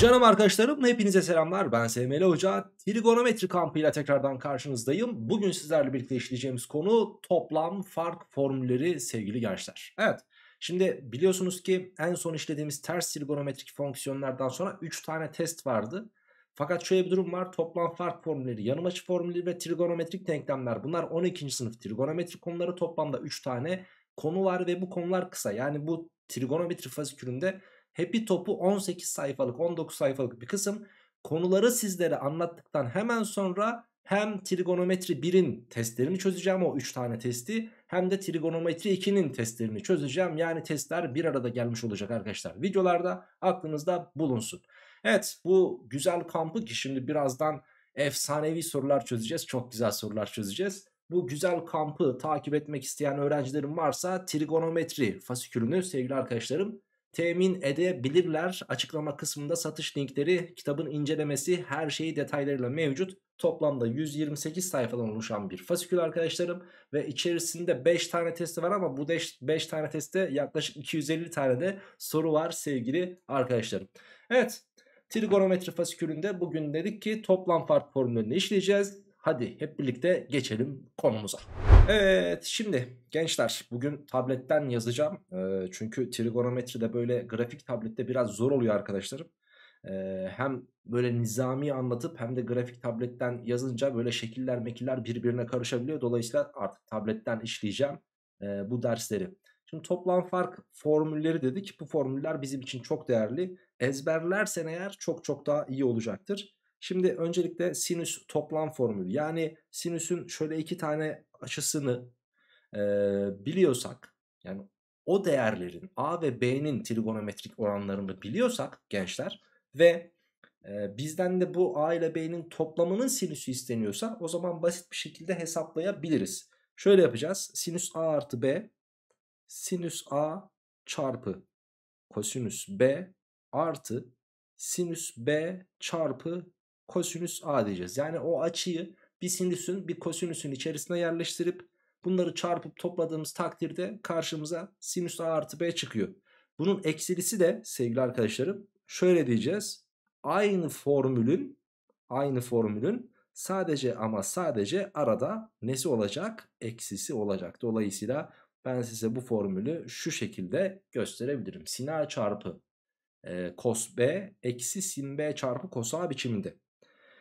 Canım arkadaşlarım hepinize selamlar ben SML Hoca trigonometri kampıyla tekrardan karşınızdayım Bugün sizlerle birlikte işleyeceğimiz konu toplam fark formülleri sevgili gençler Evet şimdi biliyorsunuz ki en son işlediğimiz ters trigonometrik fonksiyonlardan sonra 3 tane test vardı Fakat şöyle bir durum var toplam fark formülleri yanım açı formülleri ve trigonometrik denklemler Bunlar 12. sınıf trigonometri konuları toplamda 3 tane konu var ve bu konular kısa yani bu trigonometri fazikülünde Happy Top'u 18 sayfalık 19 sayfalık bir kısım. Konuları sizlere anlattıktan hemen sonra hem trigonometri 1'in testlerini çözeceğim o 3 tane testi hem de trigonometri 2'nin testlerini çözeceğim. Yani testler bir arada gelmiş olacak arkadaşlar. Videolarda aklınızda bulunsun. Evet bu güzel kampı ki şimdi birazdan efsanevi sorular çözeceğiz. Çok güzel sorular çözeceğiz. Bu güzel kampı takip etmek isteyen öğrencilerim varsa trigonometri fasikülünü sevgili arkadaşlarım temin edebilirler. Açıklama kısmında satış linkleri, kitabın incelemesi her şeyi detaylarıyla mevcut. Toplamda 128 sayfadan oluşan bir fasikül arkadaşlarım ve içerisinde 5 tane testi var ama bu 5 tane testte yaklaşık 250 tane de soru var sevgili arkadaşlarım. Evet trigonometri fasikülünde bugün dedik ki toplam fark formülünü işleyeceğiz. Hadi hep birlikte geçelim konumuza. Evet şimdi gençler bugün tabletten yazacağım. E, çünkü trigonometride böyle grafik tablette biraz zor oluyor arkadaşlarım. E, hem böyle nizami anlatıp hem de grafik tabletten yazınca böyle şekiller mekiller birbirine karışabiliyor. Dolayısıyla artık tabletten işleyeceğim e, bu dersleri. Şimdi toplam fark formülleri dedik. Bu formüller bizim için çok değerli. Ezberlersen eğer çok çok daha iyi olacaktır. Şimdi öncelikle sinüs toplam formülü yani sinüsün şöyle iki tane açısını e, biliyorsak yani o değerlerin A ve B'nin trigonometrik oranlarını biliyorsak gençler ve e, bizden de bu A ile B'nin toplamının sinüsü isteniyorsa o zaman basit bir şekilde hesaplayabiliriz. Şöyle yapacağız sinüs A artı B sinüs A çarpı kosinüs B artı sinüs B çarpı kosinüs A diyeceğiz. Yani o açıyı bir sinüsün bir kosinüsün içerisine yerleştirip bunları çarpıp topladığımız takdirde karşımıza sinüs A artı B çıkıyor. Bunun eksilisi de sevgili arkadaşlarım şöyle diyeceğiz. Aynı formülün aynı formülün sadece ama sadece arada nesi olacak? Eksisi olacak. Dolayısıyla ben size bu formülü şu şekilde gösterebilirim. Sin A çarpı e, cos B eksi sin B çarpı cos A biçiminde.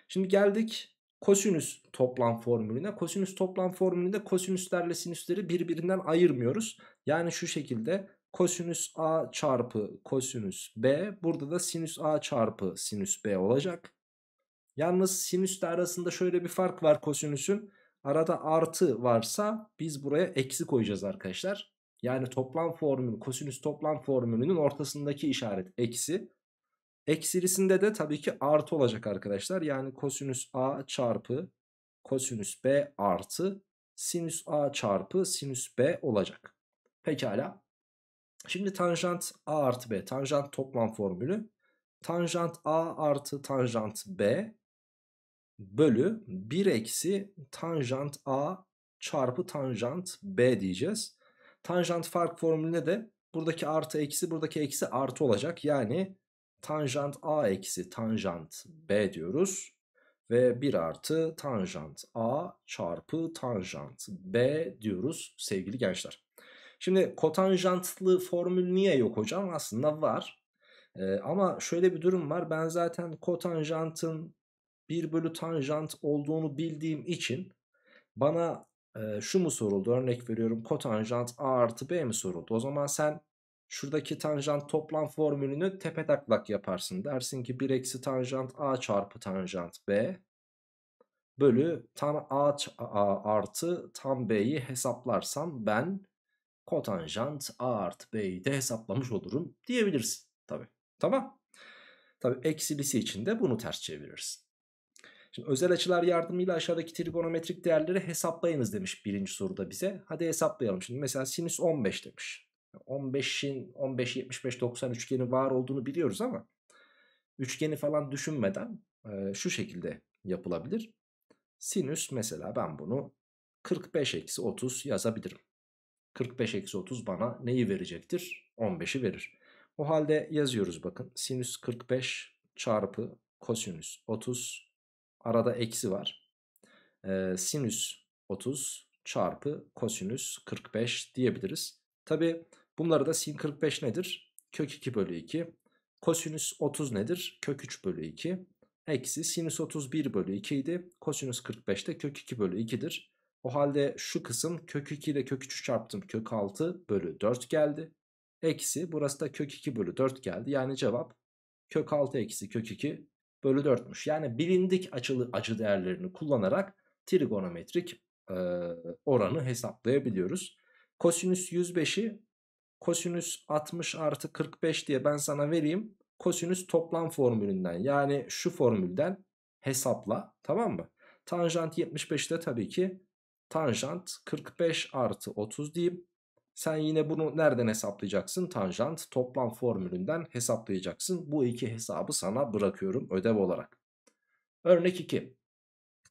Şimdi geldik kosinüs toplam formülüne. Kosinüs toplam formülünde kosinüslerle sinüsleri birbirinden ayırmıyoruz. Yani şu şekilde kosinüs a çarpı kosinüs b burada da sinüs a çarpı sinüs b olacak. Yalnız sinüsle arasında şöyle bir fark var kosinüsün. Arada artı varsa biz buraya eksi koyacağız arkadaşlar. Yani toplam formül kosinüs toplam formülünün ortasındaki işaret eksi. Eksilisinde de tabii ki artı olacak arkadaşlar. Yani kosinüs A çarpı kosinüs B artı sinüs A çarpı sinüs B olacak. Pekala. Şimdi tanjant A artı B. Tanjant toplam formülü. Tanjant A artı tanjant B bölü 1 eksi tanjant A çarpı tanjant B diyeceğiz. Tanjant fark formülüne de buradaki artı eksi buradaki eksi artı olacak. Yani tanjant a eksi tanjant b diyoruz. Ve 1 artı tanjant a çarpı tanjant b diyoruz sevgili gençler. Şimdi kotanjantlı formül niye yok hocam? Aslında var. Ee, ama şöyle bir durum var. Ben zaten kotanjantın 1 bölü tanjant olduğunu bildiğim için bana e, şu mu soruldu? Örnek veriyorum kotanjant a artı b mi soruldu? O zaman sen şuradaki tanjant toplam formülünü tepe taklak yaparsın. Dersin ki 1 eksi tanjant a çarpı tanjant b bölü tan a, a artı tan b'yi hesaplarsam ben kotanjant a artı b'yi de hesaplamış olurum diyebilirsin. Tabi tamam. Tabi eksilisi için de bunu ters çevirirsin. Şimdi özel açılar yardımıyla aşağıdaki trigonometrik değerleri hesaplayınız demiş birinci soruda bize. Hadi hesaplayalım. Şimdi mesela sinüs 15 demiş. 15'in 15 75 90 üçgeni var olduğunu biliyoruz ama üçgeni falan düşünmeden e, şu şekilde yapılabilir. Sinüs mesela ben bunu 45 eksi 30 yazabilirim. 45 eksi 30 bana neyi verecektir? 15'i verir. O halde yazıyoruz bakın. Sinüs 45 çarpı kosinüs 30 arada eksi var. Ee, sinüs 30 çarpı kosinüs 45 diyebiliriz. Tabi Bunları da sin 45 nedir? Kök 2 bölü 2. Kosinüs 30 nedir? Kök 3 bölü 2. Eksi sinüs 31 bölü 2 idi. Kosinüs 45 de kök 2 bölü 2'dir. O halde şu kısım kök 2 ile kök 3'ü çarptım. Kök 6 bölü 4 geldi. Eksi burası da kök 2 bölü 4 geldi. Yani cevap kök 6 eksi kök 2 bölü 4'müş. Yani bilindik açılı acı değerlerini kullanarak trigonometrik e, oranı hesaplayabiliyoruz. Kosinüs 105'i kosinüs 60 artı 45 diye ben sana vereyim. Kosinüs toplam formülünden yani şu formülden hesapla tamam mı? Tanjant 75 de tabii ki tanjant 45 artı 30 diyeyim. Sen yine bunu nereden hesaplayacaksın? Tanjant toplam formülünden hesaplayacaksın. Bu iki hesabı sana bırakıyorum ödev olarak. Örnek 2.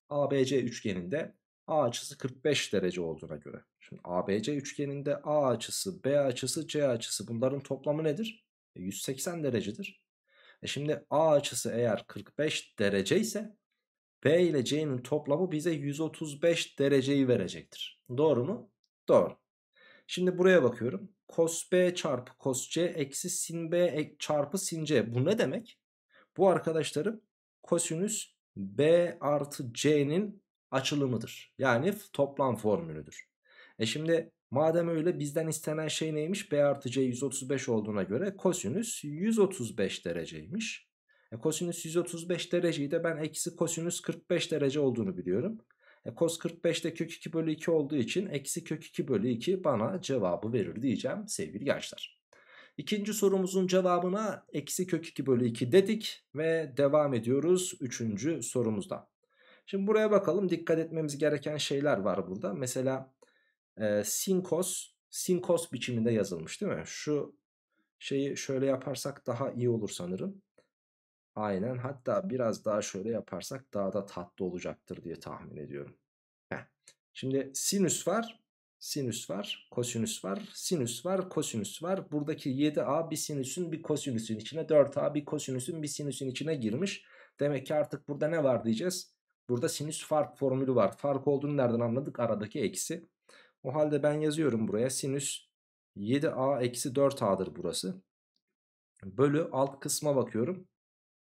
ABC üçgeninde A açısı 45 derece olduğuna göre. Şimdi ABC üçgeninde A açısı, B açısı, C açısı bunların toplamı nedir? E 180 derecedir. E şimdi A açısı eğer 45 derece ise B ile C'nin toplamı bize 135 dereceyi verecektir. Doğru mu? Doğru. Şimdi buraya bakıyorum. Cos B çarpı cos C eksi sin B e, çarpı sin C. Bu ne demek? Bu arkadaşlarım kosinüs B artı C'nin açılımıdır. Yani toplam formülüdür. E şimdi madem öyle bizden istenen şey neymiş? B artı C 135 olduğuna göre kosinüs 135 dereceymiş. E kosinüs 135 dereceyi de ben eksi kosinüs 45 derece olduğunu biliyorum. E kos 45 de kök 2 bölü 2 olduğu için eksi kök 2 bölü 2 bana cevabı verir diyeceğim sevgili gençler. İkinci sorumuzun cevabına eksi kök 2 bölü 2 dedik ve devam ediyoruz üçüncü sorumuzda. Şimdi buraya bakalım dikkat etmemiz gereken şeyler var burada. Mesela e, sinkos, sinkos biçiminde yazılmış değil mi? Şu şeyi şöyle yaparsak daha iyi olur sanırım. Aynen hatta biraz daha şöyle yaparsak daha da tatlı olacaktır diye tahmin ediyorum. Heh. Şimdi sinüs var, sinüs var, kosinüs var, sinüs var, kosinüs var. Buradaki 7a bir sinüsün bir kosinüsün içine, 4a bir kosinüsün bir sinüsün içine girmiş. Demek ki artık burada ne var diyeceğiz? Burada sinüs fark formülü var. Fark olduğunu nereden anladık? Aradaki eksi. O halde ben yazıyorum buraya sinüs 7a eksi 4a'dır burası. Bölü alt kısma bakıyorum.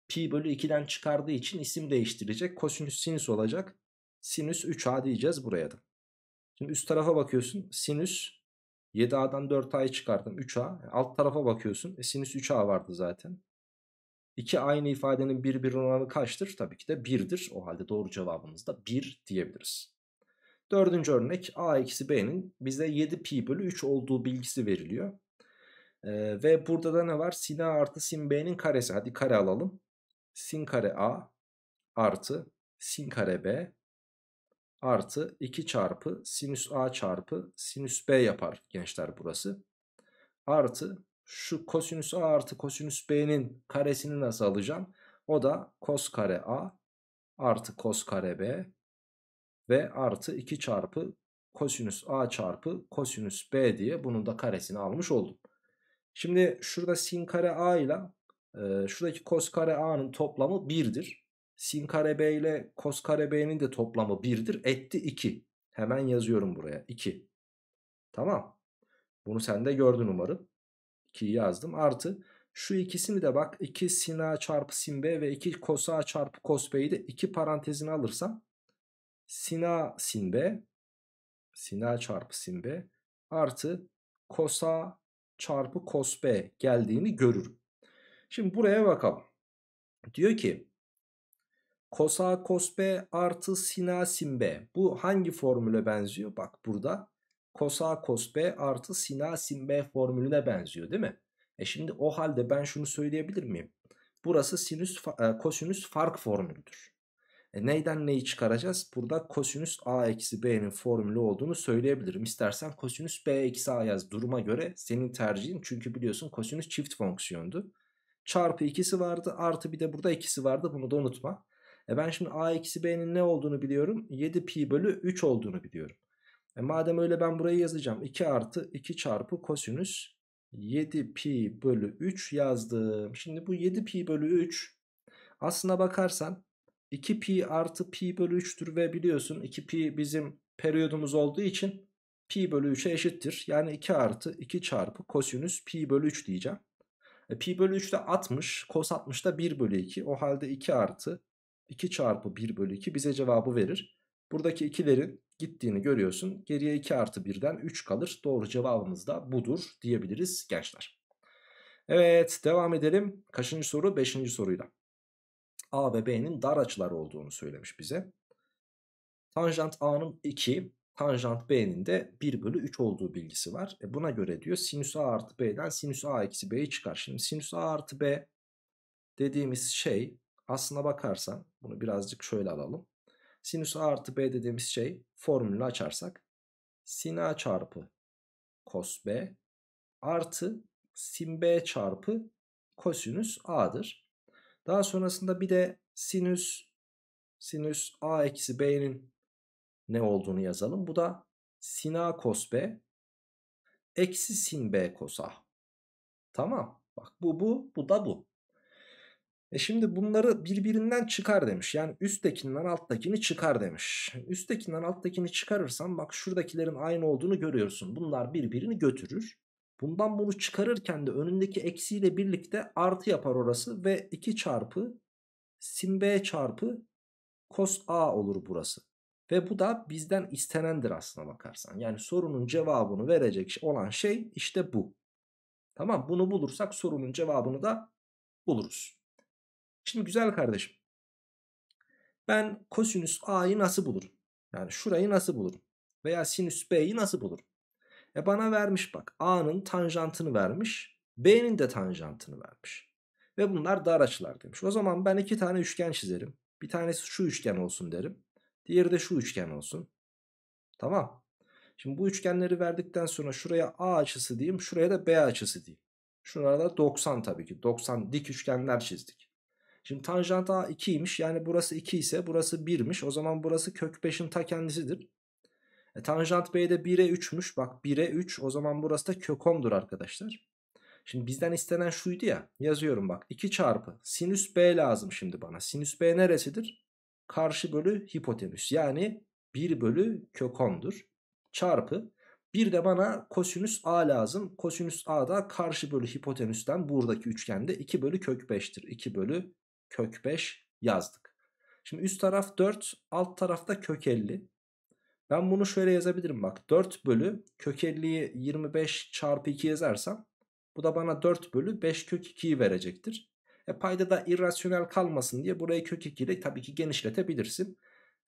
Pi bölü 2'den çıkardığı için isim değiştirecek. Kosinüs sinüs olacak. Sinüs 3a diyeceğiz buraya da. Şimdi üst tarafa bakıyorsun. Sinüs 7a'dan 4a'yı çıkardım 3a. Alt tarafa bakıyorsun. E, sinüs 3a vardı zaten. İki aynı ifadenin birbirine oranı kaçtır? Tabii ki de 1'dir. O halde doğru cevabımız da 1 diyebiliriz. Dördüncü örnek a eksi b'nin bize 7 pi bölü 3 olduğu bilgisi veriliyor. Ee, ve burada da ne var? Sin a artı sin b'nin karesi. Hadi kare alalım. Sin kare a artı sin kare b artı 2 çarpı sinüs a çarpı sinüs b yapar gençler burası. Artı şu kosinüs A artı kosinüs B'nin karesini nasıl alacağım? O da kos kare A artı kos kare B ve artı 2 çarpı kosinüs A çarpı kosinüs B diye bunun da karesini almış oldum. Şimdi şurada sin kare A ile e, şuradaki kos kare A'nın toplamı 1'dir. Sin kare B ile kos kare B'nin de toplamı 1'dir. Etti 2. Hemen yazıyorum buraya 2. Tamam. Bunu sen de gördün umarım. 2'yi yazdım. Artı şu ikisini de bak 2 sin a çarpı sin b ve 2 cos a çarpı cos b'yi de 2 parantezine alırsam sin a sin b sin a çarpı sin b artı cos a çarpı cos b geldiğini görürüm. Şimdi buraya bakalım. Diyor ki cos a cos b artı sin a sin b bu hangi formüle benziyor? Bak burada cos a cos b artı sin a sin b formülüne benziyor değil mi? E şimdi o halde ben şunu söyleyebilir miyim? Burası sinüs e, kosinüs fark formülüdür. E neyden neyi çıkaracağız? Burada kosinüs a eksi b'nin formülü olduğunu söyleyebilirim. İstersen kosinüs b eksi a yaz duruma göre senin tercihin. Çünkü biliyorsun kosinüs çift fonksiyondu. Çarpı ikisi vardı artı bir de burada ikisi vardı bunu da unutma. E ben şimdi a eksi b'nin ne olduğunu biliyorum? 7 pi bölü 3 olduğunu biliyorum. E madem öyle ben burayı yazacağım. 2 artı 2 çarpı kosinüs 7 pi bölü 3 yazdım. Şimdi bu 7 pi bölü 3 aslına bakarsan 2 pi artı pi bölü 3'tür ve biliyorsun 2 pi bizim periyodumuz olduğu için pi bölü 3'e eşittir. Yani 2 artı 2 çarpı kosinüs pi bölü 3 diyeceğim. E, pi bölü 3 de 60 kos 60 da 1 bölü 2 o halde 2 artı 2 çarpı 1 bölü 2 bize cevabı verir. Buradaki 2'lerin gittiğini görüyorsun. Geriye 2 artı 1'den 3 kalır. Doğru cevabımız da budur diyebiliriz gençler. Evet devam edelim. Kaçıncı soru? Beşinci soruyla. A ve B'nin dar açılar olduğunu söylemiş bize. Tanjant A'nın 2, tanjant B'nin de 1 bölü 3 olduğu bilgisi var. E buna göre diyor sinüs A artı B'den sinüs A eksi B'yi çıkar. Şimdi sinüs A artı B dediğimiz şey aslına bakarsan bunu birazcık şöyle alalım. Sinüs A artı B dediğimiz şey formülünü açarsak sin A çarpı kos B artı sin B çarpı kosinüs A'dır. Daha sonrasında bir de sinüs sinüs A eksi B'nin ne olduğunu yazalım. Bu da sin A kos B eksi sin B kos A. Tamam. Bak bu bu bu da bu. E şimdi bunları birbirinden çıkar demiş. Yani üsttekinden alttakini çıkar demiş. Üsttekinden alttakini çıkarırsan bak şuradakilerin aynı olduğunu görüyorsun. Bunlar birbirini götürür. Bundan bunu çıkarırken de önündeki eksiyle birlikte artı yapar orası ve 2 çarpı sin b çarpı cos a olur burası. Ve bu da bizden istenendir aslına bakarsan. Yani sorunun cevabını verecek olan şey işte bu. Tamam bunu bulursak sorunun cevabını da buluruz. Şimdi güzel kardeşim. Ben kosinüs a'yı nasıl bulurum? Yani şurayı nasıl bulurum? Veya sinüs b'yi nasıl bulurum? E bana vermiş bak. A'nın tanjantını vermiş. B'nin de tanjantını vermiş. Ve bunlar dar açılar demiş. O zaman ben iki tane üçgen çizerim. Bir tanesi şu üçgen olsun derim. Diğeri de şu üçgen olsun. Tamam. Şimdi bu üçgenleri verdikten sonra şuraya A açısı diyeyim. Şuraya da B açısı diyeyim. Şurada 90 tabii ki. 90 dik üçgenler çizdik. Şimdi tanjant A 2'ymiş. Yani burası 2 ise burası 1'miş. O zaman burası kök 5'in ta kendisidir. E, tanjant B'de 1'e 3'müş. Bak 1'e 3 o zaman burası da kök 10'dur arkadaşlar. Şimdi bizden istenen şuydu ya. Yazıyorum bak 2 çarpı sinüs B lazım şimdi bana. Sinüs B neresidir? Karşı bölü hipotenüs. Yani 1 bölü kök 10'dur. Çarpı bir de bana kosinüs A lazım. Kosinüs A da karşı bölü hipotenüsten buradaki üçgende 2 bölü kök 5'tir. 2 bölü kök 5 yazdık. Şimdi üst taraf 4 alt tarafta kök 50. Ben bunu şöyle yazabilirim bak 4 bölü kök 50'yi 25 çarpı 2 yazarsam bu da bana 4 bölü 5 kök 2'yi verecektir. E payda da irrasyonel kalmasın diye burayı kök 2 ile tabii ki genişletebilirsin.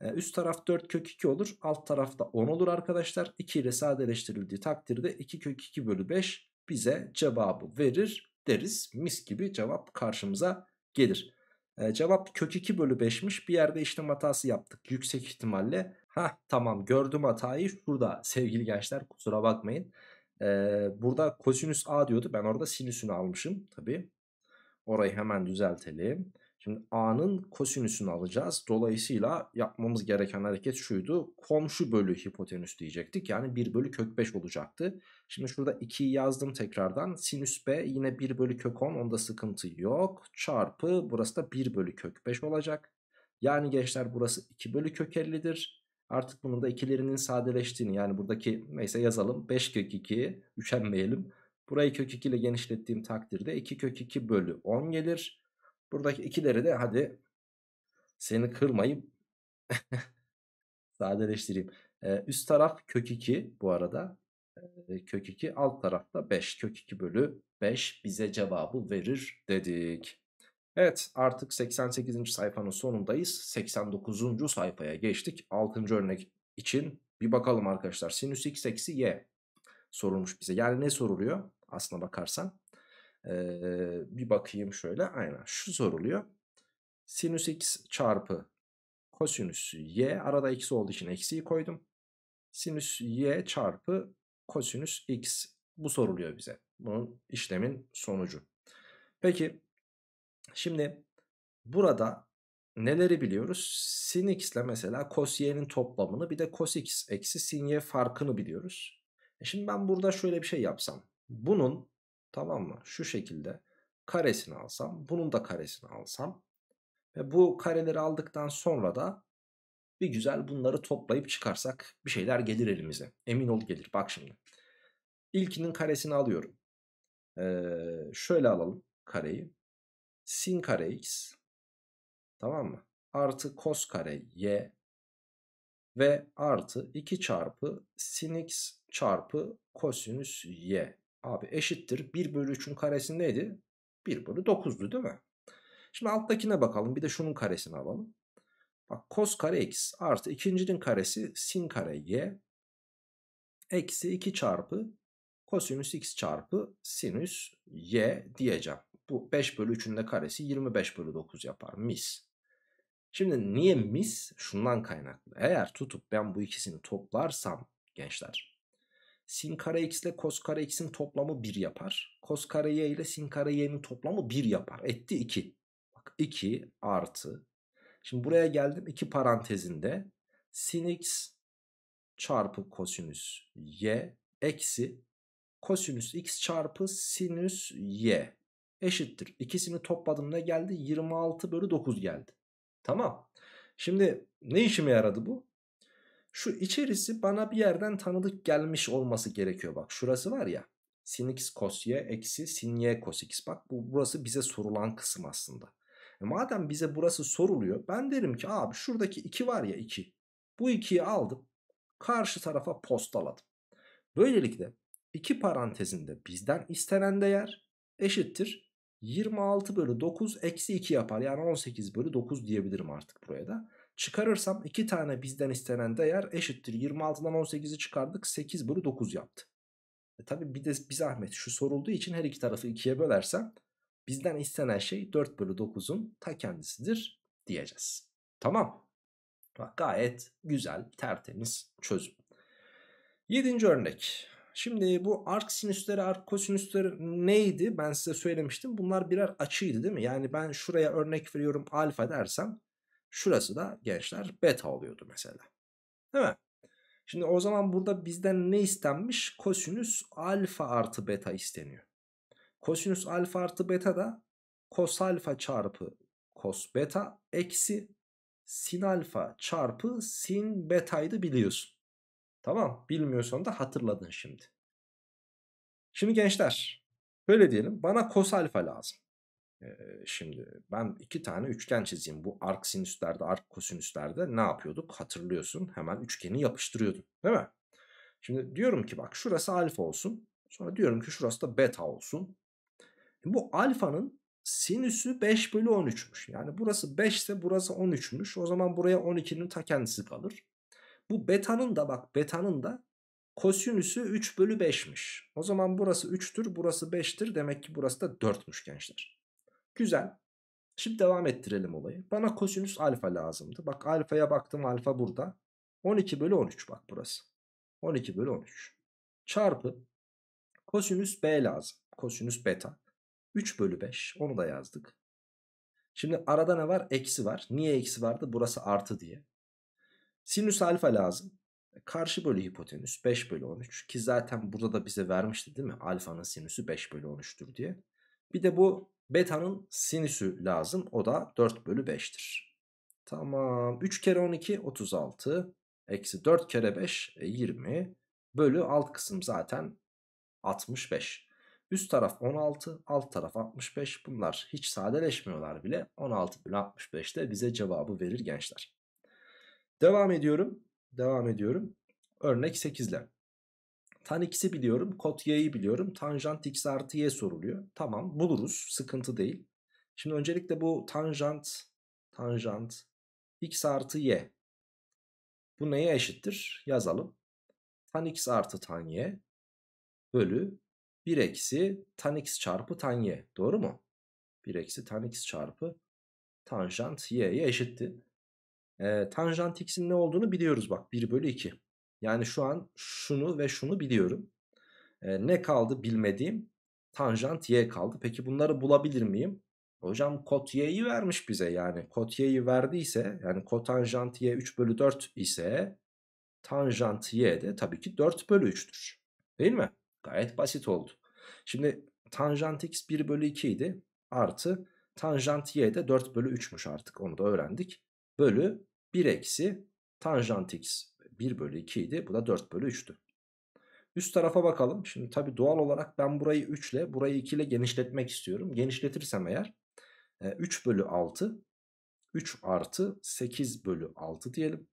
E, üst taraf 4 kök 2 olur alt tarafta 10 olur arkadaşlar. 2 ile sadeleştirildiği takdirde 2 kök 2 bölü 5 bize cevabı verir deriz. Mis gibi cevap karşımıza gelir. E, cevap kök 2 bölü 5'miş. Bir yerde işlem hatası yaptık yüksek ihtimalle. Ha tamam gördüm hatayı. Şurada sevgili gençler kusura bakmayın. E, burada kosinüs A diyordu. Ben orada sinüsünü almışım tabii. Orayı hemen düzeltelim. Şimdi A'nın kosinüsünü alacağız. Dolayısıyla yapmamız gereken hareket şuydu. Komşu bölü hipotenüs diyecektik. Yani 1 bölü kök 5 olacaktı. Şimdi şurada 2'yi yazdım tekrardan. Sinüs B yine 1 bölü kök 10. Onda sıkıntı yok. Çarpı burası da 1 bölü kök 5 olacak. Yani gençler burası 2 bölü kök 50'dir. Artık bunun da ikilerinin sadeleştiğini yani buradaki neyse yazalım. 5 kök 2 üşenmeyelim. Burayı kök 2 ile genişlettiğim takdirde 2 kök 2 bölü 10 gelir. Buradaki ikileri de hadi seni kırmayıp sadeleştireyim. Ee, üst taraf kök 2 bu arada. Ee, kök 2 alt tarafta 5. Kök 2 bölü 5 bize cevabı verir dedik. Evet artık 88. sayfanın sonundayız. 89. sayfaya geçtik. 6. örnek için bir bakalım arkadaşlar. Sinüs x eksi y sorulmuş bize. Yani ne soruluyor aslına bakarsan? Ee, bir bakayım şöyle. Aynen şu soruluyor. Sinüs x çarpı kosinüs y. Arada x olduğu için eksiyi koydum. Sinüs y çarpı kosinüs x. Bu soruluyor bize. bunun işlemin sonucu. Peki şimdi burada neleri biliyoruz? Sin x ile mesela cos y'nin toplamını bir de cos x eksi sin y farkını biliyoruz. E, şimdi ben burada şöyle bir şey yapsam. Bunun Tamam mı? Şu şekilde karesini alsam, bunun da karesini alsam ve bu kareleri aldıktan sonra da bir güzel bunları toplayıp çıkarsak bir şeyler gelir elimize. Emin ol gelir. Bak şimdi. İlkinin karesini alıyorum. Ee, şöyle alalım kareyi. Sin kare x tamam mı? Artı kos kare y ve artı 2 çarpı sin x çarpı kosinüs y. Abi eşittir. 1 bölü 3'ün karesi neydi? 1 bölü 9'du değil mi? Şimdi alttakine bakalım. Bir de şunun karesini alalım. Bak cos kare x artı ikincinin karesi sin kare y. Eksi 2 çarpı kosinüs x çarpı sinüs y diyeceğim. Bu 5 bölü 3'ün de karesi 25 bölü 9 yapar. Mis. Şimdi niye mis? Şundan kaynaklı. Eğer tutup ben bu ikisini toplarsam gençler sin kare x ile kos kare x'in toplamı 1 yapar. Kos kare y ile sin kare y'nin toplamı 1 yapar. Etti 2. Bak 2 artı. Şimdi buraya geldim 2 parantezinde sin x çarpı kosinüs y eksi kosinüs x çarpı sinüs y eşittir. İkisini topladım ne geldi? 26 bölü 9 geldi. Tamam. Şimdi ne işime yaradı bu? Şu içerisi bana bir yerden tanıdık gelmiş olması gerekiyor. Bak şurası var ya. Sin x cos y eksi sin y cos x. Bak bu, burası bize sorulan kısım aslında. E madem bize burası soruluyor. Ben derim ki abi şuradaki 2 var ya 2. Bu 2'yi aldım. Karşı tarafa postaladım. Böylelikle iki parantezinde bizden istenen değer eşittir 26 bölü 9 eksi 2 yapar. Yani 18 bölü 9 diyebilirim artık buraya da. Çıkarırsam 2 tane bizden istenen değer eşittir. 26'dan 18'i çıkardık 8 bölü 9 yaptı. E tabi bir de bir zahmet şu sorulduğu için her iki tarafı 2'ye bölersem bizden istenen şey 4 bölü 9'un ta kendisidir diyeceğiz. Tamam. Bak gayet güzel tertemiz çözüm. Yedinci örnek. Şimdi bu arc sinüsleri, arc kosinüsleri neydi? Ben size söylemiştim. Bunlar birer açıydı değil mi? Yani ben şuraya örnek veriyorum alfa dersem Şurası da gençler beta oluyordu mesela. Değil mi? Şimdi o zaman burada bizden ne istenmiş? Kosinüs alfa artı beta isteniyor. Kosinüs alfa artı beta da kos alfa çarpı kos beta eksi sin alfa çarpı sin betaydı biliyorsun. Tamam bilmiyorsan da hatırladın şimdi. Şimdi gençler böyle diyelim bana kos alfa lazım. Şimdi ben iki tane üçgen çizeyim. Bu arc sinüslerde, arc kosinüslerde ne yapıyorduk? Hatırlıyorsun hemen üçgeni yapıştırıyordum. Değil mi? Şimdi diyorum ki bak şurası alfa olsun. Sonra diyorum ki şurası da beta olsun. Bu alfanın sinüsü 5 bölü 13'müş. Yani burası 5 ise burası 13'müş. O zaman buraya 12'nin ta kendisi kalır. Bu betanın da bak betanın da kosinüsü 3 bölü 5'miş. O zaman burası 3'tür burası 5'tir. Demek ki burası da 4'müş gençler. Güzel. Şimdi devam ettirelim olayı. Bana kosinüs alfa lazımdı. Bak alfaya baktım alfa burada. 12 bölü 13 bak burası. 12 bölü 13. Çarpı kosinüs b lazım. Kosinüs beta. 3 bölü 5 onu da yazdık. Şimdi arada ne var? Eksi var. Niye eksi vardı? Burası artı diye. Sinüs alfa lazım. Karşı bölü hipotenüs 5 bölü 13 ki zaten burada da bize vermişti değil mi? Alfanın sinüsü 5 bölü 13'tür diye. Bir de bu Beta'nın sinüsü lazım. O da 4 bölü 5'tir. Tamam. 3 kere 12 36. Eksi 4 kere 5 20. E, bölü alt kısım zaten 65. Üst taraf 16. Alt taraf 65. Bunlar hiç sadeleşmiyorlar bile. 16 bölü 65 de bize cevabı verir gençler. Devam ediyorum. Devam ediyorum. Örnek 8 ile. Tan x'i biliyorum. Kot y'yi biliyorum. Tanjant x artı y soruluyor. Tamam buluruz. Sıkıntı değil. Şimdi öncelikle bu tanjant tanjant x artı y. Bu neye eşittir? Yazalım. Tan x artı tan y bölü 1 eksi tan x çarpı tan y. Doğru mu? 1 eksi tan x çarpı tanjant y'ye eşitti. E, tanjant x'in ne olduğunu biliyoruz bak 1 bölü 2. Yani şu an şunu ve şunu biliyorum. E, ne kaldı bilmediğim? Tanjant y kaldı. Peki bunları bulabilir miyim? Hocam kot y'yi vermiş bize yani. Kot y'yi verdiyse yani kotanjant y 3 bölü 4 ise tanjant y de tabii ki 4 bölü 3'tür. Değil mi? Gayet basit oldu. Şimdi tanjant x 1 bölü 2 idi. Artı tanjant y de 4 bölü 3'müş artık onu da öğrendik. Bölü 1 eksi tanjant x 1 bölü 2 idi. Bu da 4 bölü 3'tü. Üst tarafa bakalım. Şimdi tabi doğal olarak ben burayı 3 ile burayı 2 ile genişletmek istiyorum. Genişletirsem eğer 3 e, bölü 6 3 artı 8 bölü 6 diyelim.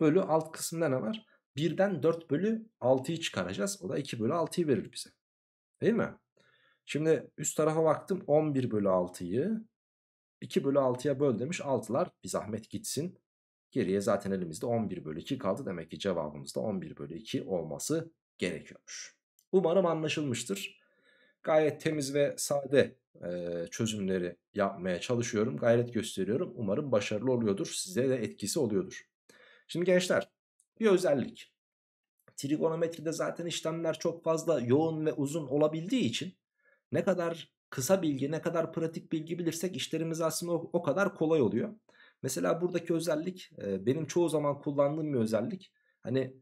Bölü alt kısımda ne var? 1'den 4 bölü 6'yı çıkaracağız. O da 2 bölü 6'yı verir bize. Değil mi? Şimdi üst tarafa baktım 11 bölü 6'yı 2 bölü 6'ya böl demiş. 6'lar bir zahmet gitsin. Geriye zaten elimizde 11 bölü 2 kaldı. Demek ki cevabımızda 11 bölü 2 olması gerekiyormuş. Umarım anlaşılmıştır. Gayet temiz ve sade e, çözümleri yapmaya çalışıyorum. Gayret gösteriyorum. Umarım başarılı oluyordur. Size de etkisi oluyordur. Şimdi gençler bir özellik. Trigonometride zaten işlemler çok fazla yoğun ve uzun olabildiği için ne kadar kısa bilgi, ne kadar pratik bilgi bilirsek işlerimiz aslında o, o kadar kolay oluyor. Mesela buradaki özellik e, benim çoğu zaman kullandığım bir özellik. Hani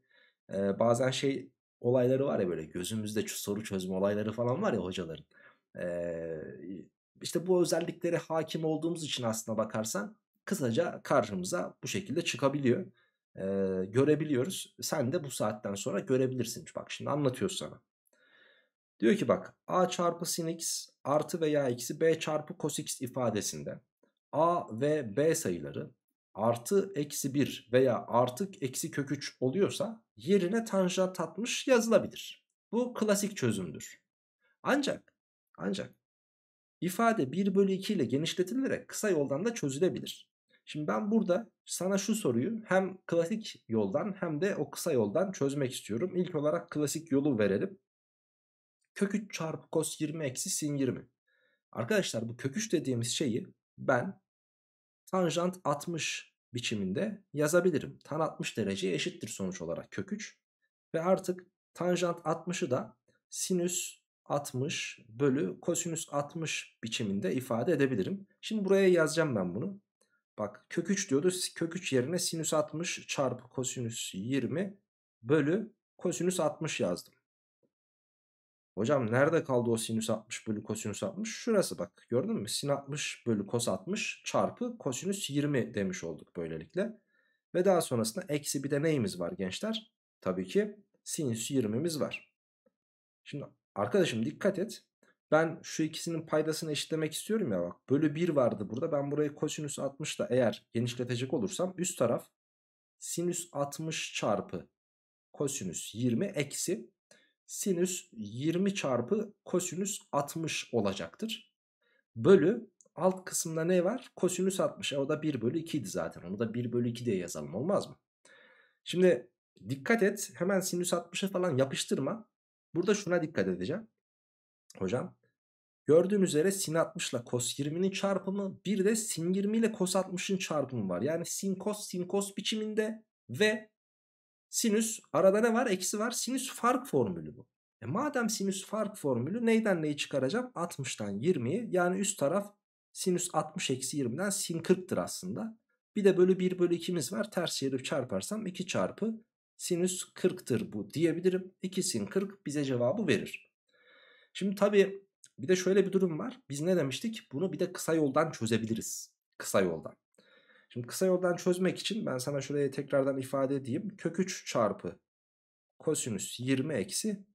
e, bazen şey olayları var ya böyle gözümüzde soru çözme olayları falan var ya hocaların. E, işte bu özelliklere hakim olduğumuz için aslına bakarsan kısaca karşımıza bu şekilde çıkabiliyor. E, görebiliyoruz. Sen de bu saatten sonra görebilirsin. Bak şimdi anlatıyor sana. Diyor ki bak a çarpı sin x artı veya x'i b çarpı cos x ifadesinde a ve b sayıları artı eksi 1 veya artık eksi kök 3 oluyorsa yerine tanjant atmış yazılabilir. Bu klasik çözümdür. Ancak ancak ifade 1 bölü 2 ile genişletilerek kısa yoldan da çözülebilir. Şimdi ben burada sana şu soruyu hem klasik yoldan hem de o kısa yoldan çözmek istiyorum. İlk olarak klasik yolu verelim. Kök 3 çarpı kos 20 eksi sin 20. Arkadaşlar bu kök 3 dediğimiz şeyi ben tanjant 60 biçiminde yazabilirim. Tan 60 derece eşittir sonuç olarak kök 3. Ve artık tanjant 60'ı da sinüs 60 bölü kosinüs 60 biçiminde ifade edebilirim. Şimdi buraya yazacağım ben bunu. Bak kök 3 diyordu. Kök 3 yerine sinüs 60 çarpı kosinüs 20 bölü kosinüs 60 yazdım. Hocam nerede kaldı o sinüs 60 bölü kosinüs 60? Şurası bak gördün mü? Sin 60 bölü kos 60 çarpı kosinüs 20 demiş olduk böylelikle. Ve daha sonrasında eksi bir de neyimiz var gençler? Tabii ki sinüs 20'miz var. Şimdi arkadaşım dikkat et. Ben şu ikisinin paydasını eşitlemek istiyorum ya bak. Bölü 1 vardı burada. Ben burayı kosinüs 60 da eğer genişletecek olursam üst taraf sinüs 60 çarpı kosinüs 20 eksi sinüs 20 çarpı kosinüs 60 olacaktır. Bölü alt kısımda ne var? Kosinüs 60. E, o da 1 bölü 2 idi zaten. Onu da 1 bölü 2 diye yazalım olmaz mı? Şimdi dikkat et. Hemen sinüs 60'ı falan yapıştırma. Burada şuna dikkat edeceğim. Hocam Gördüğün üzere sin 60 ile kos 20'nin çarpımı bir de sin 20 ile kos 60'ın çarpımı var. Yani sin kos sin kos biçiminde ve Sinüs arada ne var? Eksi var. Sinüs fark formülü bu. E madem sinüs fark formülü neyden neyi çıkaracağım? 60'tan 20'yi. Yani üst taraf sinüs 60 eksi 20'den sin 40'tır aslında. Bir de bölü 1 bölü 2'miz var. Ters yeri çarparsam 2 çarpı sinüs 40'tır bu diyebilirim. 2 sin 40 bize cevabı verir. Şimdi tabii bir de şöyle bir durum var. Biz ne demiştik? Bunu bir de kısa yoldan çözebiliriz. Kısa yoldan. Şimdi kısa yoldan çözmek için ben sana şuraya tekrardan ifade edeyim. Kök 3 çarpı kosinüs 20 eksi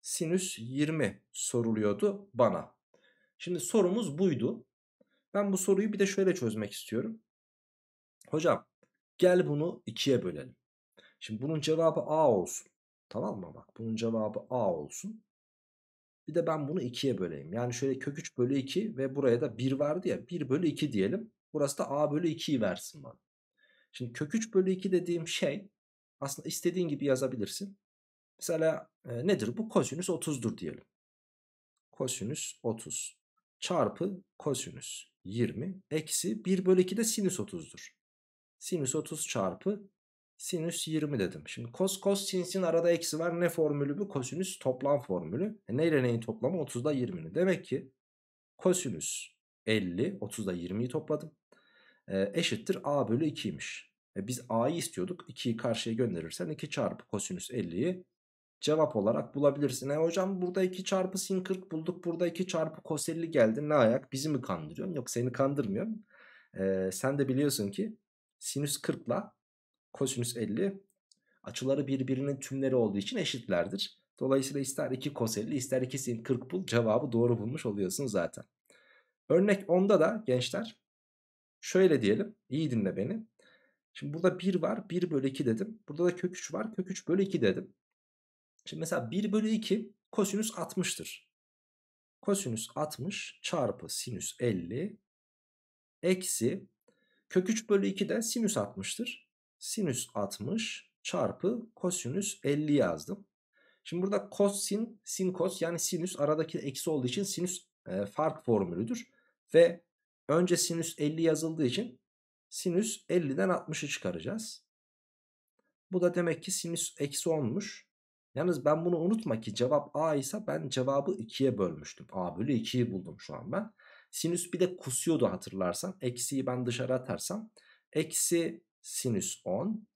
sinüs 20 soruluyordu bana. Şimdi sorumuz buydu. Ben bu soruyu bir de şöyle çözmek istiyorum. Hocam gel bunu ikiye bölelim. Şimdi bunun cevabı A olsun. Tamam mı bak bunun cevabı A olsun. Bir de ben bunu ikiye böleyim. Yani şöyle kök 3 bölü 2 ve buraya da 1 vardı ya 1 bölü 2 diyelim. Burası da a bölü 2'yi versin bana. Şimdi kök 3 bölü 2 dediğim şey aslında istediğin gibi yazabilirsin. Mesela e, nedir bu? Kosinüs 30'dur diyelim. Kosinüs 30 çarpı kosinüs 20 eksi 1 bölü 2 de sinüs 30'dur. Sinüs 30 çarpı sinüs 20 dedim. Şimdi kos kos sin sin arada eksi var. Ne formülü bu? Kosinüs toplam formülü. E neyle neyin toplamı? 30'da 20'ni. Demek ki kosinüs 50 30'da 20'yi topladım e, eşittir a bölü 2'ymiş. E biz a'yı istiyorduk. 2'yi karşıya gönderirsen 2 çarpı kosinüs 50'yi cevap olarak bulabilirsin. E hocam burada 2 çarpı sin 40 bulduk. Burada 2 çarpı kos 50 geldi. Ne ayak? Bizi mi kandırıyorsun? Yok seni kandırmıyorum. E, sen de biliyorsun ki sinüs 40 ile kosinüs 50 açıları birbirinin tümleri olduğu için eşitlerdir. Dolayısıyla ister 2 kos 50 ister 2 sin 40 bul cevabı doğru bulmuş oluyorsun zaten. Örnek 10'da da gençler Şöyle diyelim. İyi dinle beni. Şimdi burada 1 var. 1 bölü 2 dedim. Burada da kök 3 var. Kök 3 bölü 2 dedim. Şimdi mesela 1 bölü 2 kosinüs 60'tır. Kosinüs 60 çarpı sinüs 50 eksi kök 3 bölü 2 de sinüs 60'tır. Sinüs 60 çarpı kosinüs 50 yazdım. Şimdi burada cos sin, sin cos yani sinüs aradaki eksi olduğu için sinüs e, fark formülüdür. Ve Önce sinüs 50 yazıldığı için sinüs 50'den 60'ı çıkaracağız. Bu da demek ki sinüs eksi 10'muş. Yalnız ben bunu unutma ki cevap A ise ben cevabı 2'ye bölmüştüm. A bölü 2'yi buldum şu an ben. Sinüs bir de kusuyordu hatırlarsan. Eksiyi ben dışarı atarsam. Eksi sinüs 10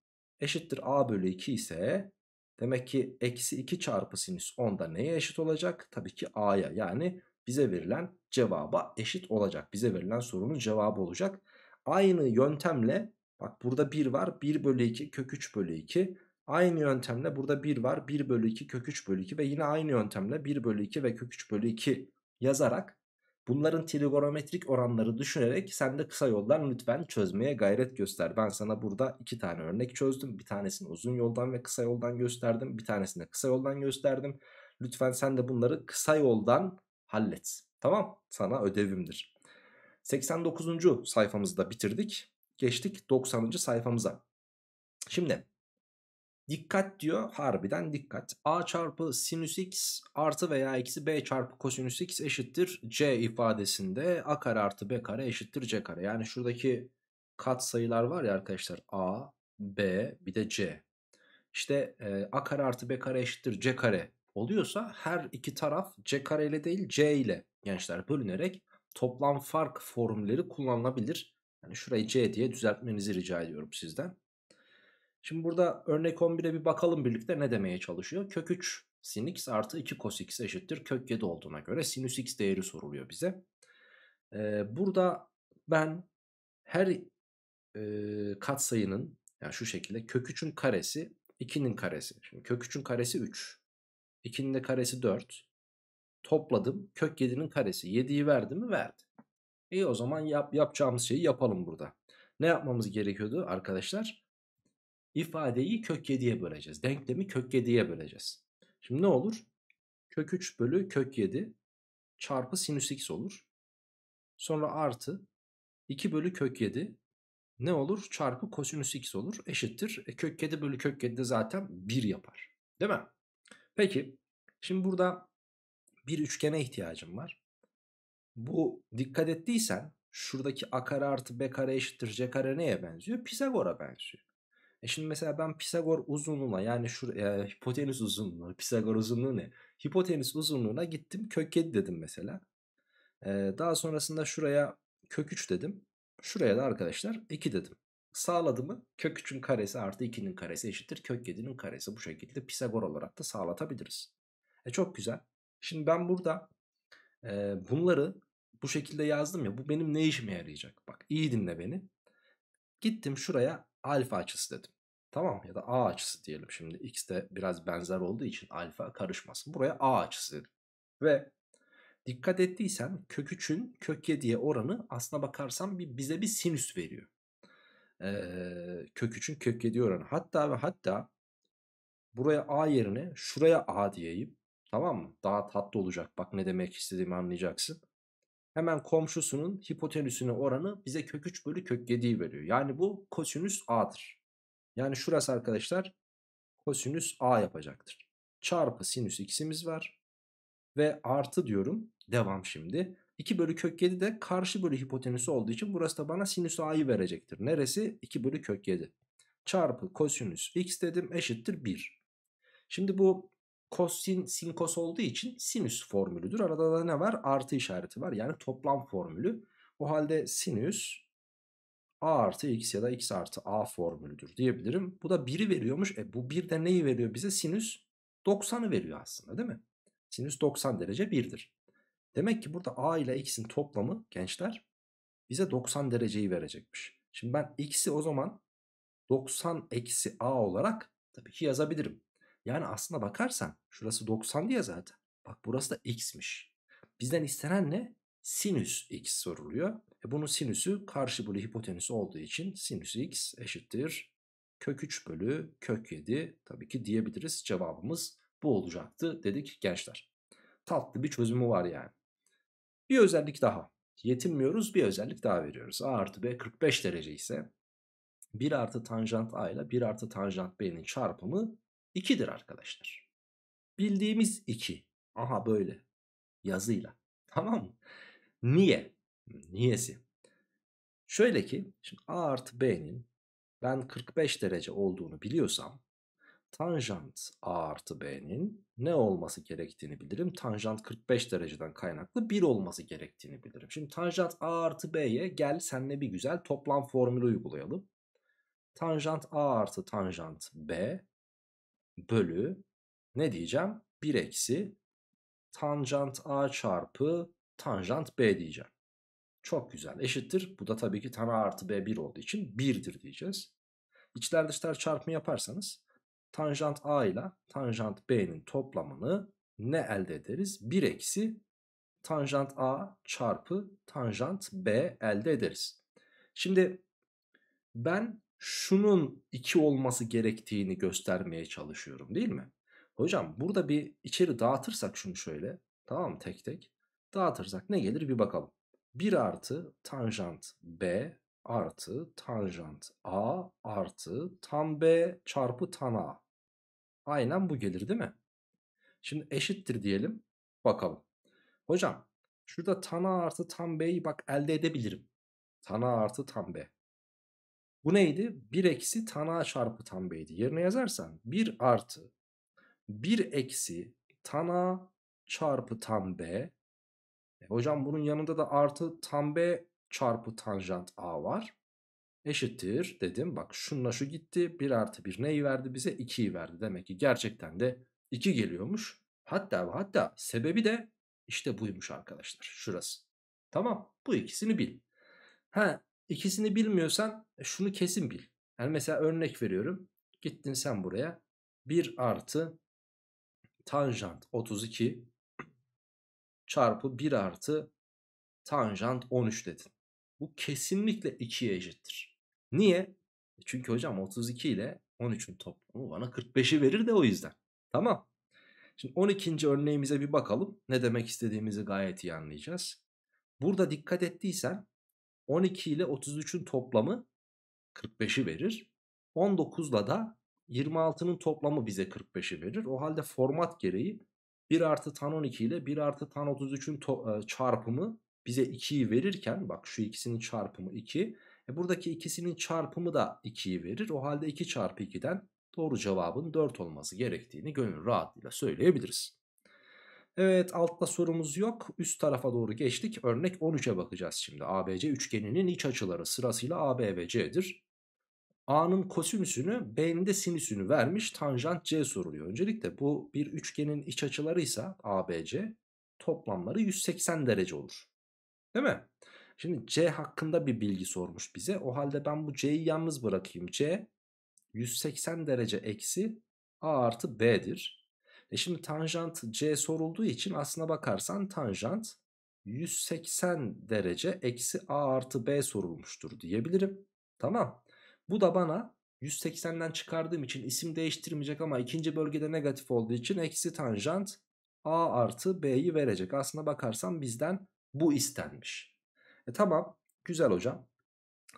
eşittir A bölü 2 ise demek ki eksi 2 çarpı sinüs 10 da neye eşit olacak? Tabii ki A'ya yani bize verilen cevaba eşit olacak. Bize verilen sorunun cevabı olacak. Aynı yöntemle bak burada 1 var 1 bölü 2 kök 3 bölü 2. Aynı yöntemle burada 1 var 1 bölü 2 kök 3 bölü 2 ve yine aynı yöntemle 1 bölü 2 ve kök 3 bölü 2 yazarak bunların trigonometrik oranları düşünerek sen de kısa yoldan lütfen çözmeye gayret göster. Ben sana burada iki tane örnek çözdüm. Bir tanesini uzun yoldan ve kısa yoldan gösterdim. Bir tanesini kısa yoldan gösterdim. Lütfen sen de bunları kısa yoldan hallet. Tamam sana ödevimdir. 89. sayfamızı da bitirdik. Geçtik 90. sayfamıza. Şimdi dikkat diyor harbiden dikkat. A çarpı sinüs x artı veya eksi b çarpı kosinüs x eşittir c ifadesinde a kare artı b kare eşittir c kare. Yani şuradaki kat sayılar var ya arkadaşlar a, b bir de c. İşte e, a kare artı b kare eşittir c kare oluyorsa her iki taraf c kareyle değil c ile gençler bölünerek toplam fark formülleri kullanılabilir. Yani şurayı c diye düzeltmenizi rica ediyorum sizden. Şimdi burada örnek 11'e bir bakalım birlikte ne demeye çalışıyor. Kök 3 sin x artı 2 cos x eşittir kök 7 olduğuna göre sinüs x değeri soruluyor bize. Ee, burada ben her e, katsayının yani şu şekilde kök 3'ün karesi 2'nin karesi. Şimdi kök 3'ün karesi 3. 2'nin de karesi 4. Topladım. Kök 7'nin karesi. 7'yi verdi mi? Verdi. İyi o zaman yap, yapacağımız şeyi yapalım burada. Ne yapmamız gerekiyordu arkadaşlar? İfadeyi kök 7'ye böleceğiz. Denklemi kök 7'ye böleceğiz. Şimdi ne olur? Kök 3 bölü kök 7 çarpı sinüs x olur. Sonra artı 2 bölü kök 7 ne olur? Çarpı kosinüs x olur. Eşittir. E, kök 7 bölü kök 7 de zaten 1 yapar. Değil mi? Peki şimdi burada bir üçgene ihtiyacım var. Bu dikkat ettiysen şuradaki a kare artı b kare eşittir c kare neye benziyor? Pisagor'a benziyor. E şimdi mesela ben Pisagor uzunluğuna yani şu e, hipotenüs uzunluğu, Pisagor uzunluğu ne? Hipotenüs uzunluğuna gittim kök 7 dedim mesela. E, daha sonrasında şuraya kök 3 dedim. Şuraya da arkadaşlar 2 dedim sağladı mı? Kök 3'ün karesi artı 2'nin karesi eşittir kök 7'nin karesi. Bu şekilde Pisagor olarak da sağlatabiliriz. E çok güzel. Şimdi ben burada e, bunları bu şekilde yazdım ya bu benim ne işime yarayacak? Bak iyi dinle beni. Gittim şuraya alfa açısı dedim. Tamam ya da A açısı diyelim. Şimdi X de biraz benzer olduğu için alfa karışmasın. Buraya A açısı dedim. Ve dikkat ettiysen kök 3'ün kök 7'ye oranı aslına bakarsam bir, bize bir sinüs veriyor e, kök 3'ün kök 7 oranı. Hatta ve hatta buraya A yerine şuraya A diyeyim. Tamam mı? Daha tatlı olacak. Bak ne demek istediğimi anlayacaksın. Hemen komşusunun hipotenüsünün oranı bize kök 3 bölü kök 7'yi veriyor. Yani bu kosinüs A'dır. Yani şurası arkadaşlar kosinüs A yapacaktır. Çarpı sinüs x'imiz var. Ve artı diyorum. Devam şimdi. 2 bölü kök 7 de karşı bölü hipotenüsü olduğu için burası da bana sinüs a'yı verecektir. Neresi? 2 bölü kök 7. Çarpı kosinüs x dedim eşittir 1. Şimdi bu kosin sin kos olduğu için sinüs formülüdür. Arada da ne var? Artı işareti var. Yani toplam formülü. O halde sinüs a artı x ya da x artı a formülüdür diyebilirim. Bu da 1'i veriyormuş. E bu 1 de neyi veriyor bize? Sinüs 90'ı veriyor aslında değil mi? Sinüs 90 derece 1'dir. Demek ki burada a ile x'in toplamı gençler bize 90 dereceyi verecekmiş. Şimdi ben x'i o zaman 90 eksi a olarak tabii ki yazabilirim. Yani aslında bakarsan şurası 90 diye zaten. Bak burası da x'miş. Bizden istenen ne? Sinüs x soruluyor. E bunun sinüsü karşı bölü hipotenüs olduğu için sinüs x eşittir. Kök 3 bölü kök 7 tabii ki diyebiliriz. Cevabımız bu olacaktı dedik gençler. Tatlı bir çözümü var yani. Bir özellik daha. Yetinmiyoruz bir özellik daha veriyoruz. A artı B 45 derece ise 1 artı tanjant A ile 1 artı tanjant B'nin çarpımı 2'dir arkadaşlar. Bildiğimiz 2. Aha böyle yazıyla. Tamam mı? Niye? Niyesi? Şöyle ki şimdi A artı B'nin ben 45 derece olduğunu biliyorsam tanjant a artı b'nin ne olması gerektiğini bilirim. Tanjant 45 dereceden kaynaklı 1 olması gerektiğini bilirim. Şimdi tanjant a artı b'ye gel senle bir güzel toplam formülü uygulayalım. Tanjant a artı tanjant b bölü ne diyeceğim? 1 eksi tanjant a çarpı tanjant b diyeceğim. Çok güzel eşittir. Bu da tabii ki tan a artı b 1 olduğu için 1'dir diyeceğiz. İçler dışlar çarpımı yaparsanız tanjant a ile tanjant b'nin toplamını ne elde ederiz? 1 eksi tanjant a çarpı tanjant b elde ederiz. Şimdi ben şunun 2 olması gerektiğini göstermeye çalışıyorum değil mi? Hocam burada bir içeri dağıtırsak şunu şöyle tamam mı tek tek dağıtırsak ne gelir bir bakalım. 1 artı tanjant b artı tanjant a artı tan b çarpı tan a. Aynen bu gelir değil mi? Şimdi eşittir diyelim. Bakalım. Hocam şurada tan A artı tan B'yi bak elde edebilirim. Tan A artı tan B. Bu neydi? 1 eksi tan A çarpı tan B'ydi. Yerine yazarsan 1 artı 1 eksi tan A çarpı tan B. E, hocam bunun yanında da artı tan B çarpı tanjant A var eşittir dedim. Bak şunla şu gitti. 1 artı 1 neyi verdi bize? 2'yi verdi. Demek ki gerçekten de 2 geliyormuş. Hatta hatta sebebi de işte buymuş arkadaşlar. Şurası. Tamam bu ikisini bil. Ha ikisini bilmiyorsan e, şunu kesin bil. Yani mesela örnek veriyorum. Gittin sen buraya. 1 artı tanjant 32 çarpı 1 artı tanjant 13 dedin. Bu kesinlikle 2'ye eşittir. Niye? E, çünkü hocam 32 ile 13'ün toplamı bana 45'i verir de o yüzden. Tamam. Şimdi 12. örneğimize bir bakalım. Ne demek istediğimizi gayet iyi anlayacağız. Burada dikkat ettiysen 12 ile 33'ün toplamı 45'i verir. 19 ile da 26'nın toplamı bize 45'i verir. O halde format gereği 1 artı tan 12 ile 1 artı tan 33'ün e, çarpımı bize 2'yi verirken bak şu ikisinin çarpımı 2. E buradaki ikisinin çarpımı da 2'yi verir. O halde 2 çarpı 2'den doğru cevabın 4 olması gerektiğini gönül rahatlığıyla söyleyebiliriz. Evet altta sorumuz yok. Üst tarafa doğru geçtik. Örnek 13'e bakacağız şimdi. ABC üçgeninin iç açıları sırasıyla AB ve C'dir. A'nın kosinüsünü B'nin de sinüsünü vermiş tanjant C soruluyor. Öncelikle bu bir üçgenin iç açılarıysa ABC toplamları 180 derece olur. Değil mi? Şimdi C hakkında bir bilgi sormuş bize. O halde ben bu C'yi yalnız bırakayım. C 180 derece eksi A artı B'dir. E şimdi tanjant C sorulduğu için aslına bakarsan tanjant 180 derece eksi A artı B sorulmuştur diyebilirim. Tamam. Bu da bana 180'den çıkardığım için isim değiştirmeyecek ama ikinci bölgede negatif olduğu için eksi tanjant A artı B'yi verecek. Aslına bakarsan bizden bu istenmiş. E, tamam güzel hocam.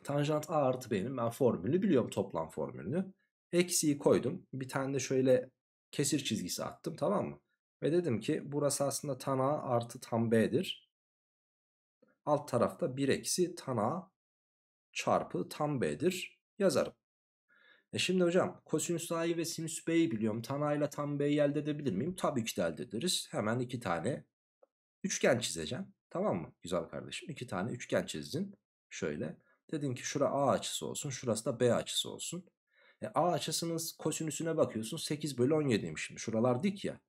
Tanjant A artı B'nin ben formülünü biliyorum toplam formülünü. Eksiyi koydum. Bir tane de şöyle kesir çizgisi attım tamam mı? Ve dedim ki burası aslında tan A artı tan B'dir. Alt tarafta 1 eksi tan A çarpı tan B'dir yazarım. E şimdi hocam kosinüs A'yı ve sinüs B'yi biliyorum. Tan A ile tan B'yi elde edebilir miyim? Tabii ki de elde ederiz. Hemen iki tane üçgen çizeceğim. Tamam mı? Güzel kardeşim. İki tane üçgen çizdin. Şöyle. Dedin ki şura A açısı olsun. Şurası da B açısı olsun. E, A açısının kosinüsüne bakıyorsun. 8 bölü 17'ymiş şimdi. Şuralar dik ya.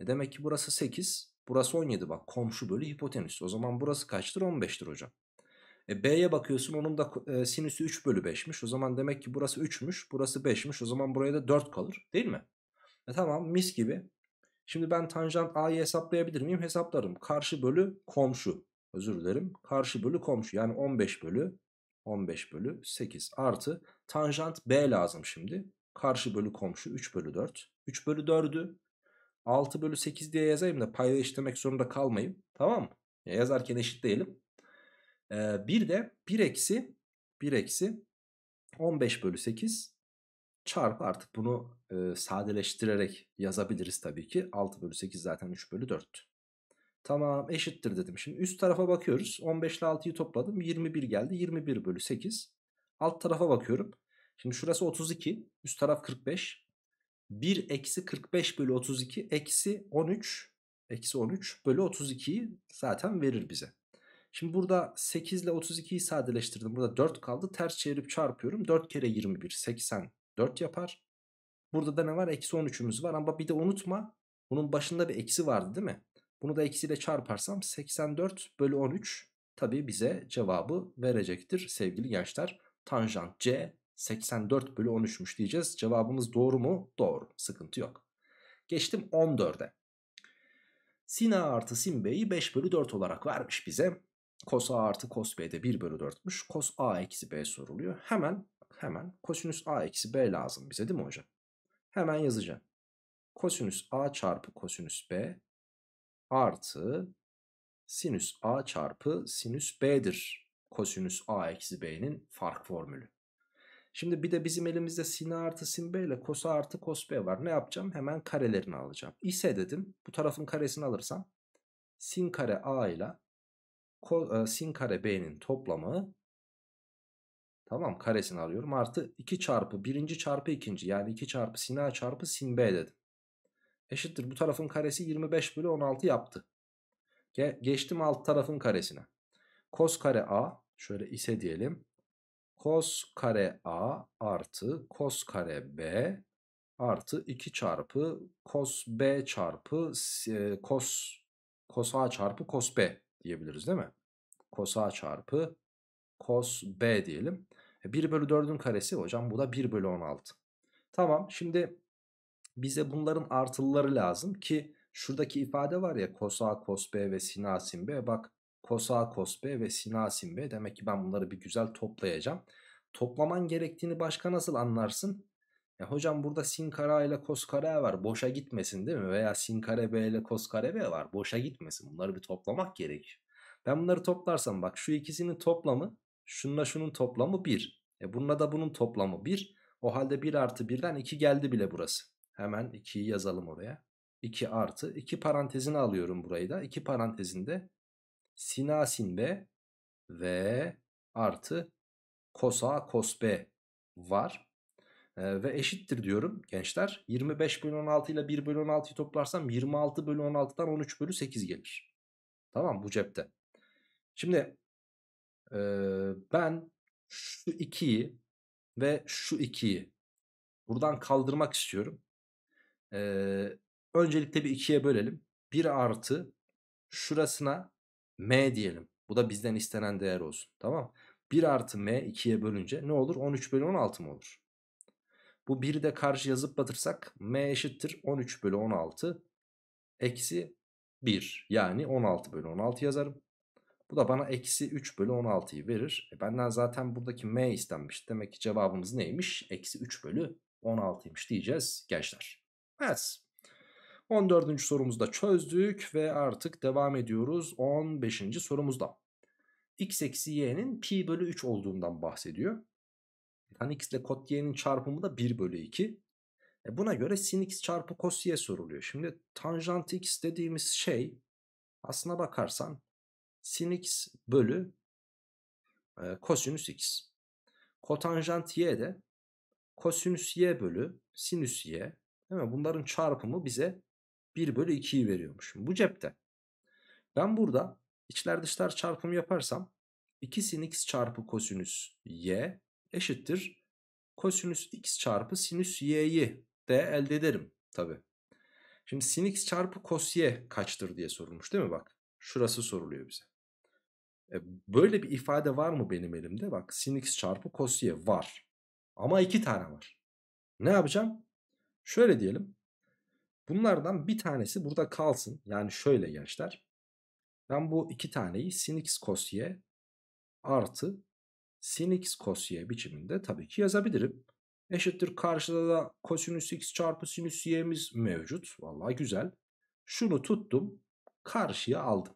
E, demek ki burası 8. Burası 17 bak. Komşu bölü hipotenüs. O zaman burası kaçtır? 15'tir hocam. E, B'ye bakıyorsun. Onun da e, sinüsü 3 bölü 5'miş. O zaman demek ki burası 3'müş. Burası 5'miş. O zaman buraya da 4 kalır. Değil mi? E, tamam mis gibi. Şimdi ben tanjant a'yı hesaplayabilir miyim? Hesaplarım. Karşı bölü komşu. Özür dilerim. Karşı bölü komşu. Yani 15 bölü 15 bölü 8 artı tanjant b lazım şimdi. Karşı bölü komşu 3 bölü 4. 3 bölü 4'ü 6 bölü 8 diye yazayım da payda eşitlemek zorunda kalmayayım. Tamam mı? yazarken eşitleyelim. Ee, bir de 1 eksi 1 eksi 15 bölü 8 çarpı artık bunu e, sadeleştirerek yazabiliriz tabii ki. 6 bölü 8 zaten 3 bölü 4. Tamam eşittir dedim. Şimdi üst tarafa bakıyoruz. 15 ile 6'yı topladım. 21 geldi. 21 bölü 8. Alt tarafa bakıyorum. Şimdi şurası 32. Üst taraf 45. 1 eksi 45 bölü 32 eksi 13 eksi 13 bölü 32'yi zaten verir bize. Şimdi burada 8 ile 32'yi sadeleştirdim. Burada 4 kaldı. Ters çevirip çarpıyorum. 4 kere 21 80 4 yapar. Burada da ne var? Eksi 13'ümüz var ama bir de unutma bunun başında bir eksi vardı değil mi? Bunu da eksiyle çarparsam 84 bölü 13 tabi bize cevabı verecektir sevgili gençler. Tanjant C 84 bölü 13'müş diyeceğiz. Cevabımız doğru mu? Doğru. Sıkıntı yok. Geçtim 14'e. Sin A artı sin B'yi 5 bölü 4 olarak vermiş bize. Kos A artı kos B'de 1 bölü 4'müş. Kos A eksi B soruluyor. Hemen hemen kosinüs a eksi b lazım bize değil mi hocam? Hemen yazacağım. Kosinüs a çarpı kosinüs b artı sinüs a çarpı sinüs b'dir. Kosinüs a eksi b'nin fark formülü. Şimdi bir de bizim elimizde sin a artı sin b ile kos a artı kos b var. Ne yapacağım? Hemen karelerini alacağım. İse dedim bu tarafın karesini alırsam sin kare a ile e, sin kare b'nin toplamı Tamam karesini alıyorum. Artı 2 çarpı birinci çarpı ikinci. Yani 2 çarpı sin A çarpı sin B dedim. Eşittir bu tarafın karesi 25 bölü 16 yaptı. Ge geçtim alt tarafın karesine. Kos kare A şöyle ise diyelim. Kos kare A artı kos kare B artı 2 çarpı kos B çarpı e, kos kos A çarpı kos B diyebiliriz değil mi? Kos A çarpı kos B diyelim. 1 bölü 4'ün karesi hocam bu da 1 bölü 16. Tamam şimdi bize bunların artılıları lazım ki şuradaki ifade var ya cos a cos b ve sin a sin b bak cos a cos b ve sin a sin b demek ki ben bunları bir güzel toplayacağım. Toplaman gerektiğini başka nasıl anlarsın? Ya hocam burada sin kare ile kos kare var. Boşa gitmesin değil mi? Veya sin kare b ile kos kare b var. Boşa gitmesin. Bunları bir toplamak gerek. Ben bunları toplarsam bak şu ikisinin toplamı Şununla şunun toplamı 1. E bununla da bunun toplamı 1. O halde 1 artı 1'den 2 geldi bile burası. Hemen 2'yi yazalım oraya. 2 artı 2 parantezine alıyorum burayı da. 2 parantezinde sinasin B ve artı kosa kos B var. Ee, ve eşittir diyorum gençler. 25 bölü 16 ile 1 bölü 16'yı toplarsam 26 bölü 16'dan 13 bölü 8 gelir. Tamam bu cepte. Şimdi ben şu ikiyi ve şu ikiyi buradan kaldırmak istiyorum. Ee, öncelikle bir ikiye bölelim. 1 artı şurasına m diyelim. Bu da bizden istenen değer olsun. Tamam 1 artı m 2'ye bölünce ne olur? 13 bölü 16 mı olur? Bu 1'i de karşı yazıp batırsak m eşittir 13 bölü 16 eksi 1 yani 16 bölü 16 yazarım. Bu da bana eksi 3 bölü 16'yı verir. E benden zaten buradaki m istenmiş. Demek ki cevabımız neymiş? Eksi 3 bölü 16'ymış diyeceğiz gençler. Evet. 14. sorumuzda çözdük ve artık devam ediyoruz 15. sorumuzda. x eksi y'nin pi bölü 3 olduğundan bahsediyor. Yani x ile kot y'nin çarpımı da 1 bölü 2. E buna göre sin x çarpı kos y soruluyor. Şimdi tanjant x dediğimiz şey aslına bakarsan sin x bölü e, kosinüs x. Kotanjant y de kosinüs y bölü sinüs y. Değil mi? Bunların çarpımı bize 1 bölü 2'yi veriyormuş. Bu cepte. Ben burada içler dışlar çarpımı yaparsam 2 sin x çarpı kosinüs y eşittir kosinüs x çarpı sinüs y'yi de elde ederim tabi. Şimdi sin x çarpı kos y kaçtır diye sorulmuş değil mi bak. Şurası soruluyor bize. E, böyle bir ifade var mı benim elimde? Bak sin x çarpı cos y var. Ama iki tane var. Ne yapacağım? Şöyle diyelim. Bunlardan bir tanesi burada kalsın. Yani şöyle gençler. Ben bu iki taneyi sin x cos y artı sin x cos y biçiminde tabii ki yazabilirim. Eşittir karşıda da kosinüs x çarpı sinüs y'miz mevcut. Vallahi güzel. Şunu tuttum karşıya aldım.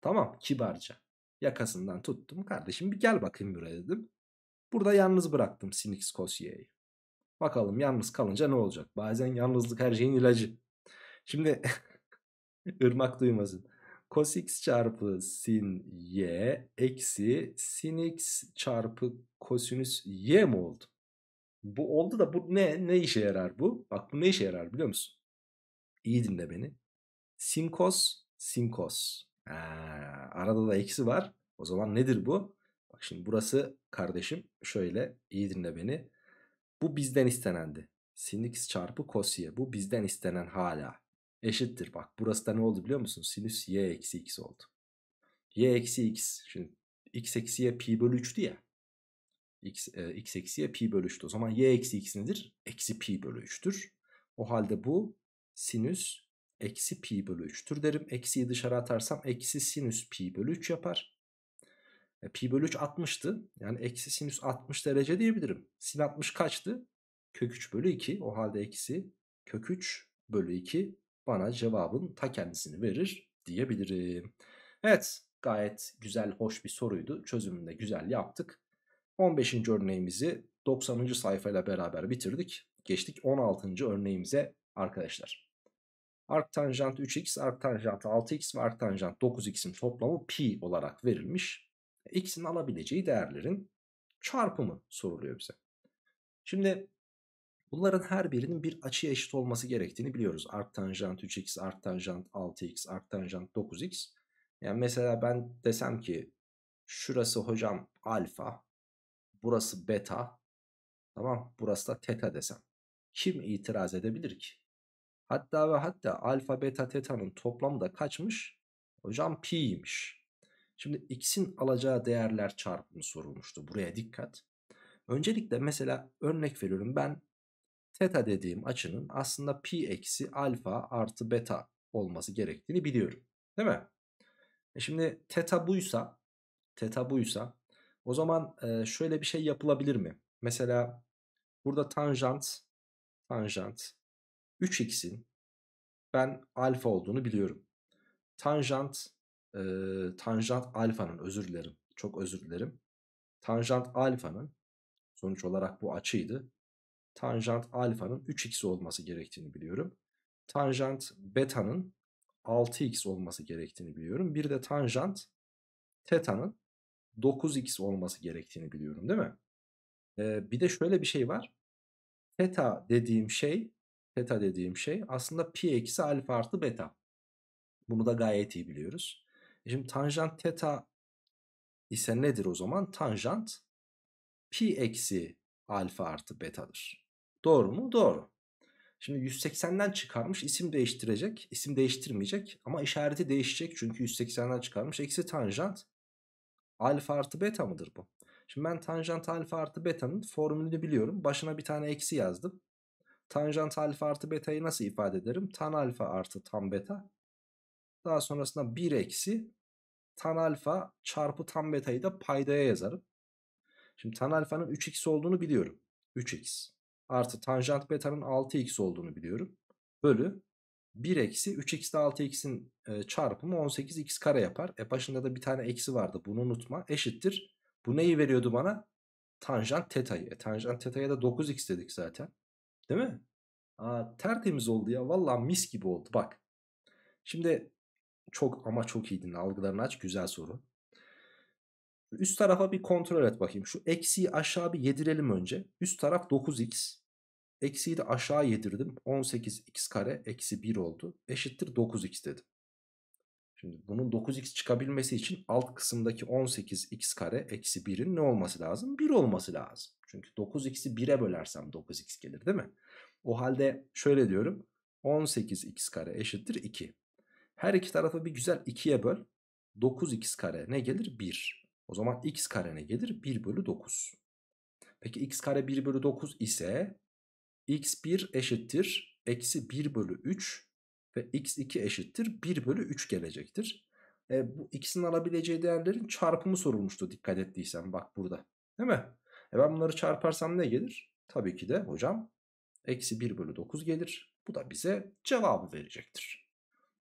Tamam kibarca. Yakasından tuttum. Kardeşim bir gel bakayım buraya dedim. Burada yalnız bıraktım Sinix Kosye'yi. Bakalım yalnız kalınca ne olacak? Bazen yalnızlık her şeyin ilacı. Şimdi ırmak duymasın. Cos x çarpı sin y eksi sin x çarpı kosinüs y mi oldu? Bu oldu da bu ne? Ne işe yarar bu? Bak bu ne işe yarar biliyor musun? İyi dinle beni. Sin cos, sin cos. Ha, ee, arada da eksi var. O zaman nedir bu? Bak şimdi burası kardeşim şöyle iyi dinle beni. Bu bizden istenendi. Sin x çarpı cos y. Bu bizden istenen hala. Eşittir bak. Burası da ne oldu biliyor musun? Sinüs y eksi x oldu. y eksi x. Şimdi x eksi y pi bölü 3'tü ya. X, e, x eksi y pi bölü 3'tü. O zaman y eksi x nedir? Eksi pi bölü 3'tür. O halde bu sinüs eksi pi bölü 3'tür derim. Eksiyi dışarı atarsam eksi sinüs pi bölü 3 yapar. E, pi bölü 3 60'tı. Yani eksi sinüs 60 derece diyebilirim. Sin 60 kaçtı? Kök 3 bölü 2. O halde eksi kök 3 bölü 2 bana cevabın ta kendisini verir diyebilirim. Evet gayet güzel hoş bir soruydu. Çözümünü de güzel yaptık. 15. örneğimizi 90. sayfayla beraber bitirdik. Geçtik 16. örneğimize arkadaşlar. Ark tanjant 3x, ark tanjant 6x ve ark tanjant 9x'in toplamı pi olarak verilmiş. E, X'in alabileceği değerlerin çarpımı soruluyor bize. Şimdi bunların her birinin bir açıya eşit olması gerektiğini biliyoruz. Ark tanjant 3x, ark tanjant 6x, ark tanjant 9x. Yani mesela ben desem ki şurası hocam alfa, burası beta, tamam burası da teta desem. Kim itiraz edebilir ki? Hatta ve hatta alfa beta teta'nın toplamı da kaçmış? Hocam pi'ymiş. Şimdi x'in alacağı değerler çarpımı sorulmuştu. Buraya dikkat. Öncelikle mesela örnek veriyorum ben teta dediğim açının aslında pi eksi alfa artı beta olması gerektiğini biliyorum. Değil mi? E şimdi teta buysa teta buysa o zaman e, şöyle bir şey yapılabilir mi? Mesela burada tanjant tanjant 3x'in ben alfa olduğunu biliyorum. Tanjant e, tanjant alfanın özür dilerim. Çok özür dilerim. Tanjant alfanın sonuç olarak bu açıydı. Tanjant alfanın 3x olması gerektiğini biliyorum. Tanjant beta'nın 6x olması gerektiğini biliyorum. Bir de tanjant teta'nın 9x olması gerektiğini biliyorum değil mi? Ee, bir de şöyle bir şey var. Teta dediğim şey Teta dediğim şey aslında pi eksi alfa artı beta. Bunu da gayet iyi biliyoruz. E, şimdi tanjant teta ise nedir o zaman? Tanjant pi eksi alfa artı betadır. Doğru mu? Doğru. Şimdi 180'den çıkarmış isim değiştirecek. isim değiştirmeyecek ama işareti değişecek. Çünkü 180'den çıkarmış. Eksi tanjant alfa artı beta mıdır bu? Şimdi ben tanjant alfa artı beta'nın formülünü biliyorum. Başına bir tane eksi yazdım. Tanjant alfa artı beta'yı nasıl ifade ederim? Tan alfa artı tan beta. Daha sonrasında 1 eksi tan alfa çarpı tan beta'yı da paydaya yazarım. Şimdi tan alfanın 3x olduğunu biliyorum. 3x artı tanjant beta'nın 6x olduğunu biliyorum. Bölü 1 eksi 3x de 6x'in e, çarpımı 18x kare yapar. E başında da bir tane eksi vardı bunu unutma. Eşittir. Bu neyi veriyordu bana? Tanjant teta'yı. E, tanjant teta'ya da 9x dedik zaten. Değil mi? Aa, tertemiz oldu ya. Valla mis gibi oldu bak. Şimdi çok ama çok iyiydin. Algılarını aç. Güzel soru. Üst tarafa bir kontrol et bakayım. Şu eksiği aşağı bir yedirelim önce. Üst taraf 9x. Eksiği de aşağı yedirdim. 18x kare eksi 1 oldu. Eşittir 9x dedim. Şimdi bunun 9x çıkabilmesi için alt kısımdaki 18x kare eksi 1'in ne olması lazım? 1 olması lazım. Çünkü 9x'i 1'e bölersem 9x gelir değil mi? O halde şöyle diyorum. 18x kare eşittir 2. Her iki tarafı bir güzel 2'ye böl. 9x kare ne gelir? 1. O zaman x kare ne gelir? 1 bölü 9. Peki x kare 1 bölü 9 ise x1 eşittir. Eksi 1 bölü 3 ve x2 eşittir 1 bölü 3 gelecektir. E, bu ikisinin alabileceği değerlerin çarpımı sorulmuştu dikkat ettiysen bak burada. Değil mi? E ben bunları çarparsam ne gelir? Tabii ki de hocam eksi 1 bölü 9 gelir. Bu da bize cevabı verecektir.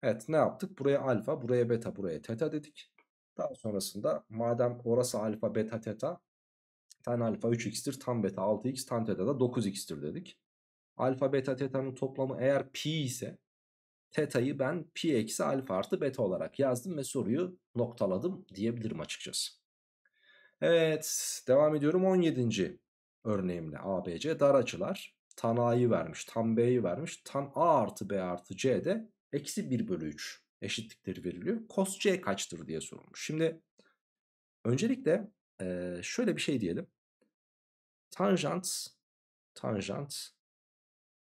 Evet ne yaptık? Buraya alfa, buraya beta, buraya teta dedik. Daha sonrasında madem orası alfa, beta, teta tan alfa 3x'tir, tan beta 6x, tan teta da 9x'tir dedik. Alfa, beta, teta'nın toplamı eğer pi ise Teta'yı ben pi eksi alfa artı beta olarak yazdım ve soruyu noktaladım diyebilirim açıkçası. Evet devam ediyorum 17. örneğimle ABC dar açılar tan A'yı vermiş tan B'yi vermiş tan A artı B artı C'de eksi 1 bölü 3 eşitlikleri veriliyor. Cos C kaçtır diye sorulmuş. Şimdi öncelikle şöyle bir şey diyelim. Tanjant tanjant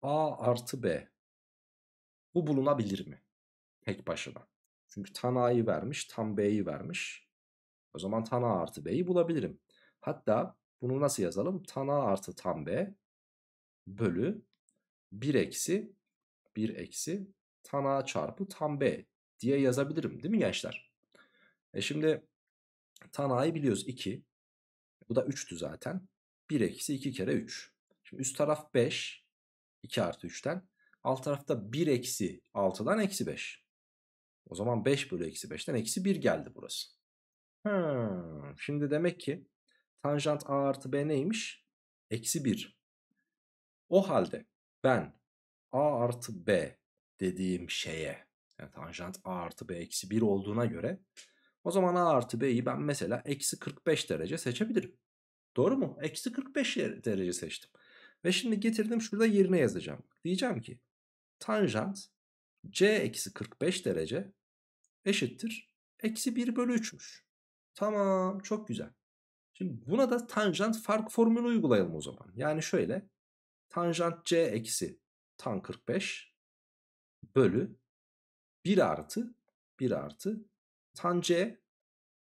A artı B bu bulunabilir mi? Tek başına. Çünkü tan A'yı vermiş, tan B'yi vermiş. O zaman tan A artı B'yi bulabilirim. Hatta bunu nasıl yazalım? Tan A artı tan B bölü 1 eksi 1 eksi tan A çarpı tan B diye yazabilirim değil mi gençler? E şimdi tan A'yı biliyoruz 2. Bu da 3'tü zaten. 1 eksi 2 kere 3. Şimdi üst taraf 5. 2 artı 3'ten. Alt tarafta 1 eksi 6'dan eksi 5. O zaman 5 bölü eksi 5'ten eksi 1 geldi burası. Hmm, şimdi demek ki tanjant a artı b neymiş? Eksi 1. O halde ben a artı b dediğim şeye yani tanjant a artı b eksi 1 olduğuna göre o zaman a artı b'yi ben mesela eksi 45 derece seçebilirim. Doğru mu? Eksi 45 derece seçtim. Ve şimdi getirdim şurada yerine yazacağım. Diyeceğim ki tanjant c eksi 45 derece eşittir. Eksi 1 bölü 3'müş. Tamam çok güzel. Şimdi buna da tanjant fark formülü uygulayalım o zaman. Yani şöyle tanjant c eksi tan 45 bölü 1 artı 1 artı tan c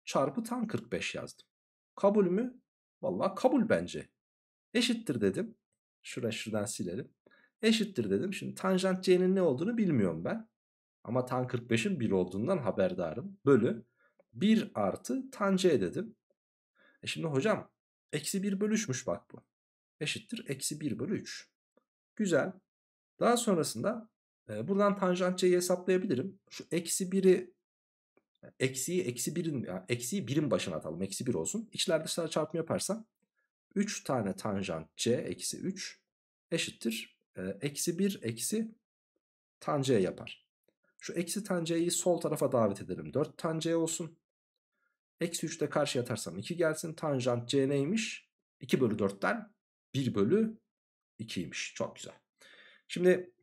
çarpı tan 45 yazdım. Kabul mü? Valla kabul bence. Eşittir dedim. Şura şuradan silelim eşittir dedim. Şimdi tanjant c'nin ne olduğunu bilmiyorum ben. Ama tan 45'in 1 olduğundan haberdarım. Bölü 1 artı tan c dedim. E şimdi hocam eksi 1 bölü 3'müş bak bu. Eşittir eksi 1 bölü 3. Güzel. Daha sonrasında e, buradan tanjant c'yi hesaplayabilirim. Şu eksi 1'i eksiyi eksi 1'in yani eksiyi 1'in başına atalım. Eksi 1 olsun. İçler dışlar çarpım yaparsam 3 tane tanjant c eksi 3 eşittir eksi 1 eksi tan c yapar. Şu eksi tan c'yi sol tarafa davet edelim. 4 tan c olsun. Eksi 3 de karşıya atarsam 2 gelsin. Tanjant c neymiş? 2 bölü 4'ten 1 bölü 2'ymiş. Çok güzel. Şimdi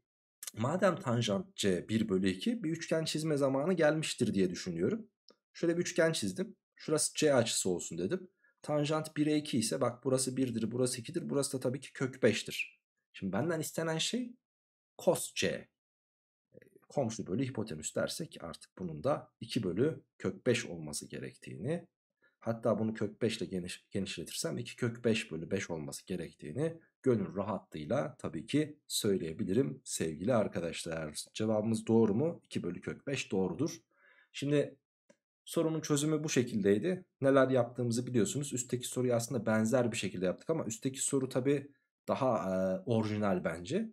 madem tanjant c 1 bölü 2 bir üçgen çizme zamanı gelmiştir diye düşünüyorum. Şöyle bir üçgen çizdim. Şurası c açısı olsun dedim. Tanjant 1'e 2 ise bak burası 1'dir, burası 2'dir. Burası da tabii ki kök 5'tir. Şimdi benden istenen şey cos c. E, komşu bölü hipotenüs dersek artık bunun da 2 bölü kök 5 olması gerektiğini hatta bunu kök 5 ile geniş, genişletirsem 2 kök 5 bölü 5 olması gerektiğini gönül rahatlığıyla tabii ki söyleyebilirim sevgili arkadaşlar. Cevabımız doğru mu? 2 bölü kök 5 doğrudur. Şimdi sorunun çözümü bu şekildeydi. Neler yaptığımızı biliyorsunuz. Üstteki soruyu aslında benzer bir şekilde yaptık ama üstteki soru tabii daha e, orijinal bence.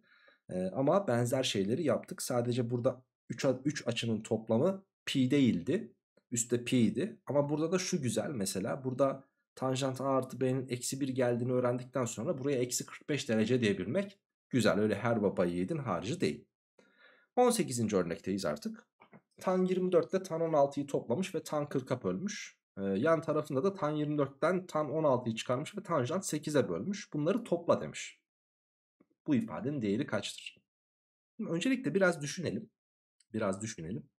E, ama benzer şeyleri yaptık. Sadece burada 3, açının toplamı pi değildi. Üste pi'ydi. Ama burada da şu güzel mesela. Burada tanjant a artı b'nin eksi 1 geldiğini öğrendikten sonra buraya eksi 45 derece diyebilmek güzel. Öyle her baba yiğidin harcı değil. 18. örnekteyiz artık. Tan 24 ile tan 16'yı toplamış ve tan 40'a bölmüş. Ee, yan tarafında da tan 24'ten tan 16'yı çıkarmış ve tanjant 8'e bölmüş. Bunları topla demiş. Bu ifadenin değeri kaçtır? öncelikle biraz düşünelim. Biraz düşünelim.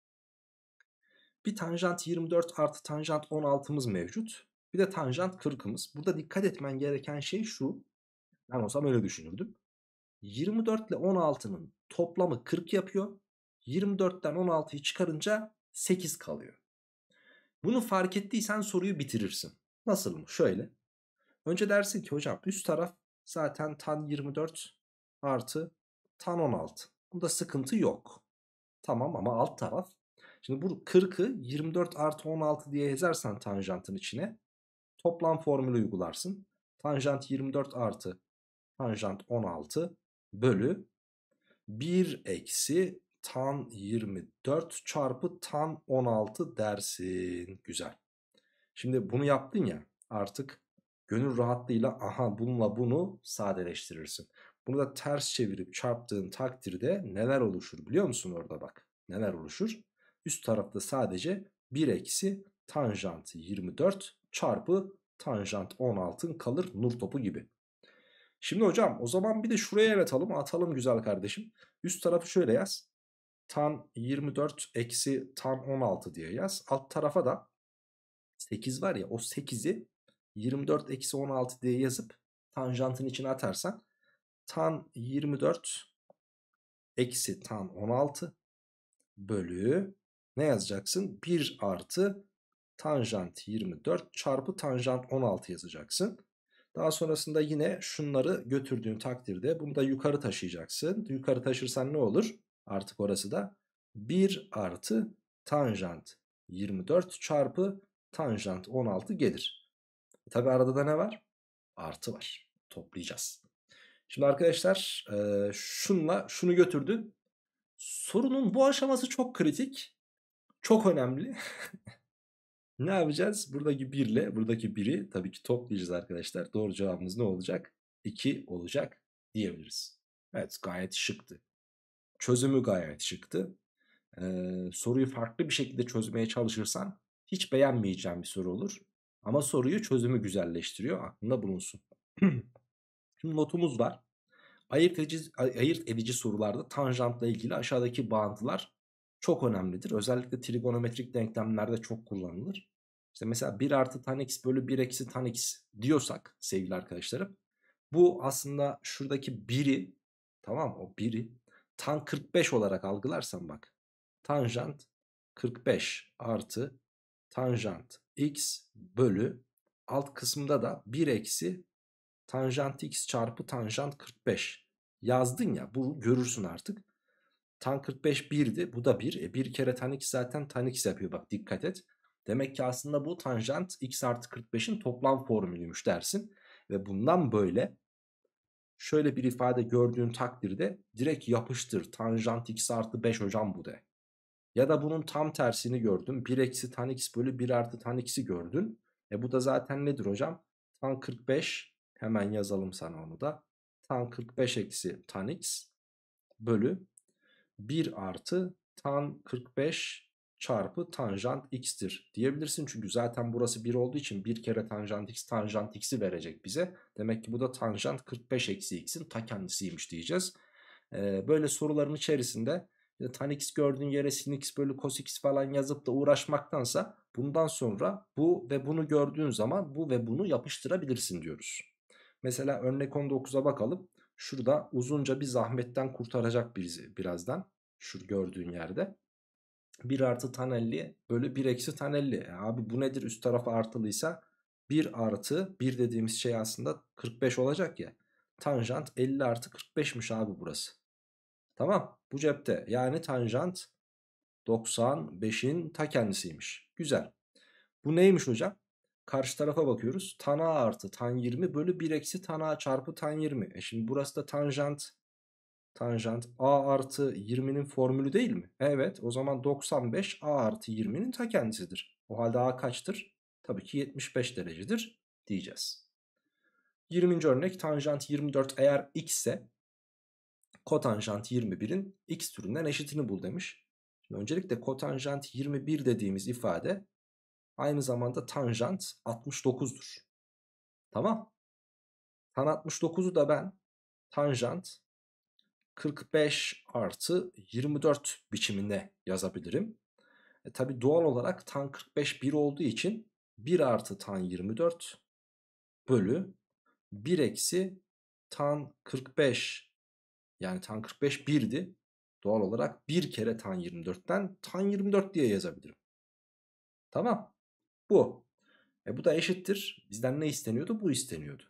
Bir tanjant 24 artı tanjant 16'mız mevcut. Bir de tanjant 40'ımız. Burada dikkat etmen gereken şey şu. Ben olsam öyle düşünürdüm. 24 ile 16'nın toplamı 40 yapıyor. 24'ten 16'yı çıkarınca 8 kalıyor. Bunu fark ettiysen soruyu bitirirsin. Nasıl mı? Şöyle. Önce dersin ki hocam üst taraf zaten tan 24 artı tan 16. Bunda sıkıntı yok. Tamam ama alt taraf. Şimdi bu 40'ı 24 artı 16 diye yazarsan tanjantın içine toplam formülü uygularsın. Tanjant 24 artı tanjant 16 bölü 1 eksi tan 24 çarpı tan 16 dersin. Güzel. Şimdi bunu yaptın ya artık gönül rahatlığıyla aha bununla bunu sadeleştirirsin. Bunu da ters çevirip çarptığın takdirde neler oluşur biliyor musun orada bak. Neler oluşur? Üst tarafta sadece 1 eksi tanjant 24 çarpı tanjant 16'ın kalır nur topu gibi. Şimdi hocam o zaman bir de şuraya el atalım atalım güzel kardeşim. Üst tarafı şöyle yaz tan 24 eksi tan 16 diye yaz. Alt tarafa da 8 var ya o 8'i 24 eksi 16 diye yazıp tanjantın içine atarsan tan 24 eksi tan 16 bölü ne yazacaksın? 1 artı tanjant 24 çarpı tanjant 16 yazacaksın. Daha sonrasında yine şunları götürdüğün takdirde bunu da yukarı taşıyacaksın. Yukarı taşırsan ne olur? Artık orası da 1 artı tanjant 24 çarpı tanjant 16 gelir. E, Tabi arada da ne var? Artı var. Toplayacağız. Şimdi arkadaşlar e, şunla şunu götürdü. Sorunun bu aşaması çok kritik. Çok önemli. ne yapacağız? Buradaki 1 ile buradaki 1'i tabii ki toplayacağız arkadaşlar. Doğru cevabımız ne olacak? 2 olacak diyebiliriz. Evet gayet şıktı çözümü gayet şıktı. Ee, soruyu farklı bir şekilde çözmeye çalışırsan hiç beğenmeyeceğim bir soru olur. Ama soruyu çözümü güzelleştiriyor. Aklında bulunsun. Şimdi notumuz var. Ayırt edici, ayırt edici sorularda tanjantla ilgili aşağıdaki bağıntılar çok önemlidir. Özellikle trigonometrik denklemlerde çok kullanılır. İşte mesela 1 artı tan x bölü 1 eksi tan x diyorsak sevgili arkadaşlarım. Bu aslında şuradaki 1'i tamam o 1'i tan 45 olarak algılarsan bak. Tanjant 45 artı tanjant x bölü alt kısımda da 1 eksi tanjant x çarpı tanjant 45 yazdın ya bu görürsün artık. Tan 45 1'di bu da 1. E 1 kere tan x zaten tan x yapıyor bak dikkat et. Demek ki aslında bu tanjant x artı 45'in toplam formülüymüş dersin. Ve bundan böyle Şöyle bir ifade gördüğün takdirde direkt yapıştır. Tanjant x artı 5 hocam bu de. Ya da bunun tam tersini gördün. 1 eksi tan x bölü 1 artı tan x'i gördün. E bu da zaten nedir hocam? Tan 45 hemen yazalım sana onu da. Tan 45 eksi tan x bölü 1 artı tan 45 çarpı tanjant x'tir diyebilirsin. Çünkü zaten burası 1 olduğu için bir kere tanjant x tanjant x'i verecek bize. Demek ki bu da tanjant 45 eksi x'in ta kendisiymiş diyeceğiz. Ee, böyle soruların içerisinde tan x gördüğün yere sin x bölü cos x falan yazıp da uğraşmaktansa bundan sonra bu ve bunu gördüğün zaman bu ve bunu yapıştırabilirsin diyoruz. Mesela örnek 19'a bakalım. Şurada uzunca bir zahmetten kurtaracak bizi birazdan. Şu gördüğün yerde. 1 artı tanelli 50 bölü 1 eksi tanelli E abi bu nedir üst tarafı artılıysa 1 artı 1 dediğimiz şey aslında 45 olacak ya. Tanjant 50 artı 45'miş abi burası. Tamam bu cepte yani tanjant 95'in ta kendisiymiş. Güzel. Bu neymiş hocam? Karşı tarafa bakıyoruz. Tan a artı tan 20 bölü 1 eksi tan a çarpı tan 20. E şimdi burası da tanjant Tanjant a artı 20'nin formülü değil mi? Evet o zaman 95 a artı 20'nin ta kendisidir. O halde a kaçtır? Tabii ki 75 derecedir diyeceğiz. 20. örnek tanjant 24 eğer x ise kotanjant 21'in x türünden eşitini bul demiş. Şimdi öncelikle kotanjant 21 dediğimiz ifade aynı zamanda tanjant 69'dur. Tamam. Tan 69'u da ben tanjant 45 artı 24 biçiminde yazabilirim. E tabi doğal olarak tan 45 1 olduğu için 1 artı tan 24 bölü 1 eksi tan 45 yani tan 45 1'di. Doğal olarak 1 kere tan 24'ten tan 24 diye yazabilirim. Tamam. Bu. E bu da eşittir. Bizden ne isteniyordu? Bu isteniyordu.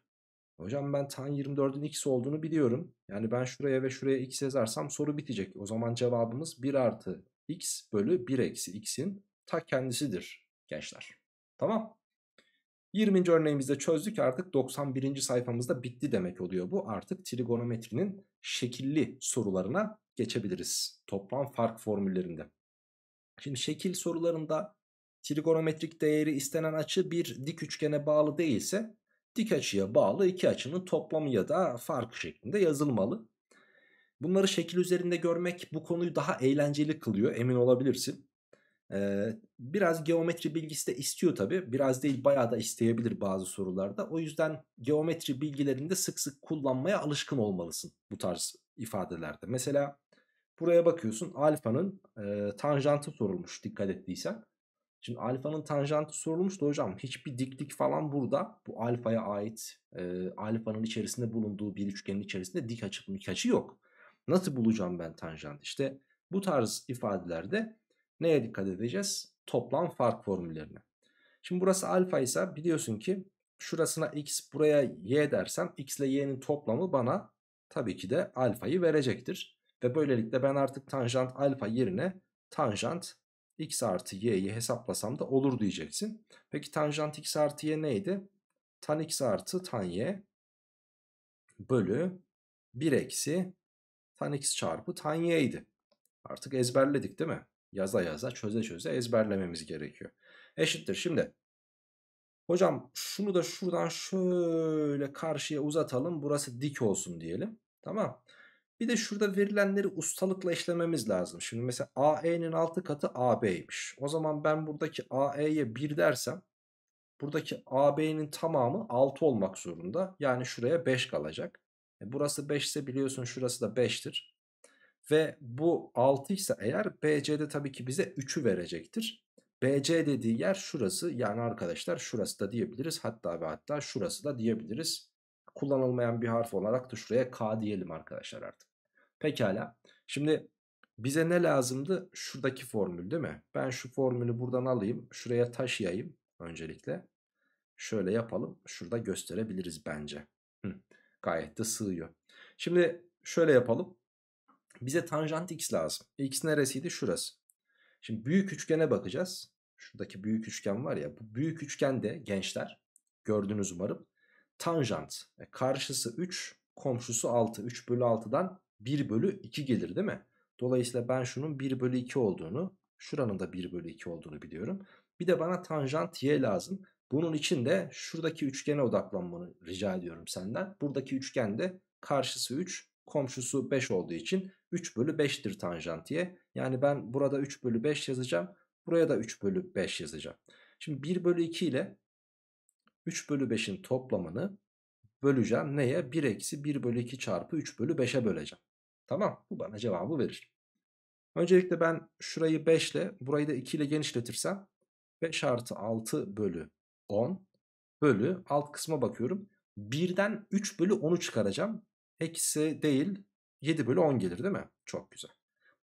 Hocam ben tan 24'ün x olduğunu biliyorum. Yani ben şuraya ve şuraya x yazarsam soru bitecek. O zaman cevabımız 1 artı x bölü 1 eksi x'in ta kendisidir gençler. Tamam. 20. örneğimizde çözdük artık 91. sayfamızda bitti demek oluyor bu. Artık trigonometrinin şekilli sorularına geçebiliriz. Toplam fark formüllerinde. Şimdi şekil sorularında trigonometrik değeri istenen açı bir dik üçgene bağlı değilse dik açıya bağlı iki açının toplamı ya da farkı şeklinde yazılmalı. Bunları şekil üzerinde görmek bu konuyu daha eğlenceli kılıyor emin olabilirsin. Ee, biraz geometri bilgisi de istiyor tabi biraz değil bayağı da isteyebilir bazı sorularda. O yüzden geometri bilgilerinde sık sık kullanmaya alışkın olmalısın bu tarz ifadelerde. Mesela buraya bakıyorsun alfanın e, tanjantı sorulmuş dikkat ettiysen. Şimdi alfanın tanjantı sorulmuştu hocam. Hiçbir diklik falan burada. Bu alfaya ait e, alfanın içerisinde bulunduğu bir üçgenin içerisinde dik açı dik açı yok. Nasıl bulacağım ben tanjant? İşte bu tarz ifadelerde neye dikkat edeceğiz? Toplam fark formüllerine. Şimdi burası alfa ise biliyorsun ki şurasına x buraya y dersem x ile y'nin toplamı bana tabii ki de alfayı verecektir. Ve böylelikle ben artık tanjant alfa yerine tanjant x artı y'yi hesaplasam da olur diyeceksin. Peki tanjant x artı y neydi? Tan x artı tan y bölü 1 eksi tan x çarpı tan y idi. Artık ezberledik değil mi? Yaza yaza çöze çöze ezberlememiz gerekiyor. Eşittir. Şimdi hocam şunu da şuradan şöyle karşıya uzatalım. Burası dik olsun diyelim. Tamam. Bir de şurada verilenleri ustalıkla işlememiz lazım. Şimdi mesela AE'nin 6 katı AB'ymiş. O zaman ben buradaki AE'ye 1 dersem buradaki AB'nin tamamı 6 olmak zorunda. Yani şuraya 5 kalacak. E burası 5 ise biliyorsun şurası da 5'tir. Ve bu 6 ise eğer BC'de tabii ki bize 3'ü verecektir. BC dediği yer şurası yani arkadaşlar şurası da diyebiliriz. Hatta ve hatta şurası da diyebiliriz. Kullanılmayan bir harf olarak da şuraya K diyelim arkadaşlar artık. Pekala. Şimdi bize ne lazımdı? Şuradaki formül değil mi? Ben şu formülü buradan alayım. Şuraya taşıyayım öncelikle. Şöyle yapalım. Şurada gösterebiliriz bence. Hı, gayet de sığıyor. Şimdi şöyle yapalım. Bize tanjant x lazım. X neresiydi? Şurası. Şimdi büyük üçgene bakacağız. Şuradaki büyük üçgen var ya. Bu büyük üçgen de gençler gördünüz umarım. Tanjant. E, karşısı 3, komşusu 6. 3 bölü 6'dan 1 bölü 2 gelir değil mi? Dolayısıyla ben şunun 1 bölü 2 olduğunu şuranın da 1 bölü 2 olduğunu biliyorum. Bir de bana tanjant y lazım. Bunun için de şuradaki üçgene odaklanmanı rica ediyorum senden. Buradaki üçgende karşısı 3 komşusu 5 olduğu için 3 bölü 5'tir tanjant y. Yani ben burada 3 bölü 5 yazacağım. Buraya da 3 bölü 5 yazacağım. Şimdi 1 bölü 2 ile 3 bölü 5'in toplamını böleceğim. Neye? 1 eksi 1 bölü 2 çarpı 3 bölü 5'e böleceğim. Tamam bu bana cevabı verir. Öncelikle ben şurayı 5 ile burayı da 2 ile genişletirsem 5 artı 6 bölü 10 bölü alt kısma bakıyorum. 1'den 3 bölü 10'u çıkaracağım. Eksi değil 7 bölü 10 gelir değil mi? Çok güzel.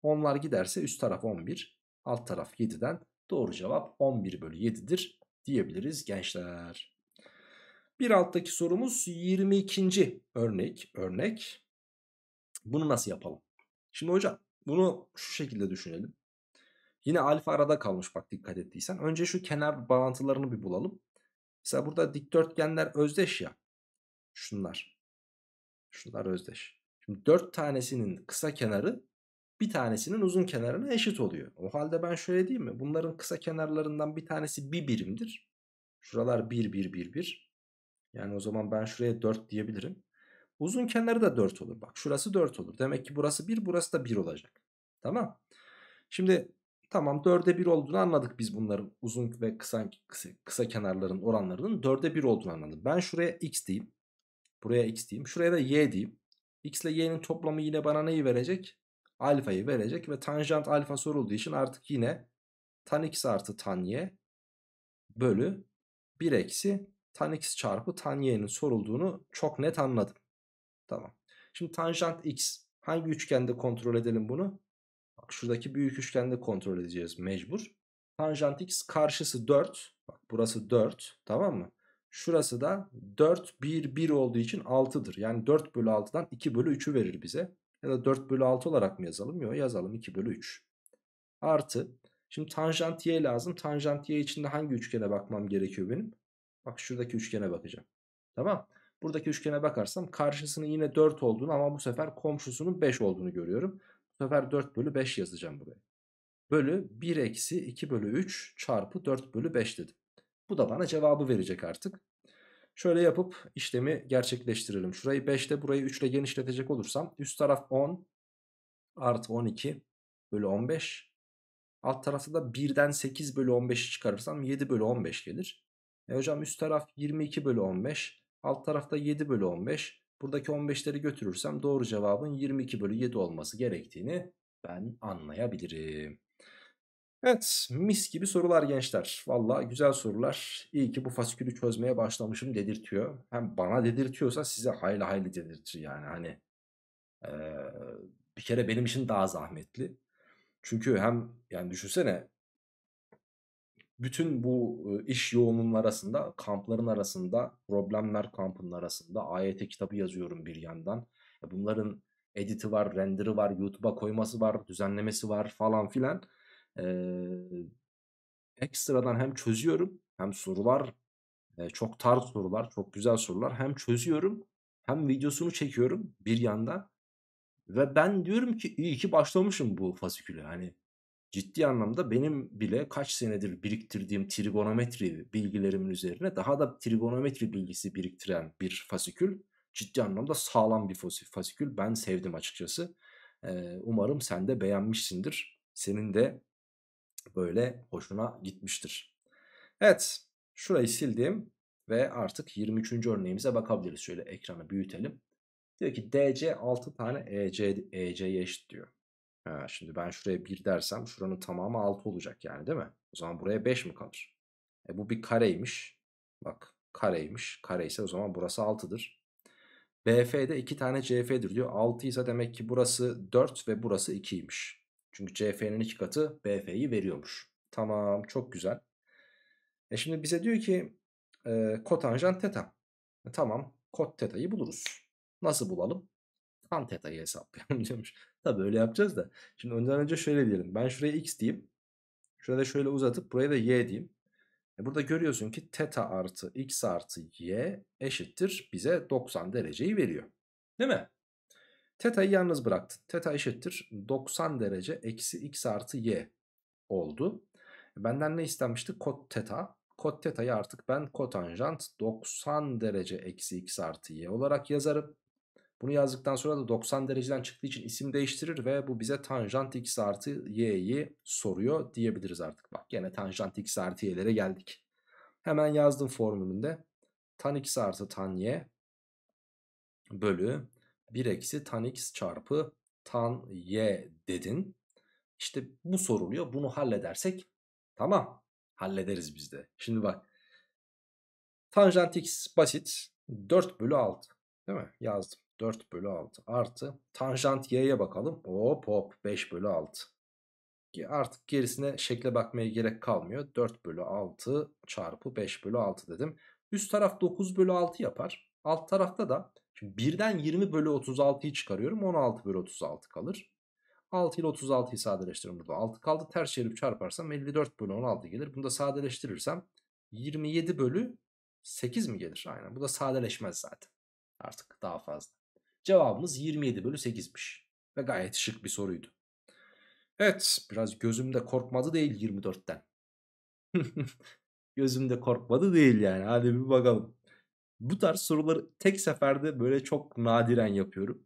Onlar giderse üst taraf 11 alt taraf 7'den doğru cevap 11 bölü 7'dir diyebiliriz gençler. Bir alttaki sorumuz 22. örnek. Örnek bunu nasıl yapalım? Şimdi hocam bunu şu şekilde düşünelim. Yine alfa arada kalmış bak dikkat ettiysen. Önce şu kenar bağlantılarını bir bulalım. Mesela burada dikdörtgenler özdeş ya. Şunlar. Şunlar özdeş. Şimdi 4 tanesinin kısa kenarı bir tanesinin uzun kenarına eşit oluyor. O halde ben şöyle diyeyim mi? Bunların kısa kenarlarından bir tanesi bir birimdir. Şuralar 1 1 1 1. Yani o zaman ben şuraya 4 diyebilirim. Uzun kenarı da 4 olur. Bak şurası 4 olur. Demek ki burası 1 burası da 1 olacak. Tamam. Şimdi tamam 4'e 1 olduğunu anladık biz bunların uzun ve kısa, kısa, kısa kenarların oranlarının 4'e 1 olduğunu anladık. Ben şuraya x diyeyim. Buraya x diyeyim. Şuraya da y diyeyim. x ile y'nin toplamı yine bana neyi verecek? Alfayı verecek ve tanjant alfa sorulduğu için artık yine tan x artı tan y bölü 1 eksi tan x çarpı tan y'nin sorulduğunu çok net anladım. Tamam. Şimdi tanjant x. Hangi üçgende kontrol edelim bunu? Bak şuradaki büyük üçgende kontrol edeceğiz mecbur. Tanjant x karşısı 4. Bak burası 4 tamam mı? Şurası da 4, 1, 1 olduğu için 6'dır. Yani 4 bölü 6'dan 2 bölü 3'ü verir bize. Ya da 4 bölü 6 olarak mı yazalım? Yok yazalım 2 bölü 3. Artı. Şimdi tanjant y lazım. Tanjant y içinde hangi üçgene bakmam gerekiyor benim? Bak şuradaki üçgene bakacağım. Tamam. Buradaki üçgene bakarsam karşısının yine 4 olduğunu ama bu sefer komşusunun 5 olduğunu görüyorum. Bu sefer 4 bölü 5 yazacağım buraya. Bölü 1 eksi 2 bölü 3 çarpı 4 bölü 5 dedim. Bu da bana cevabı verecek artık. Şöyle yapıp işlemi gerçekleştirelim. Şurayı 5 burayı 3 ile genişletecek olursam üst taraf 10 artı 12 bölü 15. Alt tarafta da 1'den 8 bölü 15'i çıkarırsam 7 bölü 15 gelir. E hocam üst taraf 22 bölü 15. Alt tarafta 7 bölü 15. Buradaki 15'leri götürürsem doğru cevabın 22 bölü 7 olması gerektiğini ben anlayabilirim. Evet mis gibi sorular gençler. Valla güzel sorular. İyi ki bu fasikülü çözmeye başlamışım dedirtiyor. Hem bana dedirtiyorsa size hayli hayli dedirtir yani. Hani ee, bir kere benim için daha zahmetli. Çünkü hem yani düşünsene bütün bu e, iş yoğunluğunun arasında, kampların arasında, problemler kampının arasında AYT kitabı yazıyorum bir yandan. E, bunların editi var, renderi var, YouTube'a koyması var, düzenlemesi var falan filan. Ee, ekstradan hem çözüyorum hem sorular e, çok tarz sorular, çok güzel sorular. Hem çözüyorum hem videosunu çekiyorum bir yanda. Ve ben diyorum ki iyi ki başlamışım bu fasiküle. Hani ciddi anlamda benim bile kaç senedir biriktirdiğim trigonometri bilgilerimin üzerine daha da trigonometri bilgisi biriktiren bir fasikül. Ciddi anlamda sağlam bir fasikül. Ben sevdim açıkçası. Ee, umarım sen de beğenmişsindir. Senin de böyle hoşuna gitmiştir. Evet şurayı sildim ve artık 23. örneğimize bakabiliriz. Şöyle ekranı büyütelim. Diyor ki DC 6 tane EC, EC'ye eşit diyor. Ha, şimdi ben şuraya 1 dersem şuranın tamamı 6 olacak yani değil mi? O zaman buraya 5 mi kalır? E, bu bir kareymiş. Bak kareymiş. Kare ise o zaman burası 6'dır. BF'de 2 tane CF'dir diyor. 6 ise demek ki burası 4 ve burası 2'ymiş. Çünkü CF'nin 2 katı BF'yi veriyormuş. Tamam çok güzel. E şimdi bize diyor ki e, kotanjant teta. E, tamam kot teta'yı buluruz. Nasıl bulalım? Tan teta'yı hesaplayalım diyormuş. Tabii öyle yapacağız da. Şimdi ondan önce şöyle diyelim. Ben şuraya x diyeyim. Şurada şöyle uzatıp buraya da y diyeyim. E, burada görüyorsun ki teta artı x artı y eşittir bize 90 dereceyi veriyor. Değil mi? Teta'yı yalnız bıraktın. Teta eşittir 90 derece eksi x artı y oldu. E, benden ne istenmişti? Kot teta. Kot teta'yı artık ben kotanjant 90 derece eksi x artı y olarak yazarım. Bunu yazdıktan sonra da 90 dereceden çıktığı için isim değiştirir ve bu bize tanjant x artı y'yi soruyor diyebiliriz artık. Bak gene tanjant x artı y'lere geldik. Hemen yazdım formülünde. Tan x artı tan y bölü 1 eksi tan x çarpı tan y dedin. İşte bu soruluyor. Bunu halledersek tamam hallederiz biz de. Şimdi bak tanjant x basit 4 bölü 6 değil mi yazdım. 4 bölü 6 artı tanjant y'ye bakalım. Hop hop 5 bölü 6. Artık gerisine şekle bakmaya gerek kalmıyor. 4 bölü 6 çarpı 5 bölü 6 dedim. Üst taraf 9 bölü 6 yapar. Alt tarafta da şimdi 1'den 20 bölü 36'yı çıkarıyorum. 16 bölü 36 kalır. 6 ile 36'yı sadeleştiririm burada. 6 kaldı ters çevirip çarparsam 54 bölü 16 gelir. Bunu da sadeleştirirsem 27 bölü 8 mi gelir? Aynen bu da sadeleşmez zaten artık daha fazla. Cevabımız 27 bölü 8'miş. Ve gayet şık bir soruydu. Evet biraz gözümde korkmadı değil 24'ten. gözümde korkmadı değil yani hadi bir bakalım. Bu tarz soruları tek seferde böyle çok nadiren yapıyorum.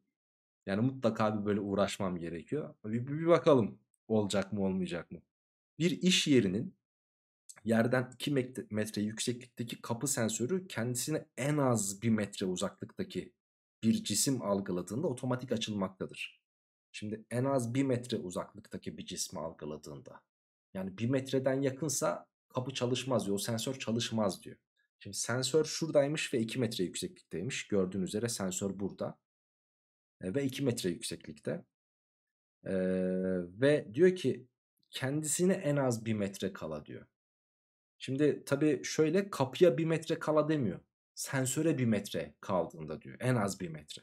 Yani mutlaka bir böyle uğraşmam gerekiyor. Bir, bir, bir bakalım olacak mı olmayacak mı. Bir iş yerinin yerden 2 metre yükseklikteki kapı sensörü kendisine en az 1 metre uzaklıktaki bir cisim algıladığında otomatik açılmaktadır. Şimdi en az bir metre uzaklıktaki bir cismi algıladığında yani bir metreden yakınsa kapı çalışmaz diyor. O sensör çalışmaz diyor. Şimdi sensör şuradaymış ve 2 metre yükseklikteymiş. Gördüğünüz üzere sensör burada. E, ve 2 metre yükseklikte. E, ve diyor ki kendisine en az 1 metre kala diyor. Şimdi tabii şöyle kapıya 1 metre kala demiyor sensöre bir metre kaldığında diyor. En az bir metre.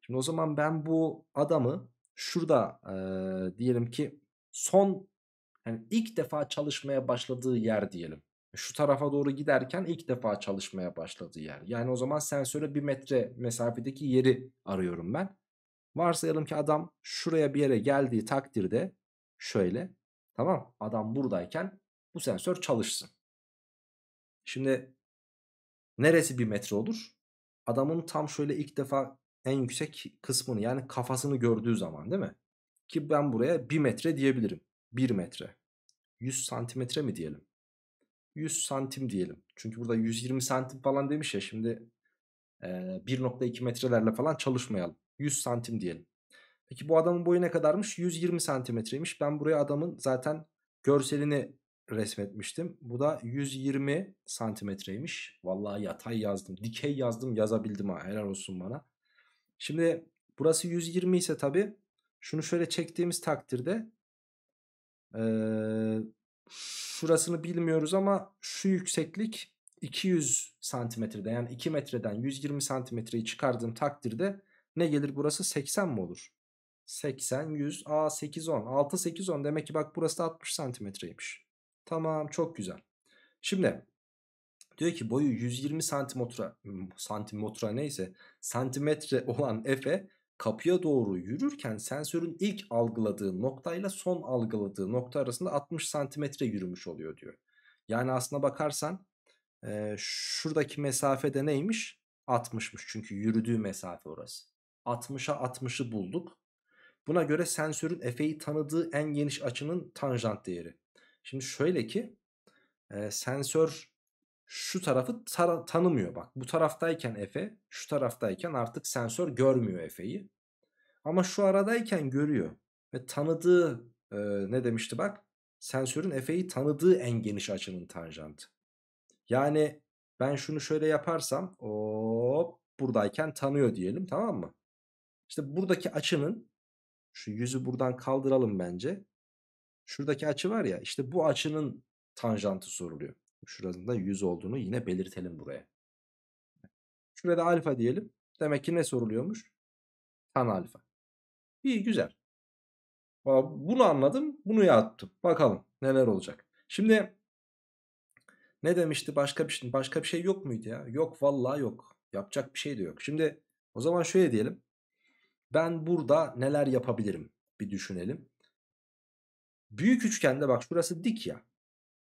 Şimdi o zaman ben bu adamı şurada e, diyelim ki son yani ilk defa çalışmaya başladığı yer diyelim. Şu tarafa doğru giderken ilk defa çalışmaya başladığı yer. Yani o zaman sensöre bir metre mesafedeki yeri arıyorum ben. Varsayalım ki adam şuraya bir yere geldiği takdirde şöyle tamam adam buradayken bu sensör çalışsın. Şimdi Neresi bir metre olur? Adamın tam şöyle ilk defa en yüksek kısmını yani kafasını gördüğü zaman değil mi? Ki ben buraya 1 metre diyebilirim. 1 metre. 100 santimetre mi diyelim? 100 santim diyelim. Çünkü burada 120 santim falan demiş ya şimdi 1.2 metrelerle falan çalışmayalım. 100 santim diyelim. Peki bu adamın boyu ne kadarmış? 120 santimetreymiş. Ben buraya adamın zaten görselini resmetmiştim. Bu da 120 santimetreymiş. Vallahi yatay yazdım. Dikey yazdım yazabildim ha. Helal olsun bana. Şimdi burası 120 ise tabi şunu şöyle çektiğimiz takdirde ee, şurasını bilmiyoruz ama şu yükseklik 200 santimetrede yani 2 metreden 120 santimetreyi çıkardığım takdirde ne gelir burası 80 mi olur? 80, 100, a 8, 10, 6, 8, 10 demek ki bak burası da 60 santimetreymiş. Tamam çok güzel. Şimdi diyor ki boyu 120 santimetre, santimetre neyse santimetre olan Efe kapıya doğru yürürken sensörün ilk algıladığı noktayla son algıladığı nokta arasında 60 santimetre yürümüş oluyor diyor. Yani aslına bakarsan e, şuradaki de neymiş? 60'mış çünkü yürüdüğü mesafe orası. 60'a 60'ı bulduk. Buna göre sensörün Efe'yi tanıdığı en geniş açının tanjant değeri. Şimdi şöyle ki e, sensör şu tarafı tara tanımıyor. Bak bu taraftayken Efe şu taraftayken artık sensör görmüyor Efe'yi. Ama şu aradayken görüyor. Ve tanıdığı e, ne demişti bak sensörün Efe'yi tanıdığı en geniş açının tanjantı. Yani ben şunu şöyle yaparsam hop buradayken tanıyor diyelim tamam mı? İşte buradaki açının şu yüzü buradan kaldıralım bence. Şuradaki açı var ya işte bu açının tanjantı soruluyor. Şuranın da 100 olduğunu yine belirtelim buraya. Şurada alfa diyelim. Demek ki ne soruluyormuş? Tan alfa. İyi güzel. Bunu anladım. Bunu yattım. Bakalım neler olacak. Şimdi ne demişti başka bir şey, başka bir şey yok muydu ya? Yok vallahi yok. Yapacak bir şey de yok. Şimdi o zaman şöyle diyelim. Ben burada neler yapabilirim? Bir düşünelim. Büyük üçgende bak şurası dik ya.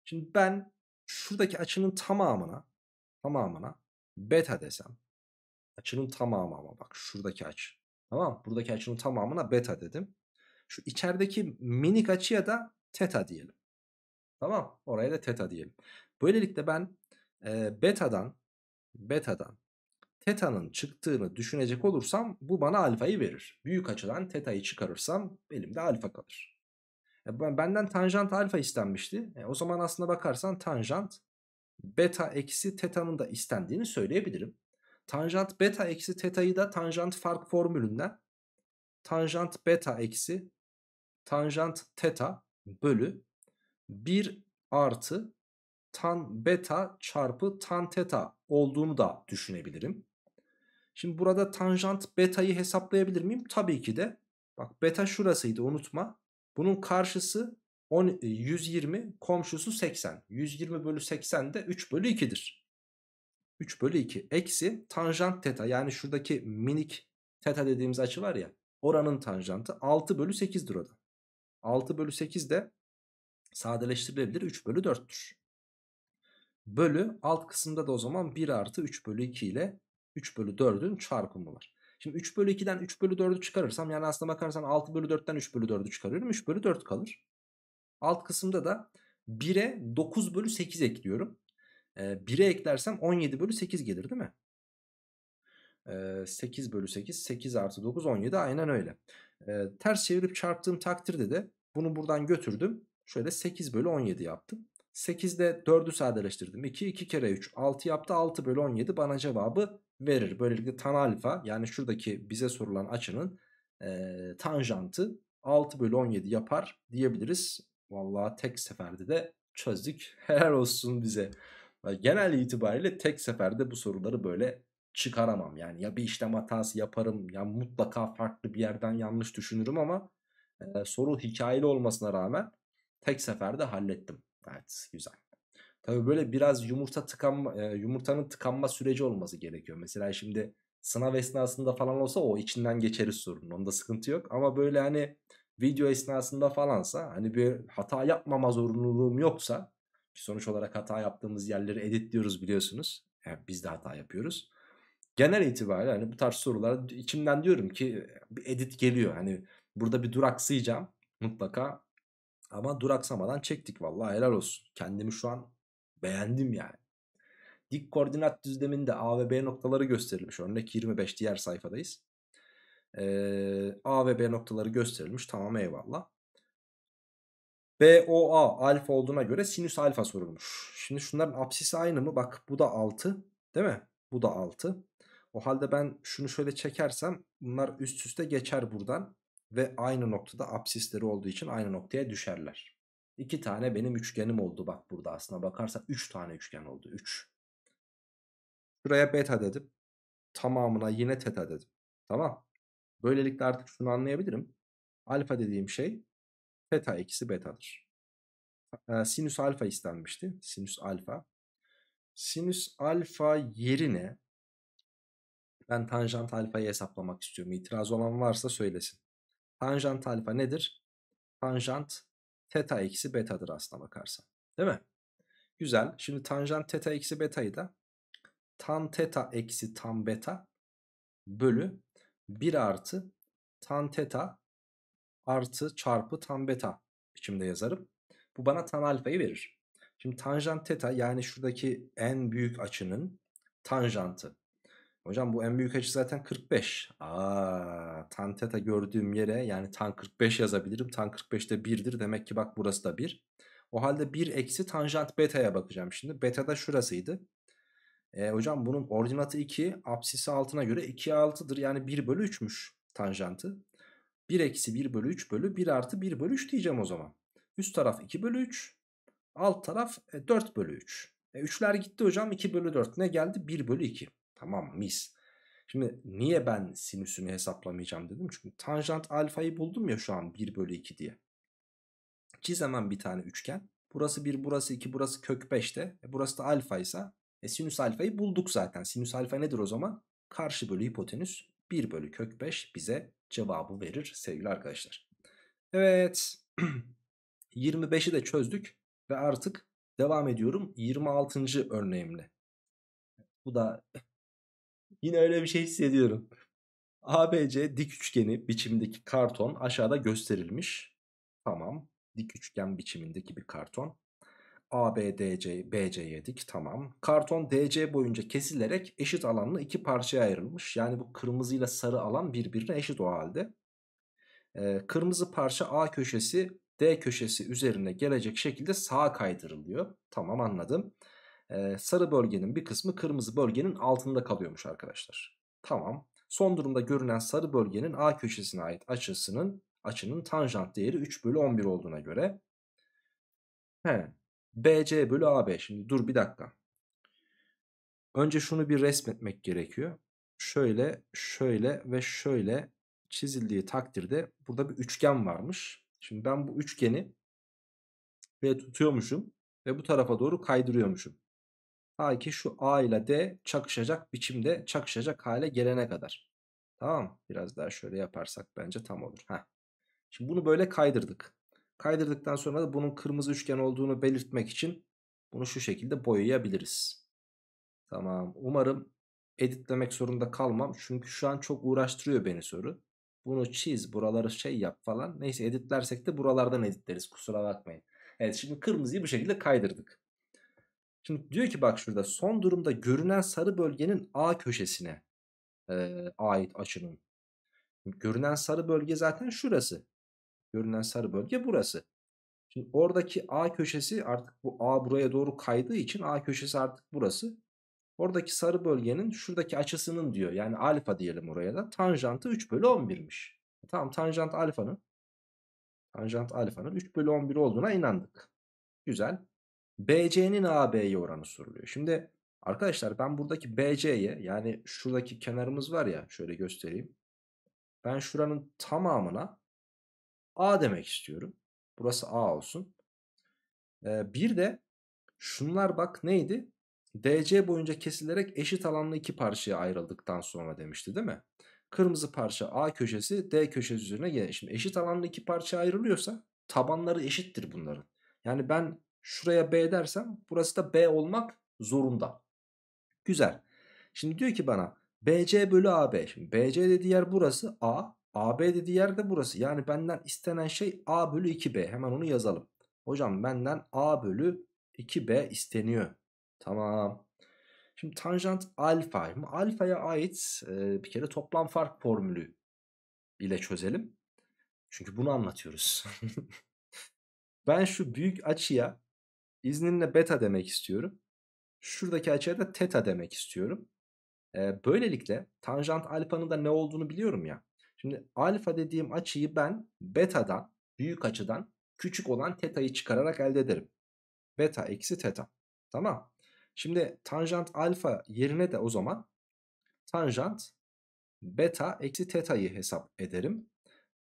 Şimdi ben şuradaki açının tamamına tamamına beta desem. Açının tamamı ama bak şuradaki açı. Tamam mı? Buradaki açının tamamına beta dedim. Şu içerideki minik açıya da teta diyelim. Tamam oraya da teta diyelim. Böylelikle ben e, betadan betadan teta'nın çıktığını düşünecek olursam bu bana alfayı verir. Büyük açıdan teta'yı çıkarırsam elimde alfa kalır. E, benden tanjant alfa istenmişti. E, o zaman aslına bakarsan tanjant beta eksi tetanın da istendiğini söyleyebilirim. Tanjant beta eksi tetayı da tanjant fark formülünden tanjant beta eksi tanjant teta bölü 1 artı tan beta çarpı tan teta olduğunu da düşünebilirim. Şimdi burada tanjant beta'yı hesaplayabilir miyim? Tabii ki de. Bak beta şurasıydı unutma. Bunun karşısı 10, 120 e, komşusu 80. 120 bölü 80 de 3 bölü 2'dir. 3 bölü 2 eksi tanjant teta yani şuradaki minik teta dediğimiz açı var ya oranın tanjantı 6 bölü 8'dir o da. 6 bölü 8 de sadeleştirilebilir 3 bölü 4'tür. Bölü alt kısımda da o zaman 1 artı 3 bölü 2 ile 3 bölü 4'ün çarpımı var. Şimdi 3 bölü 2'den 3 bölü 4'ü çıkarırsam yani aslına bakarsan 6 bölü 4'ten 3 bölü 4'ü çıkarıyorum. 3 bölü 4 kalır. Alt kısımda da 1'e 9 bölü 8 ekliyorum. 1'e ee, eklersem 17 bölü 8 gelir değil mi? 8 ee, bölü 8 8 artı 9 17 aynen öyle. Ee, ters çevirip çarptığım takdirde de bunu buradan götürdüm. Şöyle 8 bölü 17 yaptım. 8'de 4'ü sadeleştirdim. 2, 2 kere 3, 6 yaptı. 6 bölü 17 bana cevabı verir. Böylelikle tan alfa yani şuradaki bize sorulan açının e, tanjantı 6 bölü 17 yapar diyebiliriz. Vallahi tek seferde de çözdük. Helal olsun bize. Genel itibariyle tek seferde bu soruları böyle çıkaramam. Yani ya bir işlem hatası yaparım ya mutlaka farklı bir yerden yanlış düşünürüm ama e, soru hikayeli olmasına rağmen tek seferde hallettim. Evet güzel. Tabii böyle biraz yumurta tıkanma, yumurtanın tıkanma süreci olması gerekiyor. Mesela şimdi sınav esnasında falan olsa o içinden geçeriz sorun. Onda sıkıntı yok. Ama böyle hani video esnasında falansa hani bir hata yapmama zorunluluğum yoksa sonuç olarak hata yaptığımız yerleri editliyoruz biliyorsunuz. Yani biz de hata yapıyoruz. Genel itibariyle hani bu tarz sorular içimden diyorum ki bir edit geliyor. Hani burada bir duraksayacağım mutlaka. Ama duraksamadan çektik vallahi helal olsun. Kendimi şu an Beğendim yani. Dik koordinat düzleminde A ve B noktaları gösterilmiş. Örnek 25 diğer sayfadayız. Ee, A ve B noktaları gösterilmiş. Tamam eyvallah. BOA alfa olduğuna göre sinüs alfa sorulmuş. Şimdi şunların apsisi aynı mı? Bak bu da 6 değil mi? Bu da 6. O halde ben şunu şöyle çekersem bunlar üst üste geçer buradan. Ve aynı noktada apsisleri olduğu için aynı noktaya düşerler. 2 tane benim üçgenim oldu. Bak burada aslında bakarsa 3 tane üçgen oldu. 3. Şuraya beta dedim. Tamamına yine teta dedim. Tamam. Böylelikle artık şunu anlayabilirim. Alfa dediğim şey teta eksi betadır. Ee, sinüs alfa istenmişti. Sinüs alfa. Sinüs alfa yerine ben tanjant alfayı hesaplamak istiyorum. İtiraz olan varsa söylesin. Tanjant alfa nedir? Tanjant Teta eksi betadır aslına bakarsan. Değil mi? Güzel. Şimdi tanjant teta eksi betayı da tan teta eksi tan beta bölü 1 artı tan teta artı çarpı tan beta biçimde yazarım. Bu bana tan alfayı verir. Şimdi tanjant teta yani şuradaki en büyük açının tanjantı Hocam bu en büyük açı zaten 45. Aa, tan teta gördüğüm yere yani tan 45 yazabilirim. Tan 45 de 1'dir. Demek ki bak burası da 1. O halde 1 eksi tanjant beta'ya bakacağım şimdi. Beta da şurasıydı. E, hocam bunun ordinatı 2. Apsisi altına göre 2 6'dır. Yani 1 bölü 3'müş tanjantı. 1 eksi 1 bölü 3 bölü 1 artı 1 bölü 3 diyeceğim o zaman. Üst taraf 2 bölü 3. Alt taraf 4 e, bölü 3. E, 3'ler gitti hocam 2 bölü 4 ne geldi? 1 bölü 2. Tamam mis. Şimdi niye ben sinüsünü hesaplamayacağım dedim. Çünkü tanjant alfayı buldum ya şu an 1 bölü 2 diye. Çiz hemen bir tane üçgen. Burası 1, burası 2, burası kök 5'te. E burası da alfa ise e sinüs alfayı bulduk zaten. Sinüs alfa nedir o zaman? Karşı bölü hipotenüs 1 bölü kök 5 bize cevabı verir sevgili arkadaşlar. Evet 25'i de çözdük ve artık devam ediyorum 26. örneğimle. Bu da Yine öyle bir şey hissediyorum. ABC dik üçgeni biçimindeki karton aşağıda gösterilmiş. Tamam. Dik üçgen biçimindeki bir karton. ABDC BC'ye dik tamam. Karton DC boyunca kesilerek eşit alanlı iki parçaya ayrılmış. Yani bu kırmızıyla sarı alan birbirine eşit o halde. Ee, kırmızı parça A köşesi D köşesi üzerine gelecek şekilde sağa kaydırılıyor. Tamam anladım sarı bölgenin bir kısmı kırmızı bölgenin altında kalıyormuş arkadaşlar. Tamam. Son durumda görünen sarı bölgenin A köşesine ait açısının açının tanjant değeri 3 bölü 11 olduğuna göre he, BC bölü AB. Şimdi dur bir dakika. Önce şunu bir resmetmek gerekiyor. Şöyle, şöyle ve şöyle çizildiği takdirde burada bir üçgen varmış. Şimdi ben bu üçgeni ve tutuyormuşum ve bu tarafa doğru kaydırıyormuşum a ki şu A ile D çakışacak biçimde çakışacak hale gelene kadar. Tamam Biraz daha şöyle yaparsak bence tam olur. Heh. Şimdi bunu böyle kaydırdık. Kaydırdıktan sonra da bunun kırmızı üçgen olduğunu belirtmek için bunu şu şekilde boyayabiliriz. Tamam. Umarım editlemek zorunda kalmam. Çünkü şu an çok uğraştırıyor beni soru. Bunu çiz, buraları şey yap falan. Neyse editlersek de buralardan editleriz. Kusura bakmayın. Evet şimdi kırmızıyı bu şekilde kaydırdık. Şimdi diyor ki bak şurada son durumda görünen sarı bölgenin A köşesine e, ait açının. görünen sarı bölge zaten şurası. Görünen sarı bölge burası. Şimdi oradaki A köşesi artık bu A buraya doğru kaydığı için A köşesi artık burası. Oradaki sarı bölgenin şuradaki açısının diyor. Yani alfa diyelim oraya da. Tanjantı 3 bölü 11'miş. E, tamam tanjant alfanın tanjant alfanın 3 bölü 11 olduğuna inandık. Güzel. BC'nin AB'ye oranı soruluyor. Şimdi arkadaşlar ben buradaki BC'ye yani şuradaki kenarımız var ya şöyle göstereyim. Ben şuranın tamamına A demek istiyorum. Burası A olsun. Ee, bir de şunlar bak neydi? DC boyunca kesilerek eşit alanlı iki parçaya ayrıldıktan sonra demişti değil mi? Kırmızı parça A köşesi D köşesi üzerine gelir. Şimdi eşit alanlı iki parça ayrılıyorsa tabanları eşittir bunların. Yani ben Şuraya B dersem burası da B olmak zorunda. Güzel. Şimdi diyor ki bana BC bölü AB. Şimdi BC dediği yer burası A. AB dediği yer de burası. Yani benden istenen şey A bölü 2B. Hemen onu yazalım. Hocam benden A bölü 2B isteniyor. Tamam. Şimdi tanjant alfa. Şimdi alfaya ait e, bir kere toplam fark formülü ile çözelim. Çünkü bunu anlatıyoruz. ben şu büyük açıya İzninle beta demek istiyorum. Şuradaki açıya da teta demek istiyorum. E, böylelikle tanjant alfanın da ne olduğunu biliyorum ya. Şimdi alfa dediğim açıyı ben betadan, büyük açıdan küçük olan teta'yı çıkararak elde ederim. Beta eksi teta. Tamam. Şimdi tanjant alfa yerine de o zaman tanjant beta eksi teta'yı hesap ederim.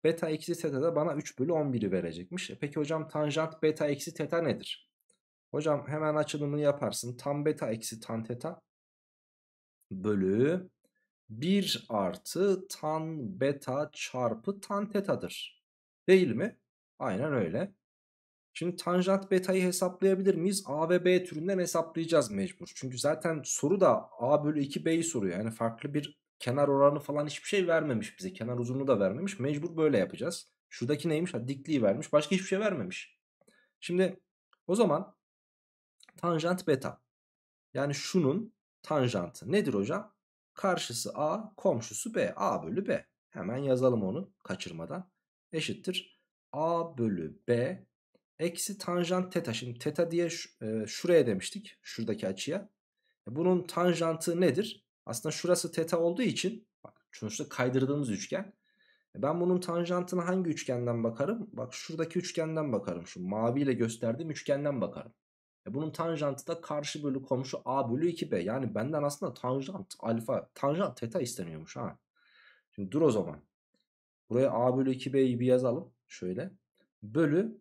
Beta eksi teta da bana 3 bölü 11'i verecekmiş. E peki hocam tanjant beta eksi teta nedir? Hocam hemen açılımını yaparsın. Tan beta eksi tan teta bölü 1 artı tan beta çarpı tan tetadır. Değil mi? Aynen öyle. Şimdi tanjant beta'yı hesaplayabilir miyiz? A ve B türünden hesaplayacağız mecbur. Çünkü zaten soru da A bölü 2B'yi soruyor. Yani farklı bir kenar oranı falan hiçbir şey vermemiş bize. Kenar uzunluğu da vermemiş. Mecbur böyle yapacağız. Şuradaki neymiş? Ha, dikliği vermiş. Başka hiçbir şey vermemiş. Şimdi o zaman Tanjant beta. Yani şunun tanjantı nedir hocam? Karşısı A, komşusu B. A bölü B. Hemen yazalım onu kaçırmadan. Eşittir. A bölü B eksi tanjant teta. Şimdi teta diye e, şuraya demiştik. Şuradaki açıya. E, bunun tanjantı nedir? Aslında şurası teta olduğu için bak sonuçta kaydırdığımız üçgen. E, ben bunun tanjantına hangi üçgenden bakarım? Bak şuradaki üçgenden bakarım. Şu maviyle gösterdiğim üçgenden bakarım bunun tanjantı da karşı bölü komşu a bölü 2b. Yani benden aslında tanjant alfa, tanjant teta isteniyormuş ha. Şimdi dur o zaman. Buraya a bölü 2b'yi bir yazalım. Şöyle. Bölü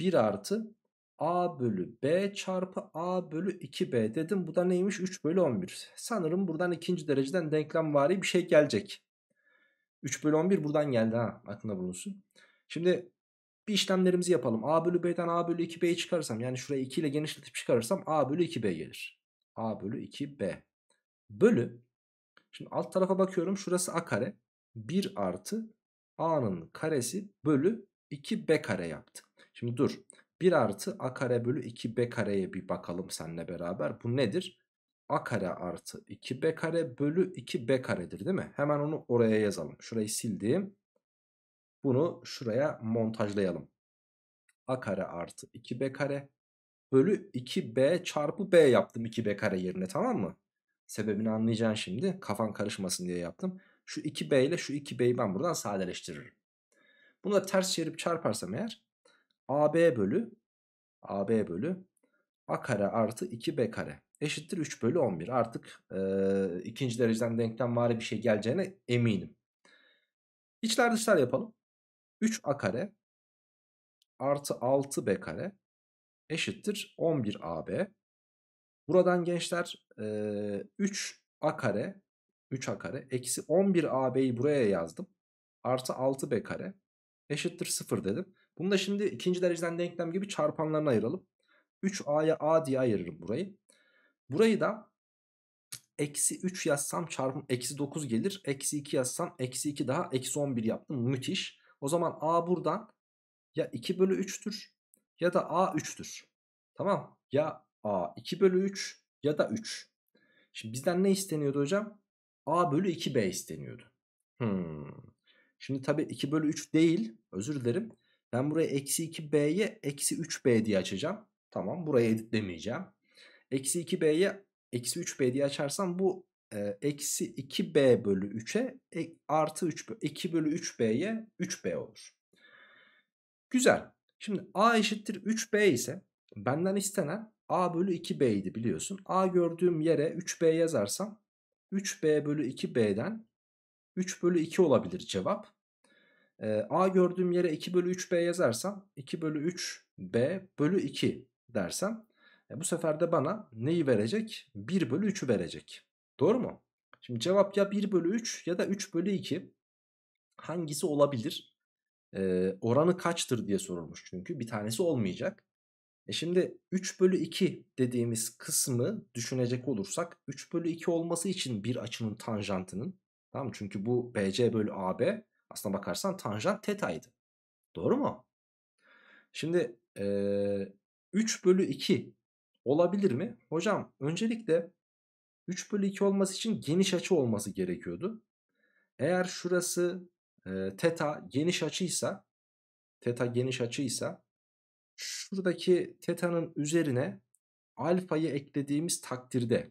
1 artı a bölü b çarpı a bölü 2b dedim. Bu da neymiş? 3 bölü 11. Sanırım buradan ikinci dereceden denklem denklemvari bir şey gelecek. 3 bölü 11 buradan geldi ha. Aklına bulunsun. Şimdi bir işlemlerimizi yapalım. A bölü B'den A bölü 2B'yi çıkarırsam yani şuraya 2 ile genişletip çıkarırsam A bölü 2B gelir. A bölü 2B. Bölü. Şimdi alt tarafa bakıyorum. Şurası A kare. 1 artı A'nın karesi bölü 2B kare yaptı. Şimdi dur. 1 artı A kare bölü 2B kareye bir bakalım seninle beraber. Bu nedir? a kare artı 2b kare bölü 2b karedir değil mi? Hemen onu oraya yazalım. Şurayı sildim. Bunu şuraya montajlayalım. A kare artı 2B kare bölü 2B çarpı B yaptım 2B kare yerine tamam mı? Sebebini anlayacaksın şimdi. Kafan karışmasın diye yaptım. Şu 2B ile şu 2B'yi ben buradan sadeleştiririm. Bunu da ters çevirip çarparsam eğer AB bölü AB bölü A kare artı 2B kare eşittir 3 bölü 11. Artık e, ikinci dereceden denklem denklemvari bir şey geleceğine eminim. İçler dışlar yapalım. 3a kare artı 6b kare eşittir 11ab. Buradan gençler 3a kare 3a kare eksi 11ab'yi buraya yazdım. Artı 6b kare eşittir 0 dedim. Bunu da şimdi ikinci dereceden denklem gibi çarpanlarına ayıralım. 3a'ya a diye ayırırım burayı. Burayı da eksi 3 yazsam çarpım eksi 9 gelir. Eksi 2 yazsam eksi 2 daha eksi 11 yaptım. Müthiş. O zaman A buradan ya 2 bölü 3'tür ya da A 3'tür. Tamam ya A 2 bölü 3 ya da 3. Şimdi bizden ne isteniyordu hocam? A bölü 2B isteniyordu. Hmm. Şimdi tabi 2 bölü 3 değil özür dilerim. Ben buraya eksi 2B'ye eksi 3B diye açacağım. Tamam burayı editlemeyeceğim. Eksi 2B'ye eksi 3B diye açarsam bu eksi 2b bölü 3'e e, artı 3 2 bölü 3b'ye 3b olur. Güzel. Şimdi a eşittir 3b ise benden istenen a bölü 2b idi biliyorsun. a gördüğüm yere 3b yazarsam 3b bölü 2b'den 3 bölü 2 olabilir cevap. E, a gördüğüm yere 2 bölü 3b yazarsam 2 bölü 3b bölü 2 dersem e, bu sefer de bana neyi verecek? 1 bölü 3'ü verecek. Doğru mu? Şimdi cevap ya 1 bölü 3 ya da 3 bölü 2 hangisi olabilir? Ee, oranı kaçtır diye sorulmuş çünkü bir tanesi olmayacak. E şimdi 3 bölü 2 dediğimiz kısmı düşünecek olursak 3 bölü 2 olması için bir açının tanjantının tamam Çünkü bu BC bölü AB aslına bakarsan tanjant tetaydı. Doğru mu? Şimdi e, 3 bölü 2 olabilir mi? Hocam öncelikle 3 bölü 2 olması için geniş açı olması gerekiyordu. Eğer şurası e, teta geniş açıysa teta geniş açıysa şuradaki teta'nın üzerine alfayı eklediğimiz takdirde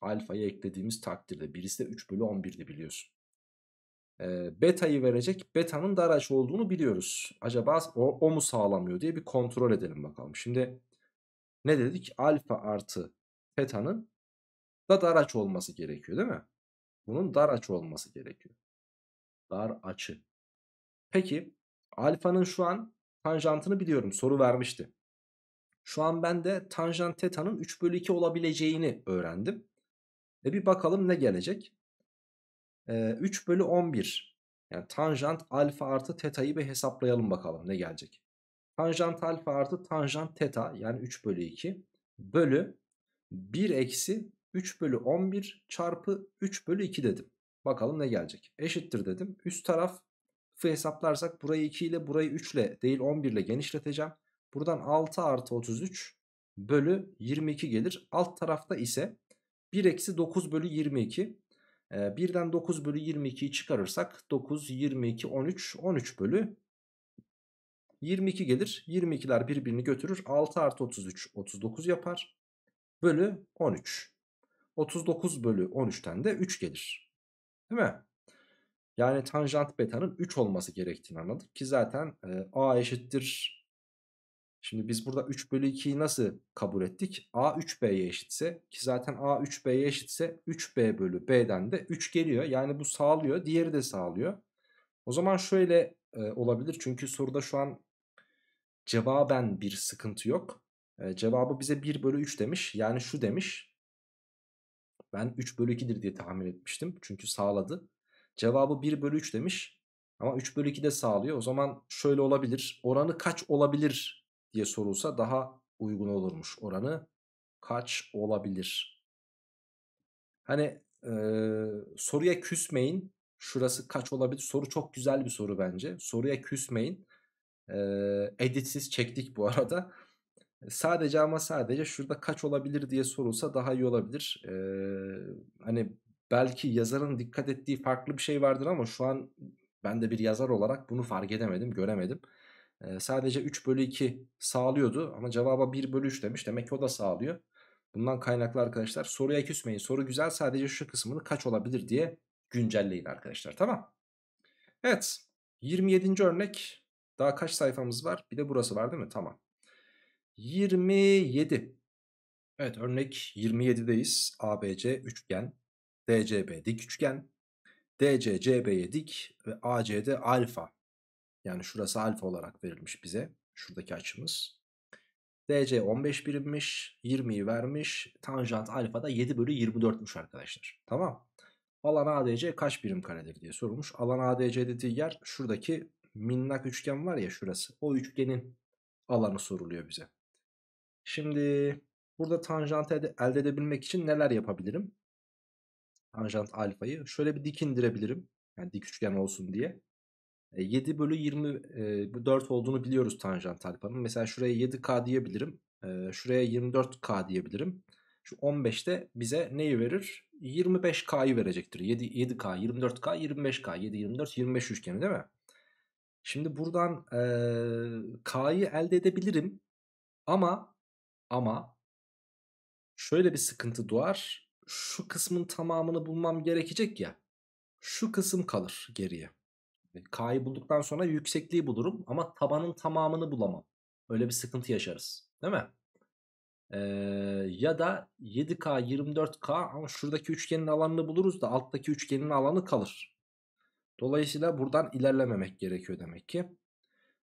alfayı eklediğimiz takdirde birisi de 3 bölü 11'di biliyorsun. E, beta'yı verecek beta'nın dar açı olduğunu biliyoruz. Acaba o, o mu sağlamıyor diye bir kontrol edelim bakalım. Şimdi ne dedik? Alfa artı teta'nın da dar açı olması gerekiyor değil mi? Bunun dar açı olması gerekiyor. Dar açı. Peki alfanın şu an tanjantını biliyorum. Soru vermişti. Şu an ben de tanjant tetanın 3 bölü 2 olabileceğini öğrendim. E bir bakalım ne gelecek? Ee, 3 bölü 11. Yani tanjant alfa artı tetayı bir hesaplayalım bakalım ne gelecek. Tanjant alfa artı tanjant teta yani 3 bölü 2 bölü 1 eksi 3 bölü 11 çarpı 3 bölü 2 dedim. Bakalım ne gelecek. Eşittir dedim. Üst tarafı hesaplarsak burayı 2 ile burayı 3 ile değil 11 ile genişleteceğim. Buradan 6 artı 33 bölü 22 gelir. Alt tarafta ise 1 eksi 9 bölü 22. E, 1'den 9 bölü 22'yi çıkarırsak 9, 22, 13, 13 bölü 22 gelir. 22'ler birbirini götürür. 6 artı 33, 39 yapar. Bölü 13. 39 bölü 13'ten de 3 gelir. Değil mi? Yani tanjant beta'nın 3 olması gerektiğini anladık ki zaten e, a eşittir. Şimdi biz burada 3 bölü 2'yi nasıl kabul ettik? a 3b'ye eşitse ki zaten a 3b'ye eşitse 3b bölü b'den de 3 geliyor. Yani bu sağlıyor diğeri de sağlıyor. O zaman şöyle e, olabilir çünkü soruda şu an cevaben bir sıkıntı yok. E, cevabı bize 1 bölü 3 demiş yani şu demiş ben 3 bölü 2'dir diye tahmin etmiştim. Çünkü sağladı. Cevabı 1 bölü 3 demiş. Ama 3 bölü 2 de sağlıyor. O zaman şöyle olabilir. Oranı kaç olabilir diye sorulsa daha uygun olurmuş. Oranı kaç olabilir? Hani e, soruya küsmeyin. Şurası kaç olabilir? Soru çok güzel bir soru bence. Soruya küsmeyin. E, editsiz çektik bu arada. Sadece ama sadece şurada kaç olabilir diye sorulsa daha iyi olabilir. Ee, hani belki yazarın dikkat ettiği farklı bir şey vardır ama şu an ben de bir yazar olarak bunu fark edemedim, göremedim. Ee, sadece 3 bölü 2 sağlıyordu ama cevaba 1 bölü 3 demiş. Demek ki o da sağlıyor. Bundan kaynaklı arkadaşlar soruya küsmeyin. Soru güzel sadece şu kısmını kaç olabilir diye güncelleyin arkadaşlar tamam. Evet 27. örnek daha kaç sayfamız var bir de burası var değil mi tamam. 27. Evet örnek 27'deyiz. ABC üçgen, DCB dik üçgen, DCCB'ye dik ve AC'de alfa. Yani şurası alfa olarak verilmiş bize. Şuradaki açımız. DC 15 birimmiş, 20'yi vermiş. Tanjant alfa da 7 bölü 24'müş arkadaşlar. Tamam. Alan ADC kaç birim karedir diye sorulmuş. Alan ADC dediği yer şuradaki minnak üçgen var ya şurası. O üçgenin alanı soruluyor bize. Şimdi burada tanjant elde edebilmek için neler yapabilirim? Tanjant alfayı şöyle bir dik indirebilirim. Yani dik üçgen olsun diye. 7 e, bölü 24 e, olduğunu biliyoruz tanjant alfanın. Mesela şuraya 7k diyebilirim. E, şuraya 24k diyebilirim. Şu 15'te bize neyi verir? 25k'yı verecektir. 7, 7k, 24k, 25k. 7, 24, 25 üçgeni değil mi? Şimdi buradan e, k'yı elde edebilirim. Ama ama şöyle bir sıkıntı doğar. Şu kısmın tamamını bulmam gerekecek ya. Şu kısım kalır geriye. E, K'yı bulduktan sonra yüksekliği bulurum ama tabanın tamamını bulamam. Öyle bir sıkıntı yaşarız. Değil mi? Ee, ya da 7K 24K ama şuradaki üçgenin alanını buluruz da alttaki üçgenin alanı kalır. Dolayısıyla buradan ilerlememek gerekiyor demek ki.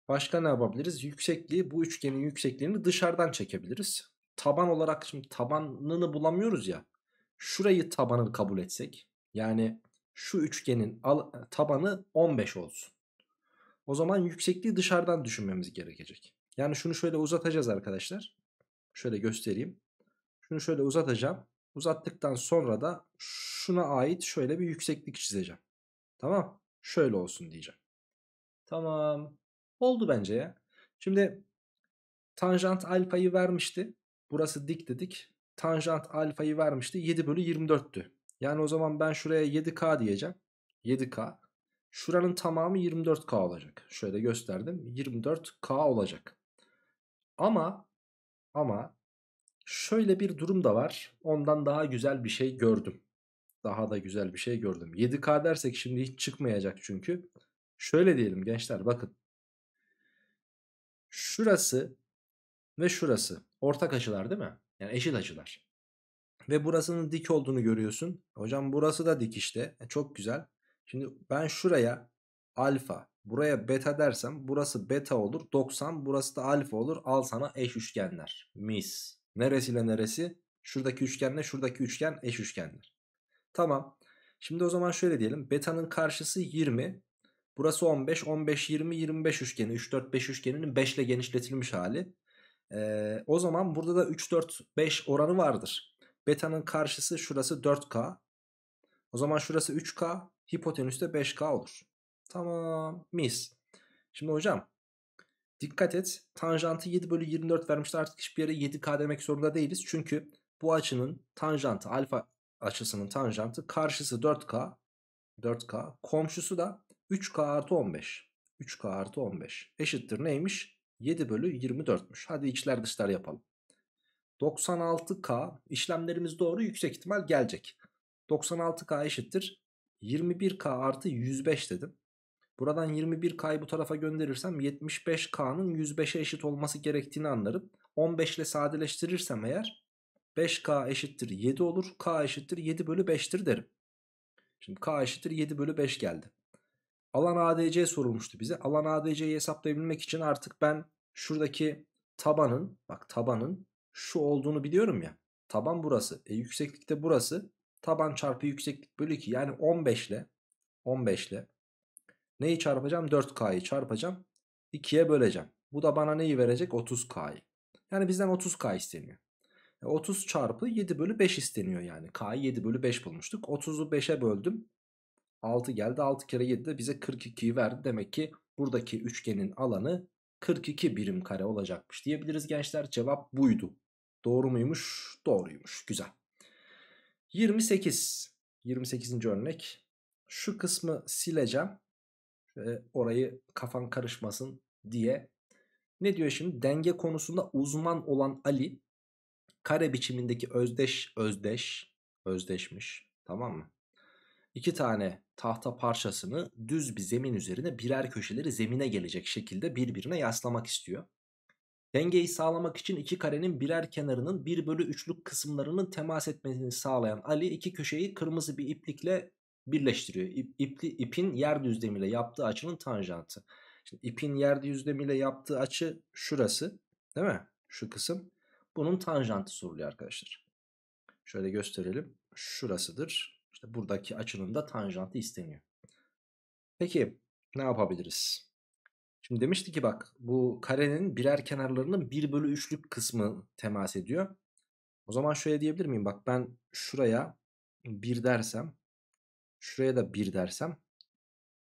Başka ne yapabiliriz? Yüksekliği bu üçgenin yüksekliğini dışarıdan çekebiliriz. Taban olarak şimdi tabanını bulamıyoruz ya. Şurayı tabanını kabul etsek. Yani şu üçgenin tabanı 15 olsun. O zaman yüksekliği dışarıdan düşünmemiz gerekecek. Yani şunu şöyle uzatacağız arkadaşlar. Şöyle göstereyim. Şunu şöyle uzatacağım. Uzattıktan sonra da şuna ait şöyle bir yükseklik çizeceğim. Tamam. Şöyle olsun diyeceğim. Tamam. Oldu bence ya. Şimdi tanjant alfayı vermişti. Burası dik dedik. Tanjant alfayı vermişti. 7 bölü 24'tü. Yani o zaman ben şuraya 7K diyeceğim. 7K. Şuranın tamamı 24K olacak. Şöyle gösterdim. 24K olacak. Ama ama şöyle bir durum da var. Ondan daha güzel bir şey gördüm. Daha da güzel bir şey gördüm. 7K dersek şimdi hiç çıkmayacak çünkü. Şöyle diyelim gençler bakın. Şurası ve şurası ortak açılar değil mi? Yani eşit açılar. Ve burasının dik olduğunu görüyorsun. Hocam burası da dik işte. E, çok güzel. Şimdi ben şuraya alfa, buraya beta dersem burası beta olur 90, burası da alfa olur. Al sana eş üçgenler. Mis. Neresiyle neresi? Şuradaki üçgenle şuradaki üçgen eş üçgenler. Tamam. Şimdi o zaman şöyle diyelim. Beta'nın karşısı 20. Burası 15, 15, 20, 25 üçgeni. 3, 4, 5 üçgeninin 5 ile genişletilmiş hali. Ee, o zaman burada da 3, 4, 5 oranı vardır. Beta'nın karşısı şurası 4K. O zaman şurası 3K. Hipotenüs de 5K olur. Tamam mis. Şimdi hocam dikkat et. Tanjantı 7 bölü 24 vermişler. Artık hiçbir yere 7K demek zorunda değiliz. Çünkü bu açının tanjantı alfa açısının tanjantı karşısı 4K. 4K. Komşusu da 3K artı 15. 3K artı 15 eşittir neymiş? 7 bölü 24'müş. Hadi içler dışlar yapalım. 96K işlemlerimiz doğru yüksek ihtimal gelecek. 96K eşittir 21K artı 105 dedim. Buradan 21K'yı bu tarafa gönderirsem 75K'nın 105'e eşit olması gerektiğini anlarım. 15 ile sadeleştirirsem eğer 5K eşittir 7 olur. K eşittir 7 bölü 5'tir derim. Şimdi K eşittir 7 bölü 5 geldi. Alan ADC sorulmuştu bize. Alan ADC'yi hesaplayabilmek için artık ben şuradaki tabanın bak tabanın şu olduğunu biliyorum ya. Taban burası. E yükseklikte burası. Taban çarpı yükseklik bölü 2 yani 15 ile 15 ile neyi çarpacağım? 4K'yı çarpacağım. 2'ye böleceğim. Bu da bana neyi verecek? 30K'yı. Yani bizden 30K isteniyor. 30 e, çarpı 7 bölü 5 isteniyor yani. K'yı 7 bölü 5 bulmuştuk. 30'u 5'e böldüm. 6 geldi 6 kere 7 de bize 42'yi verdi. Demek ki buradaki üçgenin alanı 42 birim kare olacakmış diyebiliriz gençler. Cevap buydu. Doğru muymuş? Doğruymuş. Güzel. 28. 28. örnek. Şu kısmı sileceğim. Şöyle orayı kafan karışmasın diye. Ne diyor şimdi? Denge konusunda uzman olan Ali kare biçimindeki özdeş özdeş özdeşmiş. Tamam mı? İki tane tahta parçasını düz bir zemin üzerine birer köşeleri zemine gelecek şekilde birbirine yaslamak istiyor. Dengeyi sağlamak için iki karenin birer kenarının 1 bölü 3'lük kısımlarının temas etmesini sağlayan Ali iki köşeyi kırmızı bir iplikle birleştiriyor. İp, ipli, ipin yer düzlemiyle yaptığı açının tanjantı. Şimdi ipin yer düzlemiyle yaptığı açı şurası değil mi? Şu kısım. Bunun tanjantı soruluyor arkadaşlar. Şöyle gösterelim. Şurasıdır. İşte buradaki açının da tanjantı isteniyor. Peki ne yapabiliriz? Şimdi demişti ki bak bu karenin birer kenarlarının 1 bölü 3'lük kısmı temas ediyor. O zaman şöyle diyebilir miyim? Bak ben şuraya 1 dersem şuraya da 1 dersem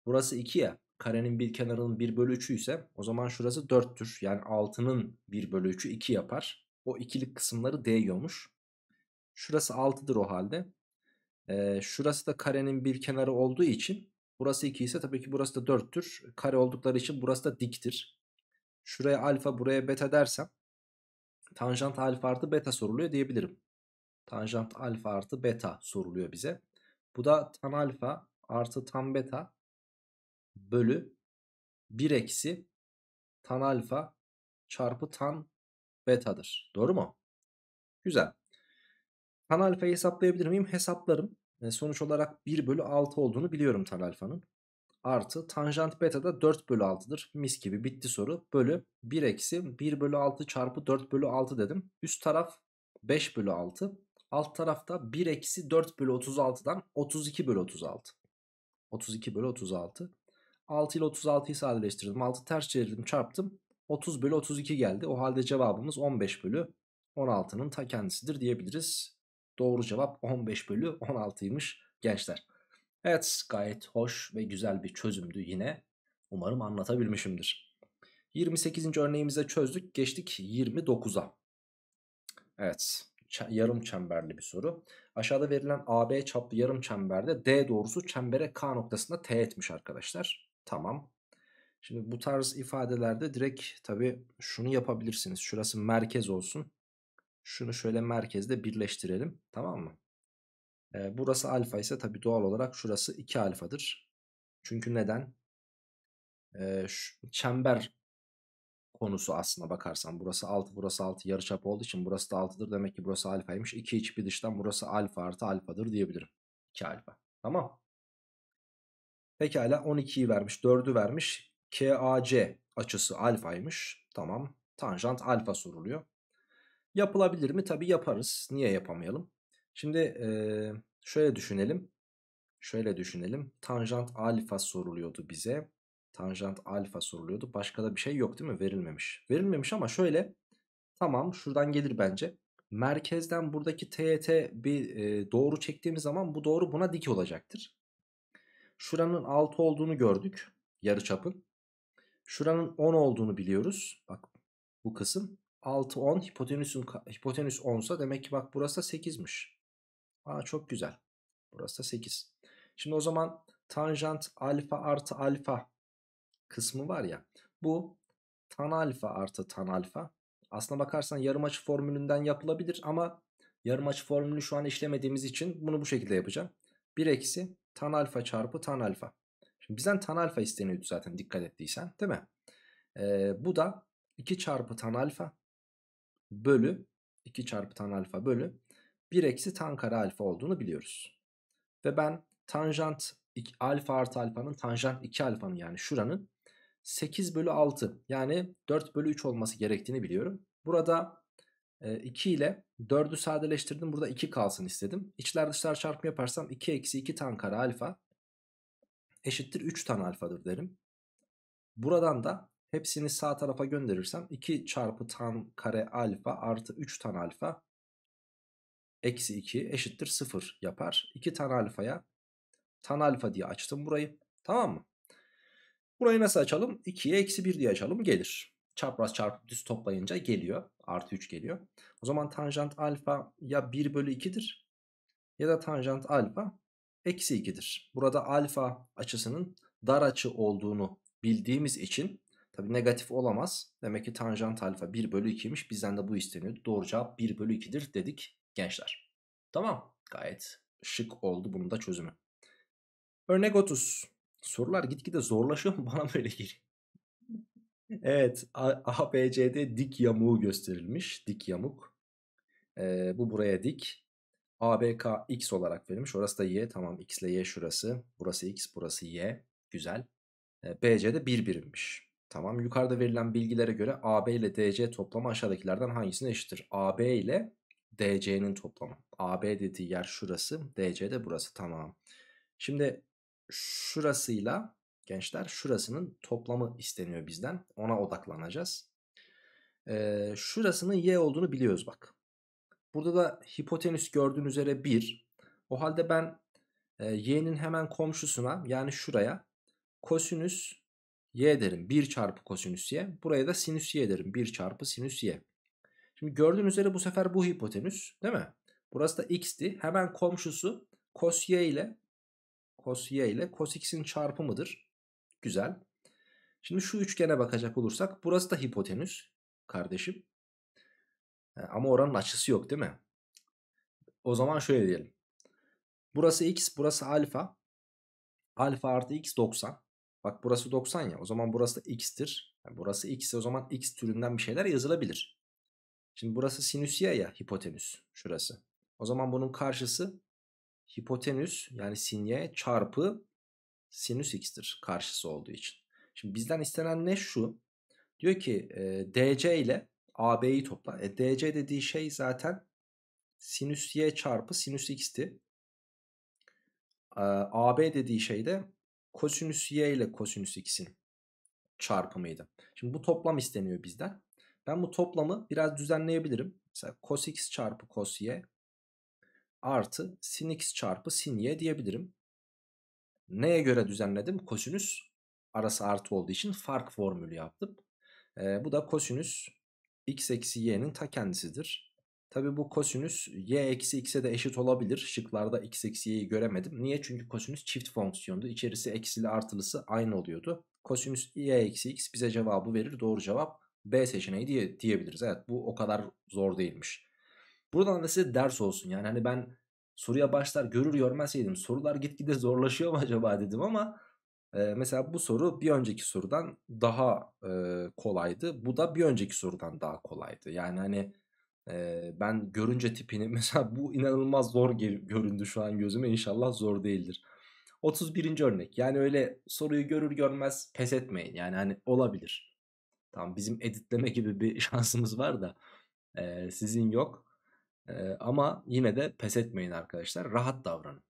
burası 2 ya karenin bir kenarının 1 bölü 3'ü ise o zaman şurası 4'tür. Yani 6'nın 1 bölü 3'ü 2 yapar. O ikilik kısımları değiyormuş. Şurası 6'dır o halde. E, şurası da karenin bir kenarı olduğu için burası 2 ise tabii ki burası da 4'tür. Kare oldukları için burası da diktir. Şuraya alfa buraya beta dersem tanjant alfa artı beta soruluyor diyebilirim. Tanjant alfa artı beta soruluyor bize. Bu da tan alfa artı tan beta bölü 1 eksi tan alfa çarpı tan betadır. Doğru mu? Güzel. Tan alfayı hesaplayabilir miyim? Hesaplarım. E, sonuç olarak 1 bölü 6 olduğunu biliyorum tan alfanın. Artı tanjant beta da 4 bölü 6'dır. Mis gibi bitti soru. Bölü 1 eksi 1 bölü 6 çarpı 4 bölü 6 dedim. Üst taraf 5 bölü 6. Alt tarafta 1 eksi 4 bölü 36'dan 32 bölü 36. 32 bölü 36. 6 ile 36'yı sadeleştirdim. 6 ters çevirdim çarptım. 30 bölü 32 geldi. O halde cevabımız 15 bölü 16'nın ta kendisidir diyebiliriz. Doğru cevap 15 bölü 16'ymış gençler. Evet gayet hoş ve güzel bir çözümdü yine. Umarım anlatabilmişimdir. 28. örneğimize çözdük. Geçtik 29'a. Evet yarım çemberli bir soru. Aşağıda verilen AB çaplı yarım çemberde D doğrusu çembere K noktasında T etmiş arkadaşlar. Tamam. Şimdi bu tarz ifadelerde direkt tabi şunu yapabilirsiniz. Şurası merkez olsun. Şunu şöyle merkezde birleştirelim. Tamam mı? E, burası alfa ise tabi doğal olarak şurası 2 alfadır. Çünkü neden? E, şu, çember konusu aslına bakarsan. Burası 6, burası 6 yarıçap olduğu için burası da 6'dır. Demek ki burası alfaymış. 2 iç bir dıştan burası alfa artı alfadır diyebilirim. 2 alfa. Tamam. Pekala 12'yi vermiş, 4'ü vermiş. KAC açısı alfaymış. Tamam. Tanjant alfa soruluyor. Yapılabilir mi? Tabii yaparız. Niye yapamayalım? Şimdi ee, şöyle düşünelim. Şöyle düşünelim. Tanjant alfa soruluyordu bize. Tanjant alfa soruluyordu. Başka da bir şey yok değil mi? Verilmemiş. Verilmemiş ama şöyle. Tamam şuradan gelir bence. Merkezden buradaki TET bir e, doğru çektiğimiz zaman bu doğru buna dik olacaktır. Şuranın 6 olduğunu gördük. Yarı çapın. Şuranın 10 olduğunu biliyoruz. Bak bu kısım. 6 10 hipotenüsün hipotenüs 10'sa demek ki bak burası da 8'miş. Aa çok güzel. Burası da 8. Şimdi o zaman tanjant alfa artı alfa kısmı var ya. Bu tan alfa artı tan alfa. Aslına bakarsan yarım açı formülünden yapılabilir ama yarım açı formülünü şu an işlemediğimiz için bunu bu şekilde yapacağım. 1 eksi tan alfa çarpı tan alfa. Şimdi bizden tan alfa isteniyordu zaten dikkat ettiysen değil mi? Ee, bu da 2 çarpı tan alfa bölü 2 çarpı tan alfa bölü 1 eksi tan kare alfa olduğunu biliyoruz. Ve ben tanjant 2, alfa artı alfanın tanjant 2 alfanın yani şuranın 8 bölü 6 yani 4 bölü 3 olması gerektiğini biliyorum. Burada 2 e, ile 4'ü sadeleştirdim. Burada 2 kalsın istedim. İçler dışlar çarpımı yaparsam 2 eksi 2 tan kare alfa eşittir 3 tan alfadır derim. Buradan da Hepsini sağ tarafa gönderirsem 2 çarpı tan kare alfa artı 3 tan alfa eksi 2 eşittir 0 yapar. 2 tan alfaya tan alfa diye açtım burayı. Tamam mı? Burayı nasıl açalım? 2'ye eksi 1 diye açalım gelir. Çapraz çarpıp düz toplayınca geliyor. Artı 3 geliyor. O zaman tanjant alfa ya 1 bölü 2'dir ya da tanjant alfa eksi 2'dir. Burada alfa açısının dar açı olduğunu bildiğimiz için Tabi negatif olamaz. Demek ki tanjant alfa 1 bölü 2'ymiş. Bizden de bu isteniyordu. Doğru cevap 1 bölü 2'dir dedik gençler. Tamam. Gayet şık oldu bunun da çözümü. Örnek 30. Sorular gitgide zorlaşıyor mu? Bana böyle geliyor. evet. ABC'de dik yamuğu gösterilmiş. Dik yamuk. Ee, bu buraya dik. ABK X olarak verilmiş. Orası da Y. Tamam X ile Y şurası. Burası X, burası Y. Güzel. Ee, BC'de 1 bir birimmiş. Tamam yukarıda verilen bilgilere göre AB ile DC toplamı aşağıdakilerden hangisine eşittir? AB ile DC'nin toplamı. AB dediği yer şurası, DC de burası tamam. Şimdi şurasıyla gençler şurasının toplamı isteniyor bizden. Ona odaklanacağız. Ee, şurasının y olduğunu biliyoruz bak. Burada da hipotenüs gördüğün üzere 1. O halde ben e, y'nin hemen komşusuna yani şuraya kosinüs y derim 1 çarpı kosinüs y. Buraya da sinüs y derim 1 çarpı sinüs y. Şimdi gördüğünüz üzere bu sefer bu hipotenüs değil mi? Burası da x'ti. Hemen komşusu cos y ile cos y ile cos x'in çarpımıdır. Güzel. Şimdi şu üçgene bakacak olursak burası da hipotenüs kardeşim. E, ama oranın açısı yok değil mi? O zaman şöyle diyelim. Burası x, burası alfa. Alfa artı x 90. Bak burası 90 ya o zaman burası x'tir. Yani burası x ise o zaman x türünden bir şeyler yazılabilir. Şimdi burası sinüs ya ya hipotenüs şurası. O zaman bunun karşısı hipotenüs yani sin y çarpı sinüs x'tir karşısı olduğu için. Şimdi bizden istenen ne şu? Diyor ki e, dc ile ab'yi topla. E, dc dediği şey zaten sinüs y çarpı sinüs x'ti. E, ab dediği şey de kosinüs y ile kosinüs x'in çarpımıydı. Şimdi bu toplam isteniyor bizden. Ben bu toplamı biraz düzenleyebilirim. Mesela cos x çarpı cos y artı sin x çarpı sin y diyebilirim. Neye göre düzenledim? Kosinüs arası artı olduğu için fark formülü yaptım. E, bu da kosinüs x eksi y'nin ta kendisidir. Tabi bu kosinüs y eksi x'e de eşit olabilir. Şıklarda x eksi y'yi göremedim. Niye? Çünkü kosinüs çift fonksiyondu. İçerisi eksili artılısı aynı oluyordu. Kosinüs y eksi x bize cevabı verir. Doğru cevap B seçeneği diye, diyebiliriz. Evet bu o kadar zor değilmiş. Buradan da size ders olsun. Yani hani ben soruya başlar görür görmezseydim sorular gitgide zorlaşıyor mu acaba dedim ama e, mesela bu soru bir önceki sorudan daha e, kolaydı. Bu da bir önceki sorudan daha kolaydı. Yani hani ee, ben görünce tipini mesela bu inanılmaz zor göründü şu an gözüme inşallah zor değildir. 31. örnek yani öyle soruyu görür görmez pes etmeyin yani hani olabilir. Tamam bizim editleme gibi bir şansımız var da e, sizin yok. E, ama yine de pes etmeyin arkadaşlar rahat davranın.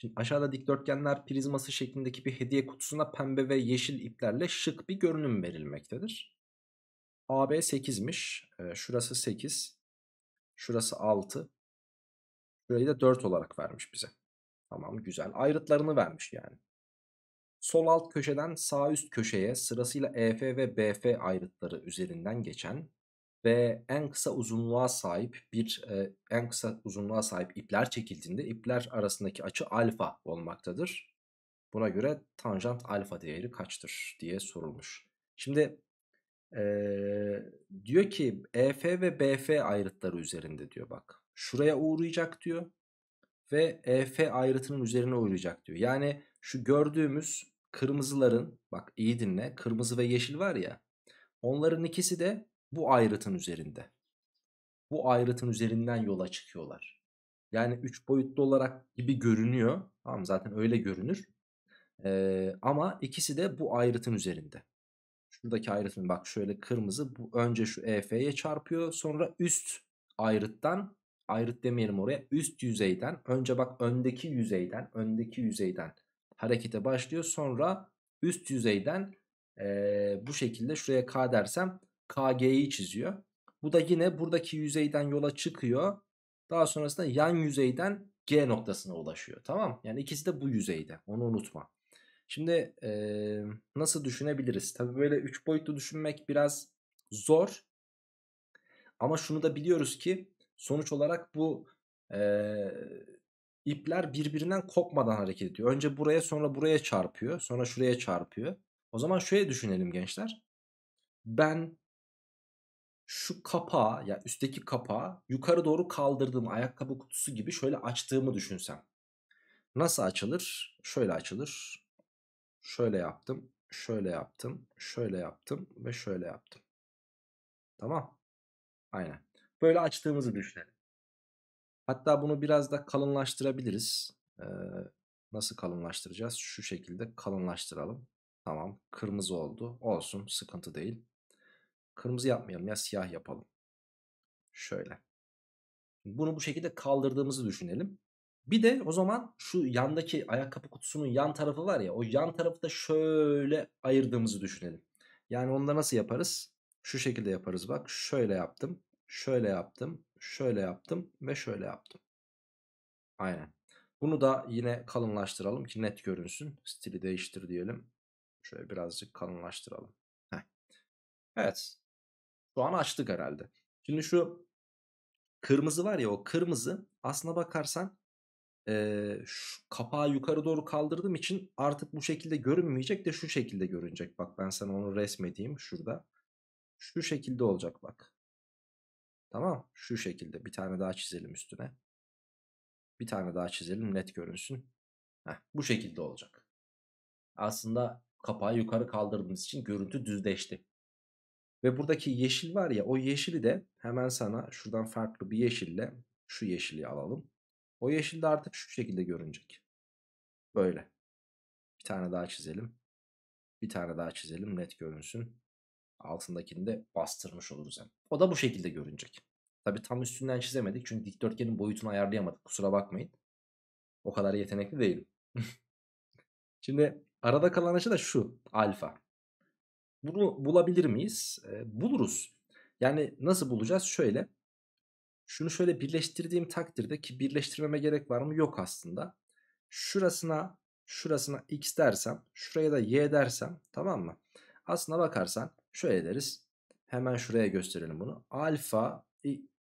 Şimdi aşağıda dikdörtgenler prizması şeklindeki bir hediye kutusuna pembe ve yeşil iplerle şık bir görünüm verilmektedir. AB 8'miş. E, ee, şurası 8. Şurası 6. Burayı da 4 olarak vermiş bize. Tamam güzel. Ayrıtlarını vermiş yani. Sol alt köşeden sağ üst köşeye sırasıyla EF ve BF ayrıtları üzerinden geçen ve en kısa uzunluğa sahip bir e, en kısa uzunluğa sahip ipler çekildiğinde ipler arasındaki açı alfa olmaktadır. Buna göre tanjant alfa değeri kaçtır diye sorulmuş. Şimdi e, diyor ki EF ve BF ayrıtları üzerinde diyor bak. Şuraya uğrayacak diyor ve EF ayrıtının üzerine uğrayacak diyor. Yani şu gördüğümüz kırmızıların bak iyi dinle kırmızı ve yeşil var ya onların ikisi de bu ayrıtın üzerinde. Bu ayrıtın üzerinden yola çıkıyorlar. Yani 3 boyutlu olarak gibi görünüyor. Tamam zaten öyle görünür. Ee, ama ikisi de bu ayrıtın üzerinde. Şuradaki ayrıtın bak şöyle kırmızı. Bu önce şu EF'ye çarpıyor. Sonra üst ayrıttan ayrıt demeyelim oraya. Üst yüzeyden önce bak öndeki yüzeyden öndeki yüzeyden harekete başlıyor. Sonra üst yüzeyden ee, bu şekilde şuraya K dersem KG'yi çiziyor. Bu da yine buradaki yüzeyden yola çıkıyor. Daha sonrasında yan yüzeyden G noktasına ulaşıyor. Tamam? Yani ikisi de bu yüzeyde. Onu unutma. Şimdi e, nasıl düşünebiliriz? Tabi böyle 3 boyutlu düşünmek biraz zor. Ama şunu da biliyoruz ki sonuç olarak bu e, ipler birbirinden kopmadan hareket ediyor. Önce buraya sonra buraya çarpıyor. Sonra şuraya çarpıyor. O zaman şöyle düşünelim gençler. Ben şu kapağı ya yani üstteki kapağı yukarı doğru kaldırdığım ayakkabı kutusu gibi şöyle açtığımı düşünsem. Nasıl açılır? Şöyle açılır. Şöyle yaptım, şöyle yaptım, şöyle yaptım ve şöyle yaptım. Tamam. Aynen. Böyle açtığımızı düşünelim. Hatta bunu biraz da kalınlaştırabiliriz. Ee, nasıl kalınlaştıracağız? Şu şekilde kalınlaştıralım. Tamam. Kırmızı oldu. Olsun. Sıkıntı değil. Kırmızı yapmayalım ya siyah yapalım. Şöyle. Bunu bu şekilde kaldırdığımızı düşünelim. Bir de o zaman şu yandaki ayakkabı kutusunun yan tarafı var ya o yan tarafı da şöyle ayırdığımızı düşünelim. Yani onda nasıl yaparız? Şu şekilde yaparız bak şöyle yaptım, şöyle yaptım, şöyle yaptım ve şöyle yaptım. Aynen. Bunu da yine kalınlaştıralım ki net görünsün. Stili değiştir diyelim. Şöyle birazcık kalınlaştıralım. Heh. Evet. Şu an açtık herhalde. Şimdi şu kırmızı var ya o kırmızı aslına bakarsan e, şu kapağı yukarı doğru kaldırdığım için artık bu şekilde görünmeyecek de şu şekilde görünecek. Bak ben sana onu resmedeyim şurada. Şu şekilde olacak bak. Tamam şu şekilde bir tane daha çizelim üstüne. Bir tane daha çizelim net görünsün. Heh, bu şekilde olacak. Aslında kapağı yukarı kaldırdığımız için görüntü düzleşti. Ve buradaki yeşil var ya o yeşili de hemen sana şuradan farklı bir yeşille şu yeşili alalım. O yeşil de artık şu şekilde görünecek. Böyle. Bir tane daha çizelim. Bir tane daha çizelim net görünsün. Altındakini de bastırmış oluruz hem. O da bu şekilde görünecek. Tabi tam üstünden çizemedik çünkü dikdörtgenin boyutunu ayarlayamadık. Kusura bakmayın. O kadar yetenekli değilim. Şimdi arada kalan açı da şu alfa. Bunu bulabilir miyiz? E, buluruz. Yani nasıl bulacağız? Şöyle şunu şöyle birleştirdiğim takdirde ki birleştirmeme gerek var mı? Yok aslında. Şurasına şurasına x dersem şuraya da y dersem tamam mı? Aslına bakarsan şöyle deriz. Hemen şuraya gösterelim bunu. Alfa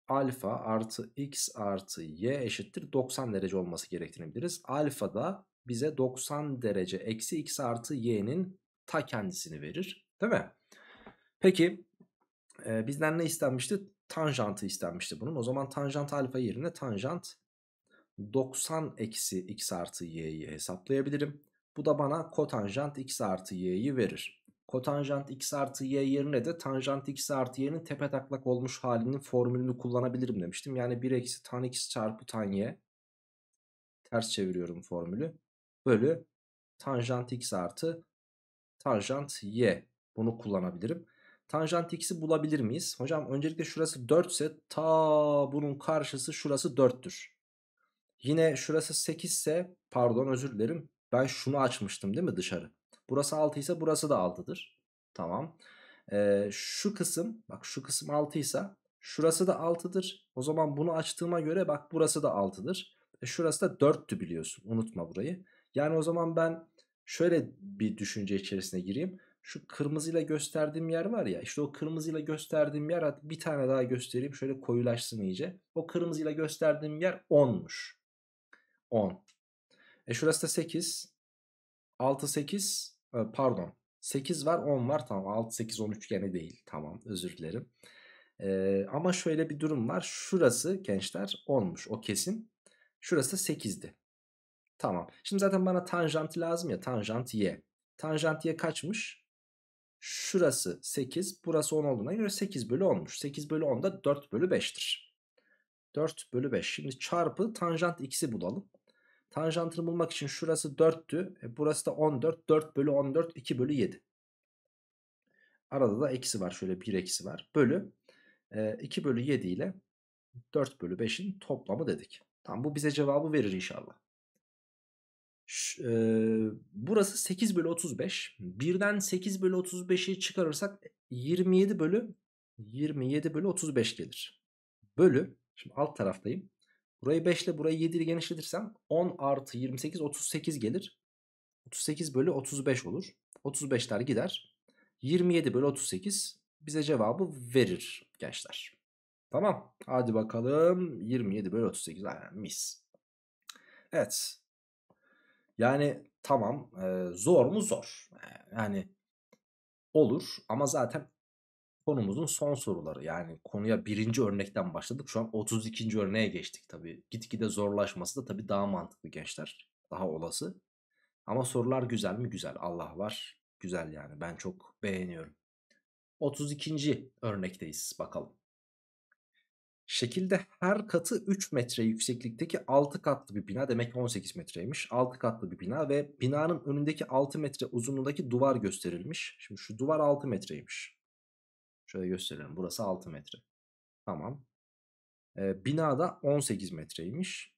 alfa artı x artı y eşittir 90 derece olması gerektiğini biliriz. Alfa da bize 90 derece eksi x artı y'nin ta kendisini verir. Değil mi? Peki e, bizden ne istenmişti? tanjantı istenmişti bunun. O zaman tanjant alfa yerine tanjant 90 eksi x artı y'yi hesaplayabilirim. Bu da bana kotanjant x artı y'yi verir. Kotanjant x artı y yerine de tanjant x artı y'nin tepe taklak olmuş halinin formülünü kullanabilirim demiştim. Yani 1 eksi tan x çarpı tan y ters çeviriyorum formülü. Bölü tanjant x artı tanjant y bunu kullanabilirim. Tanjant x'i bulabilir miyiz? Hocam öncelikle şurası 4 ise ta bunun karşısı şurası 4'tür. Yine şurası 8 ise pardon özür dilerim. Ben şunu açmıştım değil mi dışarı? Burası 6 ise burası da 6'dır. Tamam. Ee, şu kısım bak şu kısım 6 ise şurası da 6'dır. O zaman bunu açtığıma göre bak burası da 6'dır. E şurası da 4'tü biliyorsun. Unutma burayı. Yani o zaman ben şöyle bir düşünce içerisine gireyim şu kırmızıyla gösterdiğim yer var ya işte o kırmızıyla gösterdiğim yer bir tane daha göstereyim şöyle koyulaşsın iyice. O kırmızıyla gösterdiğim yer 10'muş. 10. E şurası da 8. 6 8 pardon 8 var 10 var tamam 6 8 10 üçgeni değil tamam özür dilerim. E, ama şöyle bir durum var şurası gençler 10'muş o kesin. Şurası da 8'di. Tamam. Şimdi zaten bana tanjant lazım ya tanjant y. Tanjant y kaçmış? Şurası 8 burası 10 olduğuna göre 8 bölü 10'muş. 8 bölü 10 da 4 bölü 5'tir. 4 bölü 5. Şimdi çarpı tanjant x'i bulalım. Tanjantını bulmak için şurası 4'tü. E burası da 14. 4 bölü 14 2 bölü 7. Arada da eksi var. Şöyle 1 eksi var. Bölü e, 2 bölü 7 ile 4 bölü 5'in toplamı dedik. Tam bu bize cevabı verir inşallah e, burası 8 bölü 35. Birden 8 bölü 35'i çıkarırsak 27 bölü 27 bölü 35 gelir. Bölü. Şimdi alt taraftayım. Burayı 5 ile burayı 7 ile genişletirsem 10 artı 28 38 gelir. 38 bölü 35 olur. 35'ler gider. 27 bölü 38 bize cevabı verir gençler. Tamam. Hadi bakalım. 27 bölü 38. Aynen mis. Evet. Yani tamam e, zor mu zor. Yani olur ama zaten konumuzun son soruları. Yani konuya birinci örnekten başladık. Şu an 32. örneğe geçtik tabii. Gitgide zorlaşması da tabii daha mantıklı gençler. Daha olası. Ama sorular güzel mi? Güzel. Allah var. Güzel yani. Ben çok beğeniyorum. 32. örnekteyiz bakalım. Şekilde her katı 3 metre yükseklikteki 6 katlı bir bina demek 18 metreymiş. 6 katlı bir bina ve binanın önündeki 6 metre uzunluğundaki duvar gösterilmiş. Şimdi şu duvar 6 metreymiş. Şöyle gösterelim burası 6 metre. Tamam. Ee, binada 18 metreymiş.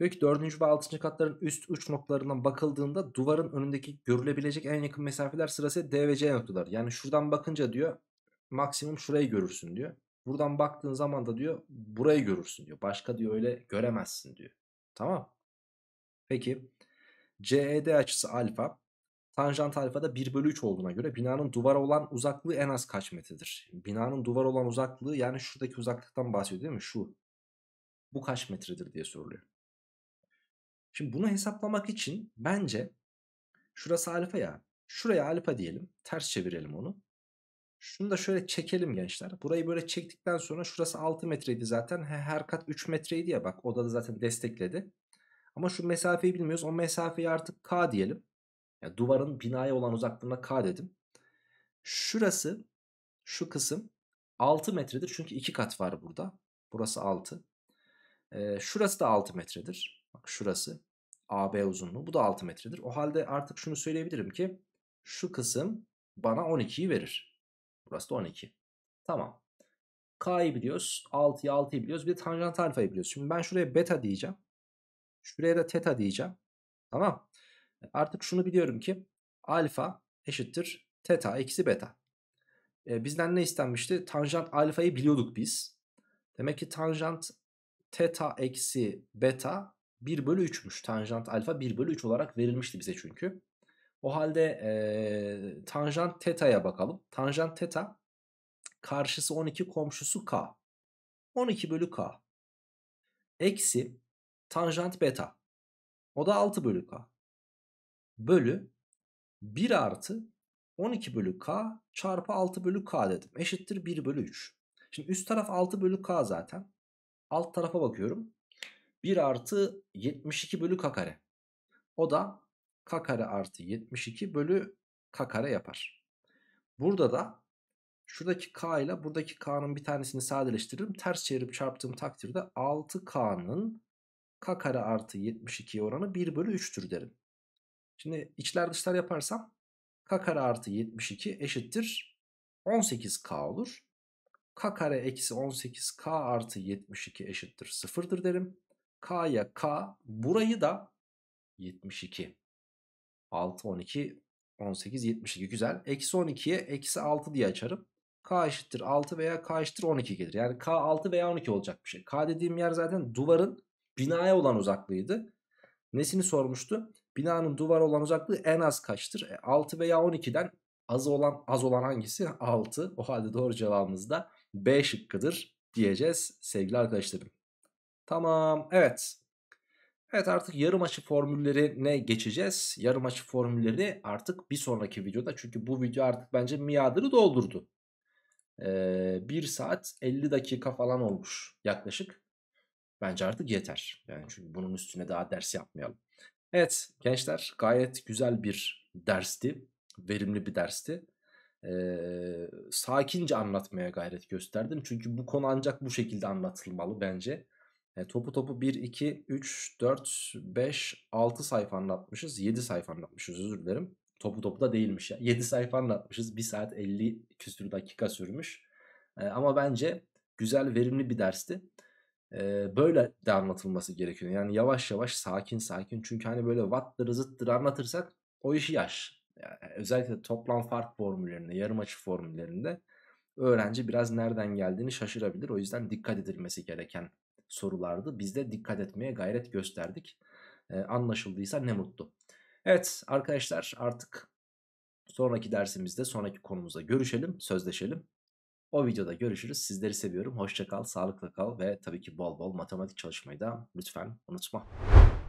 Diyor ki 4. ve 6. katların üst uç noktalarından bakıldığında duvarın önündeki görülebilecek en yakın mesafeler sırası D ve C noktalar. Yani şuradan bakınca diyor maksimum şurayı görürsün diyor. Buradan baktığın zaman da diyor burayı görürsün diyor. Başka diyor öyle göremezsin diyor. Tamam. Peki CED açısı alfa tanjant alfa da 1 bölü 3 olduğuna göre binanın duvara olan uzaklığı en az kaç metredir? Binanın duvara olan uzaklığı yani şuradaki uzaklıktan bahsediyor değil mi? Şu. Bu kaç metredir diye soruluyor. Şimdi bunu hesaplamak için bence şurası alfa ya. Şuraya alfa diyelim. Ters çevirelim onu. Şunu da şöyle çekelim gençler. Burayı böyle çektikten sonra şurası 6 metreydi zaten. Her kat 3 metreydi ya bak. O da zaten destekledi. Ama şu mesafeyi bilmiyoruz. O mesafeyi artık K diyelim. Yani duvarın binaya olan uzaklığına K dedim. Şurası şu kısım 6 metredir. Çünkü 2 kat var burada. Burası 6. Ee, şurası da 6 metredir. Bak şurası. AB uzunluğu. Bu da 6 metredir. O halde artık şunu söyleyebilirim ki şu kısım bana 12'yi verir. Burası da 12. Tamam. K'yı biliyoruz. 6'yı 6'yı biliyoruz. Bir de tanjant alfayı biliyoruz. Şimdi ben şuraya beta diyeceğim. Şuraya da teta diyeceğim. Tamam. E, artık şunu biliyorum ki alfa eşittir teta eksi beta. E, bizden ne istenmişti? Tanjant alfayı biliyorduk biz. Demek ki tanjant teta eksi beta 1 bölü 3'müş. Tanjant alfa 1 bölü 3 olarak verilmişti bize çünkü. O halde e, tanjant teta'ya bakalım. Tanjant teta karşısı 12 komşusu k. 12 bölü k. Eksi tanjant beta. O da 6 bölü k. Bölü 1 artı 12 bölü k çarpı 6 bölü k dedim. Eşittir 1 bölü 3. Şimdi üst taraf 6 bölü k zaten. Alt tarafa bakıyorum. 1 artı 72 bölü k kare. O da k kare artı 72 bölü k kare yapar. Burada da şuradaki k ile buradaki k'nın bir tanesini sadeleştiririm. Ters çevirip çarptığım takdirde 6k'nın k kare artı 72 oranı 1 bölü 3'tür derim. Şimdi içler dışlar yaparsam k kare artı 72 eşittir 18k olur. k kare eksi 18k artı 72 eşittir 0'dır derim. k'ya k burayı da 72 6, 12, 18, 72 güzel. Eksi 12'ye eksi 6 diye açarım. K eşittir 6 veya K eşittir 12 gelir. Yani K 6 veya 12 olacak bir şey. K dediğim yer zaten duvarın binaya olan uzaklığıydı. Nesini sormuştu? Binanın duvara olan uzaklığı en az kaçtır? E, 6 veya 12'den az olan az olan hangisi? 6. O halde doğru cevabımız da B şıkkıdır diyeceğiz sevgili arkadaşlarım. Tamam evet Evet artık yarım açı formüllerine geçeceğiz. Yarım açı formülleri artık bir sonraki videoda. Çünkü bu video artık bence miadını doldurdu. Ee, 1 saat 50 dakika falan olmuş yaklaşık. Bence artık yeter. Yani çünkü bunun üstüne daha ders yapmayalım. Evet gençler gayet güzel bir dersti. Verimli bir dersti. Ee, sakince anlatmaya gayret gösterdim. Çünkü bu konu ancak bu şekilde anlatılmalı bence. E, topu topu 1, 2, 3, 4, 5, 6 sayfa anlatmışız. 7 sayfa anlatmışız özür dilerim. Topu topu da değilmiş ya. 7 sayfa anlatmışız. 1 saat 50 küsür dakika sürmüş. E, ama bence güzel, verimli bir dersti. E, böyle de anlatılması gerekiyor. Yani yavaş yavaş, sakin sakin. Çünkü hani böyle vattır zıttır anlatırsak o işi yaş. Yani e, özellikle toplam fark formüllerinde, yarım açı formüllerinde öğrenci biraz nereden geldiğini şaşırabilir. O yüzden dikkat edilmesi gereken sorulardı. Biz de dikkat etmeye gayret gösterdik. Ee, anlaşıldıysa ne mutlu. Evet arkadaşlar artık sonraki dersimizde sonraki konumuza görüşelim, sözleşelim. O videoda görüşürüz. Sizleri seviyorum. Hoşça kal, sağlıkla kal ve tabii ki bol bol matematik çalışmayı da lütfen unutma.